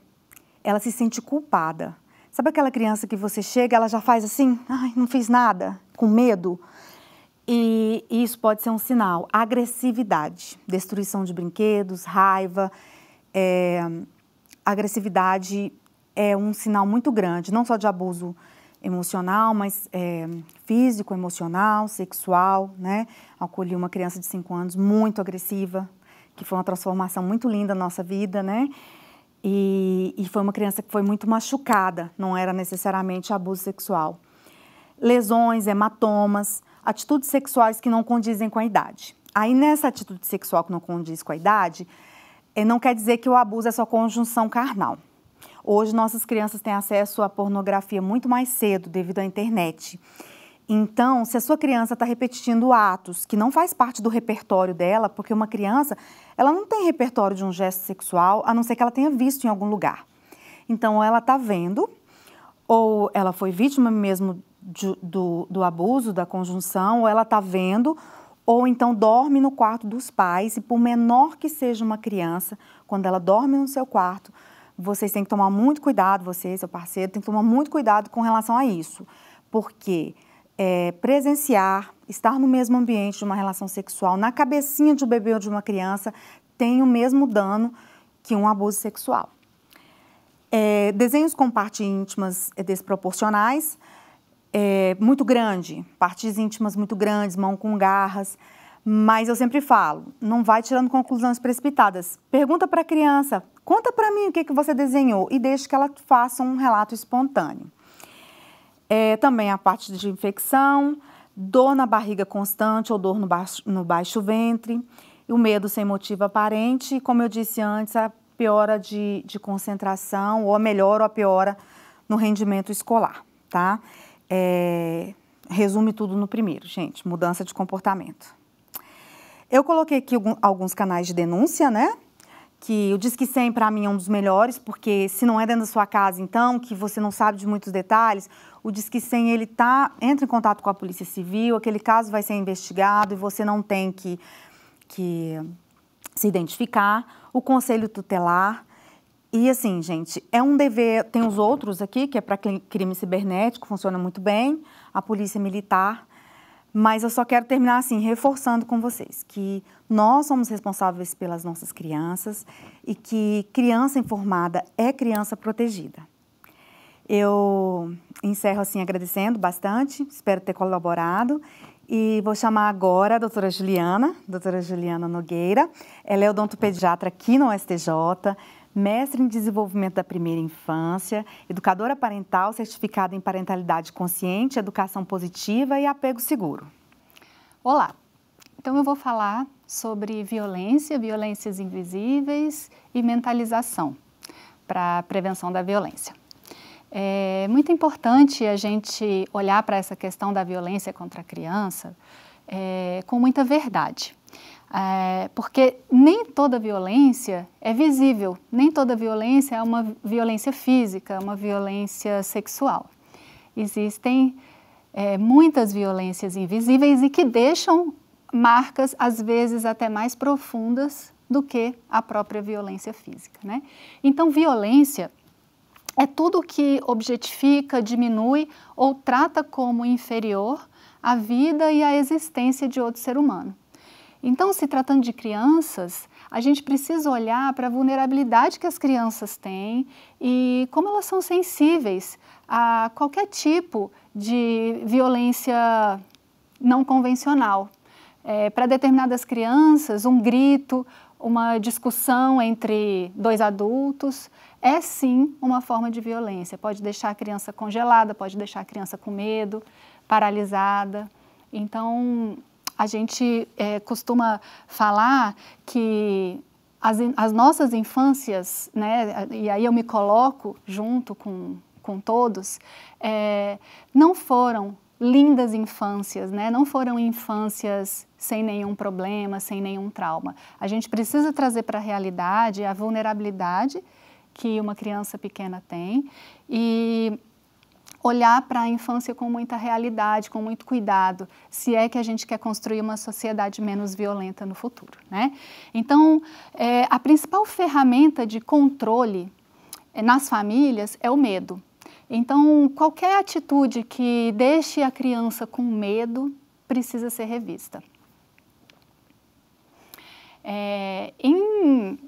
Speaker 3: Ela se sente culpada. Sabe aquela criança que você chega, ela já faz assim, ai, não fiz nada, com medo? E isso pode ser um sinal. Agressividade, destruição de brinquedos, raiva. É, agressividade é um sinal muito grande, não só de abuso emocional, mas é, físico, emocional, sexual, né? Acolhi uma criança de 5 anos muito agressiva, que foi uma transformação muito linda na nossa vida, né? E, e foi uma criança que foi muito machucada, não era necessariamente abuso sexual. Lesões, hematomas, atitudes sexuais que não condizem com a idade. Aí, nessa atitude sexual que não condiz com a idade, é, não quer dizer que o abuso é só conjunção carnal. Hoje, nossas crianças têm acesso à pornografia muito mais cedo, devido à internet. Então, se a sua criança está repetindo atos que não faz parte do repertório dela, porque uma criança, ela não tem repertório de um gesto sexual, a não ser que ela tenha visto em algum lugar. Então, ela está vendo, ou ela foi vítima mesmo de, do, do abuso, da conjunção, ou ela está vendo, ou então dorme no quarto dos pais, e por menor que seja uma criança, quando ela dorme no seu quarto, vocês têm que tomar muito cuidado, você, seu parceiro, tem que tomar muito cuidado com relação a isso. Porque é, presenciar, estar no mesmo ambiente de uma relação sexual, na cabecinha de um bebê ou de uma criança, tem o mesmo dano que um abuso sexual. É, desenhos com partes íntimas é desproporcionais, é, muito grande, partes íntimas muito grandes, mão com garras, mas eu sempre falo, não vai tirando conclusões precipitadas. Pergunta para a criança, conta para mim o que, que você desenhou e deixe que ela faça um relato espontâneo. É, também a parte de infecção, dor na barriga constante ou dor no baixo, no baixo ventre, o medo sem motivo aparente e, como eu disse antes, a piora de, de concentração ou a melhora ou a piora no rendimento escolar, tá? É, resume tudo no primeiro, gente, mudança de comportamento. Eu coloquei aqui alguns canais de denúncia, né? Que o Disque 100 para mim é um dos melhores, porque se não é dentro da sua casa, então, que você não sabe de muitos detalhes, o Disque 100 ele tá, entra em contato com a Polícia Civil, aquele caso vai ser investigado e você não tem que, que se identificar. O Conselho Tutelar. E assim, gente, é um dever. Tem os outros aqui, que é para crime cibernético, funciona muito bem. A Polícia Militar mas eu só quero terminar assim, reforçando com vocês que nós somos responsáveis pelas nossas crianças e que criança informada é criança protegida. Eu encerro assim agradecendo bastante, espero ter colaborado e vou chamar agora a doutora Juliana, doutora Juliana Nogueira. Ela é odontopediatra aqui no STJ, mestre em desenvolvimento da primeira infância, educadora parental certificada em parentalidade consciente, educação positiva e apego seguro.
Speaker 4: Olá. Então eu vou falar sobre violência, violências invisíveis e mentalização para prevenção da violência. É muito importante a gente olhar para essa questão da violência contra a criança é, com muita verdade. É, porque nem toda violência é visível, nem toda violência é uma violência física, é uma violência sexual. Existem é, muitas violências invisíveis e que deixam marcas, às vezes até mais profundas do que a própria violência física. Né? Então, violência é tudo que objetifica, diminui ou trata como inferior a vida e a existência de outro ser humano. Então, se tratando de crianças, a gente precisa olhar para a vulnerabilidade que as crianças têm e como elas são sensíveis a qualquer tipo de violência não convencional. É, para determinadas crianças, um grito, uma discussão entre dois adultos é sim uma forma de violência. Pode deixar a criança congelada, pode deixar a criança com medo, paralisada. Então, a gente é, costuma falar que as, as nossas infâncias, né, e aí eu me coloco junto com, com todos, é, não foram lindas infâncias, né? não foram infâncias sem nenhum problema, sem nenhum trauma. A gente precisa trazer para a realidade a vulnerabilidade que uma criança pequena tem e olhar para a infância com muita realidade, com muito cuidado, se é que a gente quer construir uma sociedade menos violenta no futuro. Né? Então, é, a principal ferramenta de controle é, nas famílias é o medo. Então, qualquer atitude que deixe a criança com medo precisa ser revista. É, em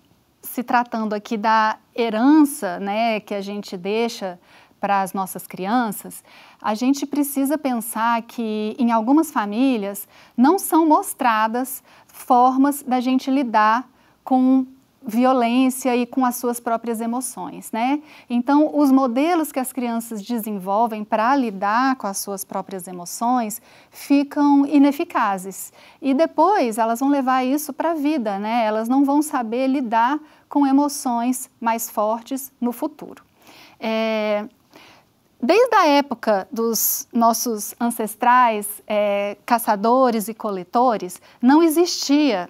Speaker 4: se tratando aqui da herança né, que a gente deixa para as nossas crianças, a gente precisa pensar que em algumas famílias não são mostradas formas da gente lidar com violência e com as suas próprias emoções, né? Então, os modelos que as crianças desenvolvem para lidar com as suas próprias emoções ficam ineficazes. E depois elas vão levar isso para a vida, né? Elas não vão saber lidar com emoções mais fortes no futuro. É, Desde a época dos nossos ancestrais é, caçadores e coletores, não existia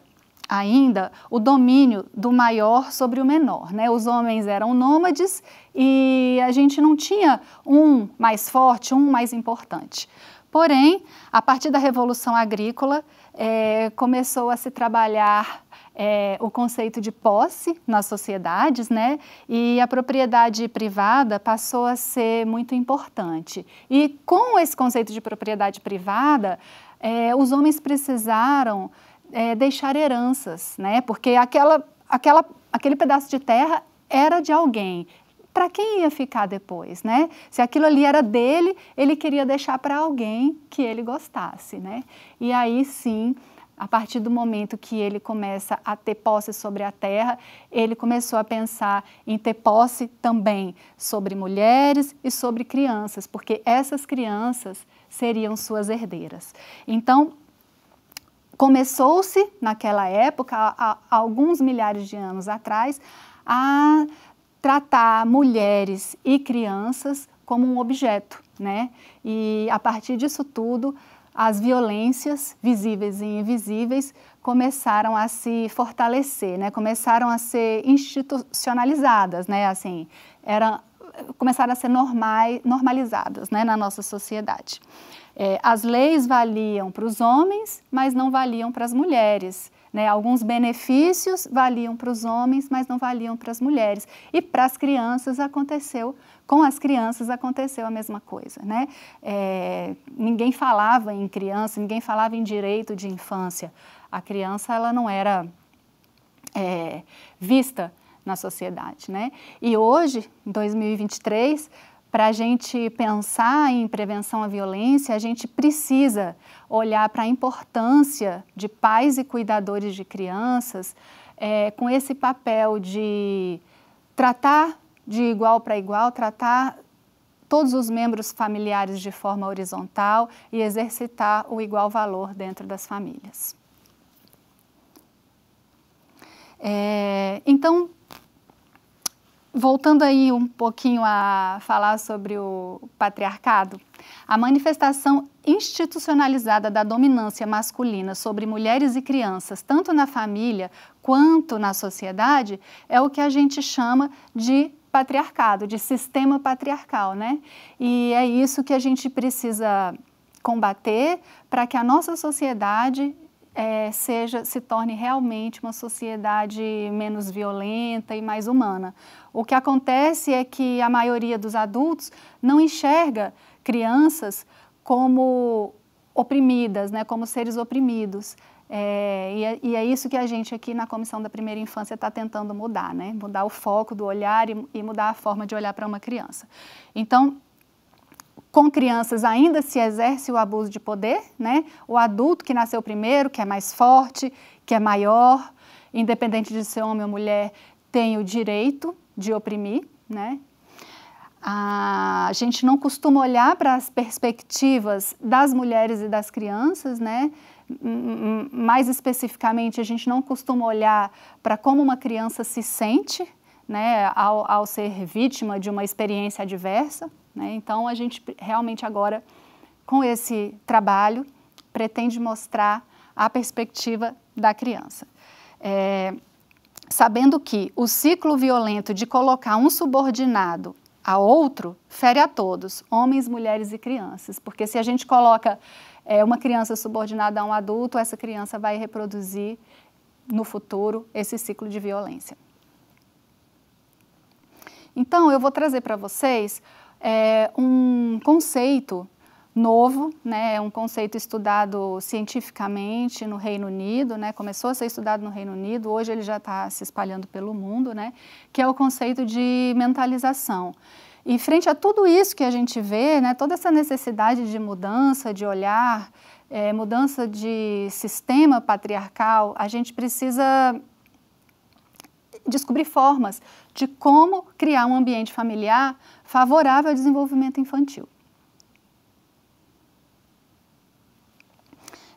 Speaker 4: ainda o domínio do maior sobre o menor. Né? Os homens eram nômades e a gente não tinha um mais forte, um mais importante. Porém, a partir da Revolução Agrícola, é, começou a se trabalhar é, o conceito de posse nas sociedades, né? E a propriedade privada passou a ser muito importante. E com esse conceito de propriedade privada, é, os homens precisaram é, deixar heranças, né? Porque aquela, aquela, aquele pedaço de terra era de alguém para quem ia ficar depois, né? Se aquilo ali era dele, ele queria deixar para alguém que ele gostasse, né? E aí sim, a partir do momento que ele começa a ter posse sobre a terra, ele começou a pensar em ter posse também sobre mulheres e sobre crianças, porque essas crianças seriam suas herdeiras. Então, começou-se naquela época, há, há alguns milhares de anos atrás, a tratar mulheres e crianças como um objeto, né? E a partir disso tudo, as violências visíveis e invisíveis começaram a se fortalecer, né? Começaram a ser institucionalizadas, né? Assim, eram começaram a ser normais, normalizadas, né? Na nossa sociedade. É, as leis valiam para os homens, mas não valiam para as mulheres. Né? Alguns benefícios valiam para os homens, mas não valiam para as mulheres. E para as crianças aconteceu, com as crianças aconteceu a mesma coisa. Né? É, ninguém falava em criança, ninguém falava em direito de infância. A criança ela não era é, vista na sociedade. Né? E hoje, em 2023, para a gente pensar em prevenção à violência, a gente precisa olhar para a importância de pais e cuidadores de crianças é, com esse papel de tratar de igual para igual, tratar todos os membros familiares de forma horizontal e exercitar o igual valor dentro das famílias. É, então, voltando aí um pouquinho a falar sobre o patriarcado, a manifestação institucionalizada da dominância masculina sobre mulheres e crianças, tanto na família quanto na sociedade, é o que a gente chama de patriarcado, de sistema patriarcal, né? E é isso que a gente precisa combater para que a nossa sociedade é, seja se torne realmente uma sociedade menos violenta e mais humana. O que acontece é que a maioria dos adultos não enxerga crianças como oprimidas, né, como seres oprimidos. É, e, é, e, é, isso que a gente aqui na Comissão da Primeira Infância está tentando mudar, né? mudar o foco do olhar e, e mudar a forma de olhar para uma criança. Então, com crianças ainda se exerce o abuso de poder, né? O adulto que nasceu primeiro, que é mais forte, que é maior, independente de ser homem ou mulher, tem o direito de oprimir, né? A gente não costuma olhar para as perspectivas das mulheres e das crianças, né? Mais especificamente, a gente não costuma olhar para como uma criança se sente, né, ao, ao ser vítima de uma experiência adversa, né? Então, a gente realmente agora, com esse trabalho, pretende mostrar a perspectiva da criança. É, sabendo que o ciclo violento de colocar um subordinado a outro fere a todos, homens, mulheres e crianças, porque se a gente coloca é, uma criança subordinada a um adulto, essa criança vai reproduzir no futuro esse ciclo de violência. Então, eu vou trazer para vocês é um conceito novo, né? É um conceito estudado cientificamente no Reino Unido, né? Começou a ser estudado no Reino Unido, hoje ele já está se espalhando pelo mundo, né? Que é o conceito de mentalização. E frente a tudo isso que a gente vê, né? Toda essa necessidade de mudança, de olhar, é, mudança de sistema patriarcal, a gente precisa descobrir formas de como criar um ambiente familiar favorável ao desenvolvimento infantil.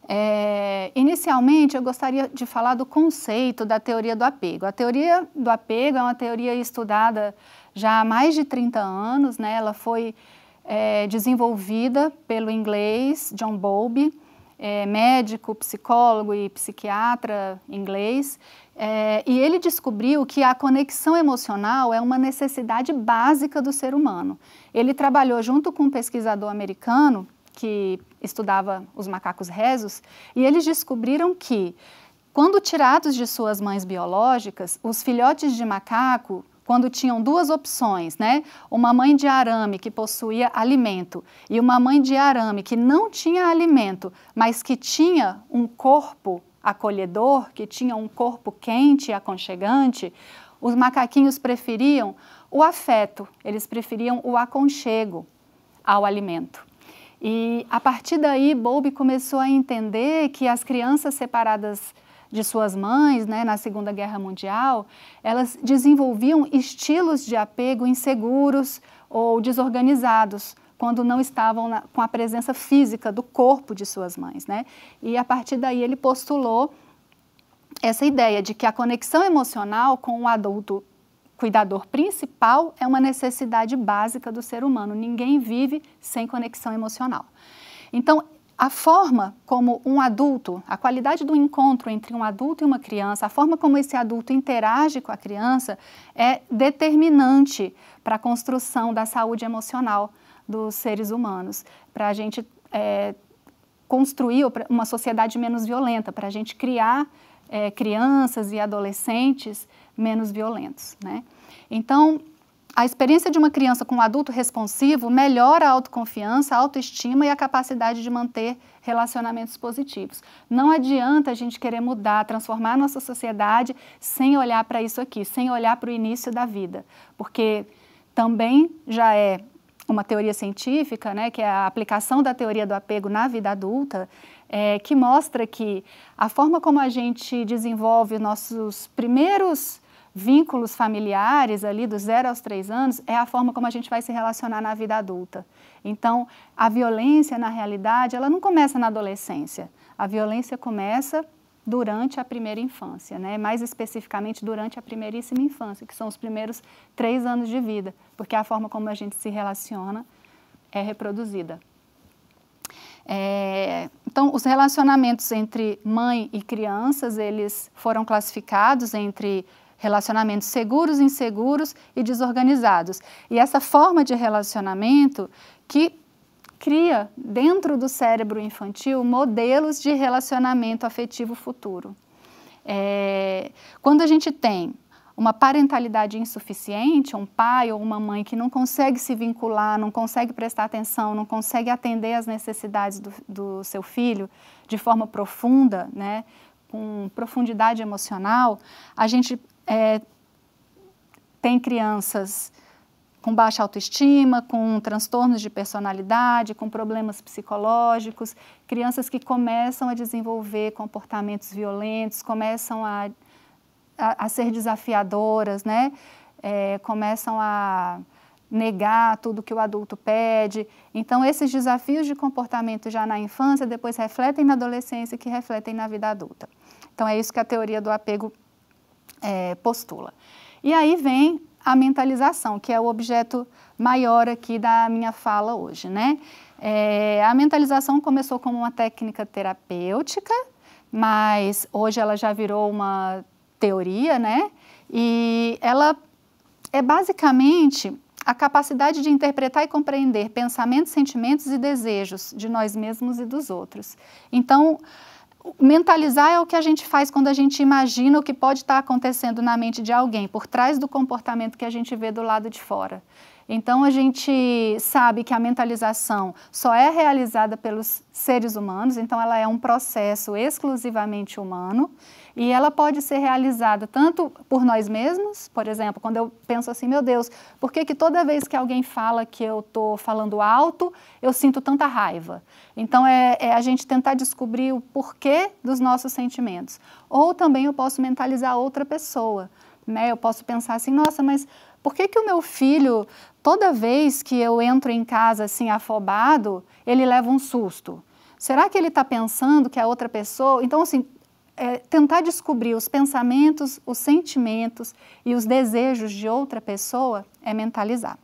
Speaker 4: É, inicialmente, eu gostaria de falar do conceito da teoria do apego. A teoria do apego é uma teoria estudada já há mais de 30 anos, né? ela foi é, desenvolvida pelo inglês John Bowlby, é, médico, psicólogo e psiquiatra inglês, é, e ele descobriu que a conexão emocional é uma necessidade básica do ser humano. Ele trabalhou junto com um pesquisador americano que estudava os macacos rezos e eles descobriram que, quando tirados de suas mães biológicas, os filhotes de macaco quando tinham duas opções, né? Uma mãe de arame que possuía alimento e uma mãe de arame que não tinha alimento, mas que tinha um corpo acolhedor, que tinha um corpo quente e aconchegante, os macaquinhos preferiam o afeto, eles preferiam o aconchego ao alimento. E a partir daí, Bowlby começou a entender que as crianças separadas de suas mães, né, na Segunda Guerra Mundial, elas desenvolviam estilos de apego inseguros ou desorganizados, quando não estavam na, com a presença física do corpo de suas mães, né? E a partir daí ele postulou essa ideia de que a conexão emocional com o adulto cuidador principal é uma necessidade básica do ser humano. Ninguém vive sem conexão emocional. Então, a forma como um adulto, a qualidade do encontro entre um adulto e uma criança, a forma como esse adulto interage com a criança é determinante para a construção da saúde emocional dos seres humanos, para a gente é, construir uma sociedade menos violenta, para a gente criar é, crianças e adolescentes menos violentos. Né? Então, a experiência de uma criança com um adulto responsivo melhora a autoconfiança, a autoestima e a capacidade de manter relacionamentos positivos. Não adianta a gente querer mudar, transformar a nossa sociedade sem olhar para isso aqui, sem olhar para o início da vida, porque também já é uma teoria científica, né, que é a aplicação da teoria do apego na vida adulta, é, que mostra que a forma como a gente desenvolve nossos primeiros vínculos familiares ali dos zero aos três anos é a forma como a gente vai se relacionar na vida adulta. Então, a violência na realidade ela não começa na adolescência. A violência começa durante a primeira infância, né? mais especificamente durante a primeiríssima infância, que são os primeiros três anos de vida, porque a forma como a gente se relaciona é reproduzida. É, então, os relacionamentos entre mãe e crianças, eles foram classificados entre relacionamentos seguros, inseguros e desorganizados. E essa forma de relacionamento que cria dentro do cérebro infantil modelos de relacionamento afetivo futuro. É, quando a gente tem uma parentalidade insuficiente, um pai ou uma mãe que não consegue se vincular, não consegue prestar atenção, não consegue atender às necessidades do, do seu filho de forma profunda, né, com profundidade emocional, a gente é, tem crianças com baixa autoestima, com transtornos de personalidade, com problemas psicológicos, crianças que começam a desenvolver comportamentos violentos, começam a, a, a ser desafiadoras, né? É, começam a negar tudo que o adulto pede. Então, esses desafios de comportamento já na infância depois refletem na adolescência, que refletem na vida adulta. Então, é isso que a teoria do apego é, postula. E aí vem a mentalização, que é o objeto maior aqui da minha fala hoje, né? É, a mentalização começou como uma técnica terapêutica, mas hoje ela já virou uma teoria, né? E ela é basicamente a capacidade de interpretar e compreender pensamentos, sentimentos e desejos de nós mesmos e dos outros. Então, mentalizar é o que a gente faz quando a gente imagina o que pode estar acontecendo na mente de alguém, por trás do comportamento que a gente vê do lado de fora. Então, a gente sabe que a mentalização só é realizada pelos seres humanos, então, ela é um processo exclusivamente humano. E ela pode ser realizada tanto por nós mesmos, por exemplo, quando eu penso assim, meu Deus, por que, que toda vez que alguém fala que eu estou falando alto, eu sinto tanta raiva? Então, é, é, a gente tentar descobrir o porquê dos nossos sentimentos. Ou também eu posso mentalizar outra pessoa. Né? Eu posso pensar assim, nossa, mas por que, que o meu filho, toda vez que eu entro em casa assim afobado, ele leva um susto? Será que ele está pensando que a outra pessoa. Então, assim, é, tentar descobrir os pensamentos, os sentimentos e os desejos de outra pessoa é mentalizar.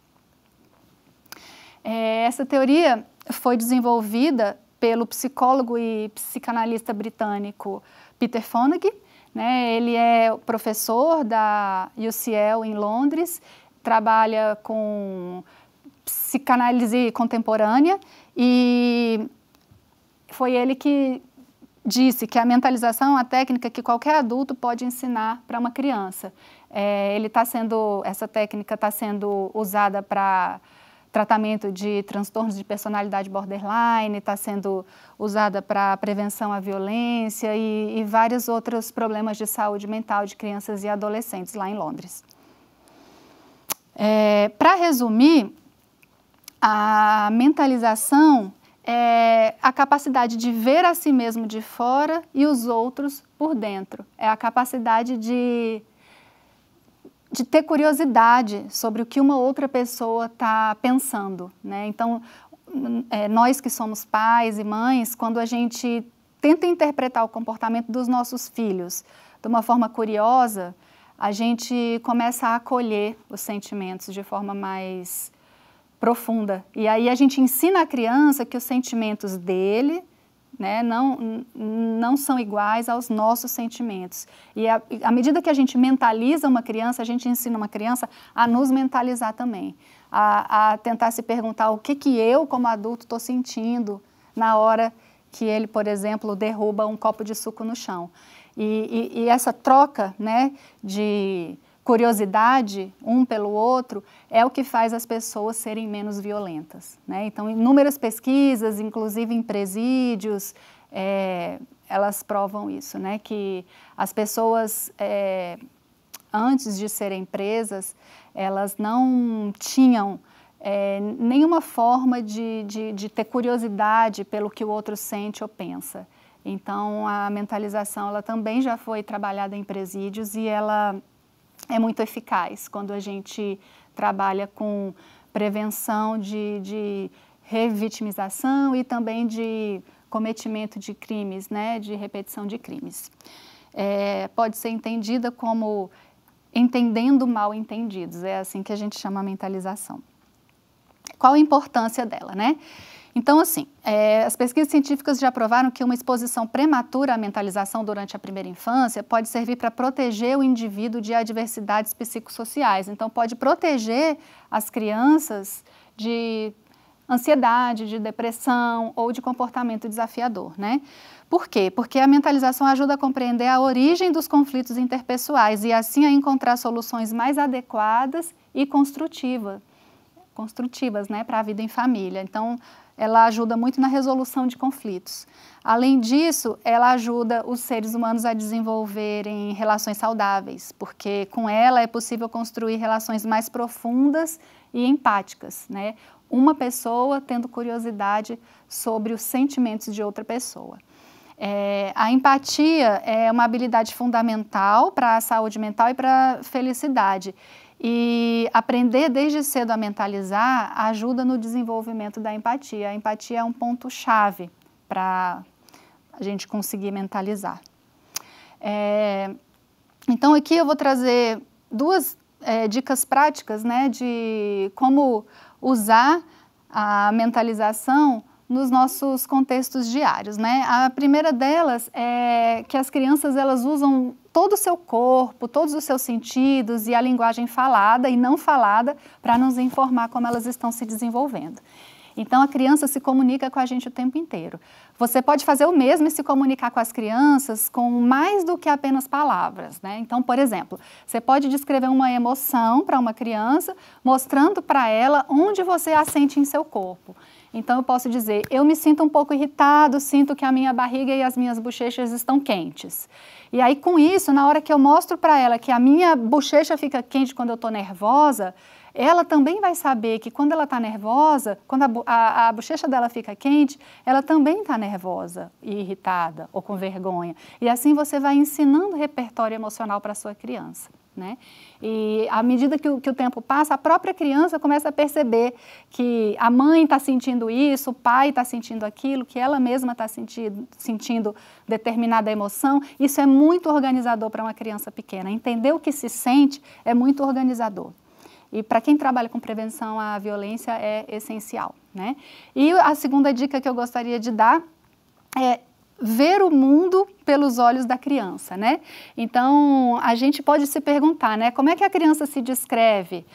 Speaker 4: É, essa teoria foi desenvolvida pelo psicólogo e psicanalista britânico Peter Fonagy. Né? Ele é professor da UCL em Londres, trabalha com psicanálise contemporânea e foi ele que disse que a mentalização é uma técnica que qualquer adulto pode ensinar para uma criança. É, ele está sendo, essa técnica está sendo usada para tratamento de transtornos de personalidade borderline, está sendo usada para prevenção à violência e, e vários outros problemas de saúde mental de crianças e adolescentes lá em Londres. É, para resumir, a mentalização é a capacidade de ver a si mesmo de fora e os outros por dentro. É a capacidade de, de ter curiosidade sobre o que uma outra pessoa está pensando. Né? Então, é, nós que somos pais e mães, quando a gente tenta interpretar o comportamento dos nossos filhos de uma forma curiosa, a gente começa a acolher os sentimentos de forma mais profunda. E aí a gente ensina a criança que os sentimentos dele né, não, não são iguais aos nossos sentimentos. E a, à medida que a gente mentaliza uma criança, a gente ensina uma criança a nos mentalizar também, a, a tentar se perguntar o que, que eu, como adulto, estou sentindo na hora que ele, por exemplo, derruba um copo de suco no chão. E, e, e essa troca né, de curiosidade um pelo outro é o que faz as pessoas serem menos violentas. Né? Então, inúmeras pesquisas, inclusive em presídios, é, elas provam isso, né? que as pessoas, é, antes de serem presas, elas não tinham é, nenhuma forma de, de, de ter curiosidade pelo que o outro sente ou pensa. Então, a mentalização ela também já foi trabalhada em presídios e ela é muito eficaz quando a gente trabalha com prevenção de, de revitimização e também de cometimento de crimes, né, de repetição de crimes. É, pode ser entendida como entendendo mal entendidos, é assim que a gente chama a mentalização. Qual a importância dela, né? Então, assim, é, as pesquisas científicas já provaram que uma exposição prematura à mentalização durante a primeira infância pode servir para proteger o indivíduo de adversidades psicossociais. Então, pode proteger as crianças de ansiedade, de depressão ou de comportamento desafiador, né? Por quê? Porque a mentalização ajuda a compreender a origem dos conflitos interpessoais e assim a encontrar soluções mais adequadas e construtivas, construtivas, né, para a vida em família. Então, ela ajuda muito na resolução de conflitos. Além disso, ela ajuda os seres humanos a desenvolverem relações saudáveis, porque com ela é possível construir relações mais profundas e empáticas, né? Uma pessoa tendo curiosidade sobre os sentimentos de outra pessoa. É, a empatia é uma habilidade fundamental para a saúde mental e para a felicidade. E aprender desde cedo a mentalizar ajuda no desenvolvimento da empatia. A empatia é um ponto-chave para a gente conseguir mentalizar. É, então, aqui eu vou trazer duas é, dicas práticas né, de como usar a mentalização nos nossos contextos diários, né? A primeira delas é que as crianças elas usam todo o seu corpo, todos os seus sentidos e a linguagem falada e não falada para nos informar como elas estão se desenvolvendo. Então a criança se comunica com a gente o tempo inteiro. Você pode fazer o mesmo e se comunicar com as crianças com mais do que apenas palavras, né? Então, por exemplo, você pode descrever uma emoção para uma criança, mostrando para ela onde você a sente em seu corpo. Então eu posso dizer, eu me sinto um pouco irritado, sinto que a minha barriga e as minhas bochechas estão quentes. E aí com isso, na hora que eu mostro para ela que a minha bochecha fica quente quando eu estou nervosa, ela também vai saber que quando ela está nervosa, quando a, a, a, bochecha dela fica quente, ela também está nervosa e irritada ou com vergonha. E assim você vai ensinando repertório emocional para sua criança. Né? E à medida que o, que o, tempo passa, a própria criança começa a perceber que a mãe está sentindo isso, o pai está sentindo aquilo, que ela mesma está sentindo, determinada emoção. Isso é muito organizador para uma criança pequena. Entender o que se sente é muito organizador. E para quem trabalha com prevenção à violência é essencial. Né? E a segunda dica que eu gostaria de dar é ver o mundo pelos olhos da criança, né? Então, a gente pode se perguntar, né? Como é que a criança se descreve?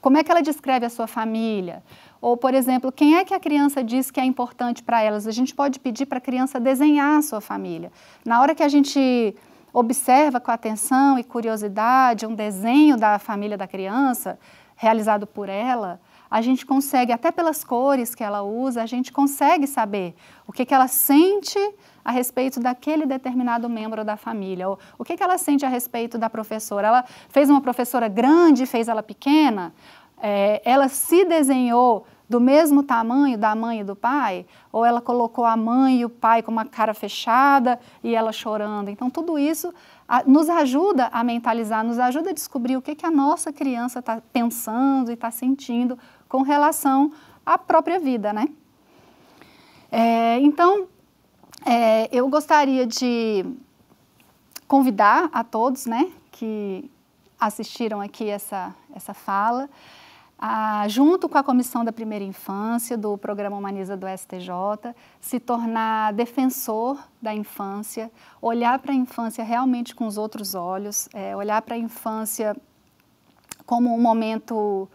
Speaker 4: Como é que ela descreve a sua família? Ou, por exemplo, quem é que a criança diz que é importante para elas? A gente pode pedir para a criança desenhar a sua família. Na hora que a gente observa com atenção e curiosidade um desenho da família da criança, realizado por ela, a gente consegue, até pelas cores que ela usa, a gente consegue saber o que, que ela sente a respeito daquele determinado membro da família. o que, que ela sente a respeito da professora? Ela fez uma professora grande, fez ela pequena? É, ela se desenhou do mesmo tamanho da mãe e do pai? Ou ela colocou a mãe e o pai com uma cara fechada e ela chorando? Então, tudo isso a, nos ajuda a mentalizar, nos ajuda a descobrir o que, que a nossa criança está pensando e está sentindo com relação à própria vida, né? É, então, é, eu gostaria de convidar a todos né, que assistiram aqui essa, essa fala, a, junto com a Comissão da Primeira Infância do Programa Humaniza do STJ, se tornar defensor da infância, olhar para a infância realmente com os outros olhos, é, olhar para a infância como um momento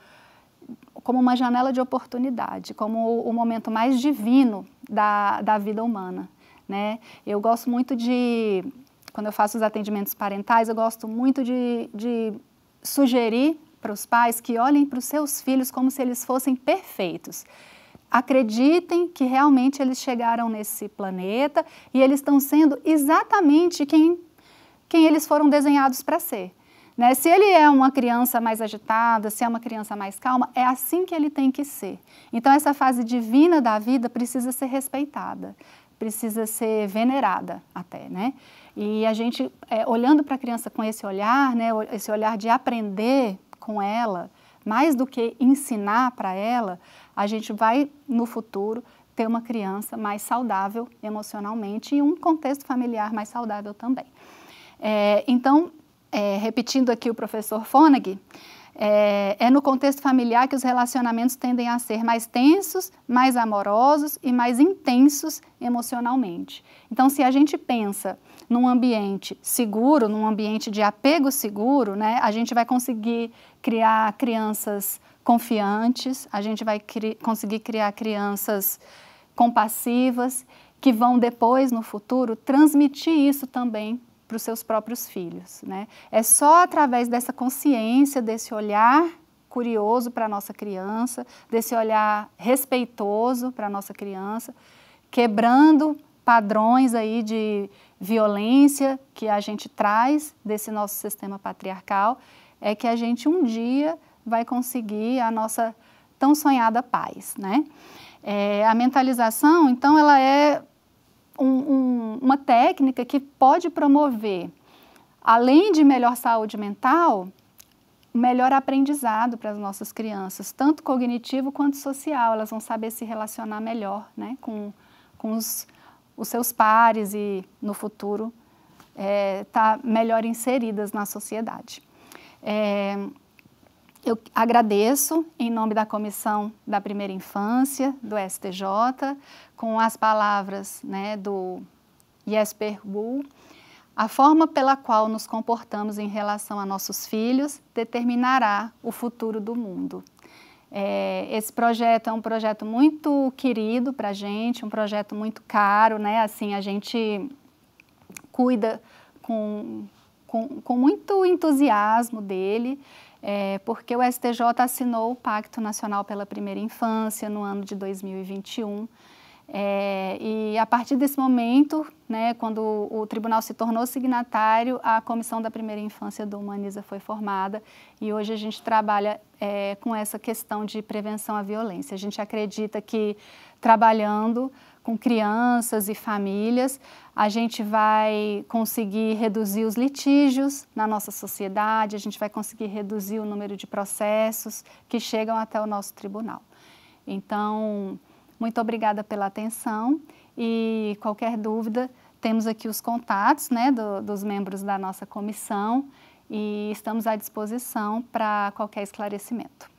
Speaker 4: como uma janela de oportunidade, como o momento mais divino da, da vida humana. Né? Eu gosto muito de, quando eu faço os atendimentos parentais, eu gosto muito de, de sugerir para os pais que olhem para os seus filhos como se eles fossem perfeitos. Acreditem que realmente eles chegaram nesse planeta e eles estão sendo exatamente quem, quem eles foram desenhados para ser. Né? Se ele é uma criança mais agitada, se é uma criança mais calma, é assim que ele tem que ser. Então, essa fase divina da vida precisa ser respeitada precisa ser venerada até, né? E a gente, é, olhando para a criança com esse olhar, né, esse olhar de aprender com ela, mais do que ensinar para ela, a gente vai, no futuro, ter uma criança mais saudável emocionalmente e um contexto familiar mais saudável também. É, então, é, repetindo aqui o professor Fonag, é, é, no contexto familiar que os relacionamentos tendem a ser mais tensos, mais amorosos e mais intensos emocionalmente. Então, se a gente pensa num ambiente seguro, num ambiente de apego seguro, né, a gente vai conseguir criar crianças confiantes, a gente vai cri conseguir criar crianças compassivas que vão depois, no futuro, transmitir isso também para os seus próprios filhos. Né? É só através dessa consciência, desse olhar curioso para a nossa criança, desse olhar respeitoso para a nossa criança, quebrando padrões aí de violência que a gente traz desse nosso sistema patriarcal, é que a gente um dia vai conseguir a nossa tão sonhada paz, né? É, a mentalização, então, ela é um, um, uma técnica que pode promover, além de melhor saúde mental, melhor aprendizado para as nossas crianças, tanto cognitivo quanto social. Elas vão saber se relacionar melhor né, com, com os, os seus pares e, no futuro, estar eh, é, tá melhor inseridas na sociedade. É, eu agradeço, em nome da Comissão da Primeira Infância, do STJ, com as palavras né, do Jesper Bull, a forma pela qual nos comportamos em relação a nossos filhos determinará o futuro do mundo. É, esse projeto é um projeto muito querido para a gente, um projeto muito caro, né? Assim, a gente cuida com, com, com muito entusiasmo dele é, porque o STJ assinou o Pacto Nacional pela Primeira Infância no ano de 2021. É, e a partir desse momento, né, quando o, tribunal se tornou signatário, a Comissão da Primeira Infância do Humaniza foi formada e hoje a gente trabalha é, com essa questão de prevenção à violência. A gente acredita que trabalhando com crianças e famílias, a gente vai conseguir reduzir os litígios na nossa sociedade, a gente vai conseguir reduzir o número de processos que chegam até o nosso tribunal. Então, muito obrigada pela atenção e qualquer dúvida, temos aqui os contatos né, do, dos membros da nossa comissão e estamos à disposição para qualquer esclarecimento.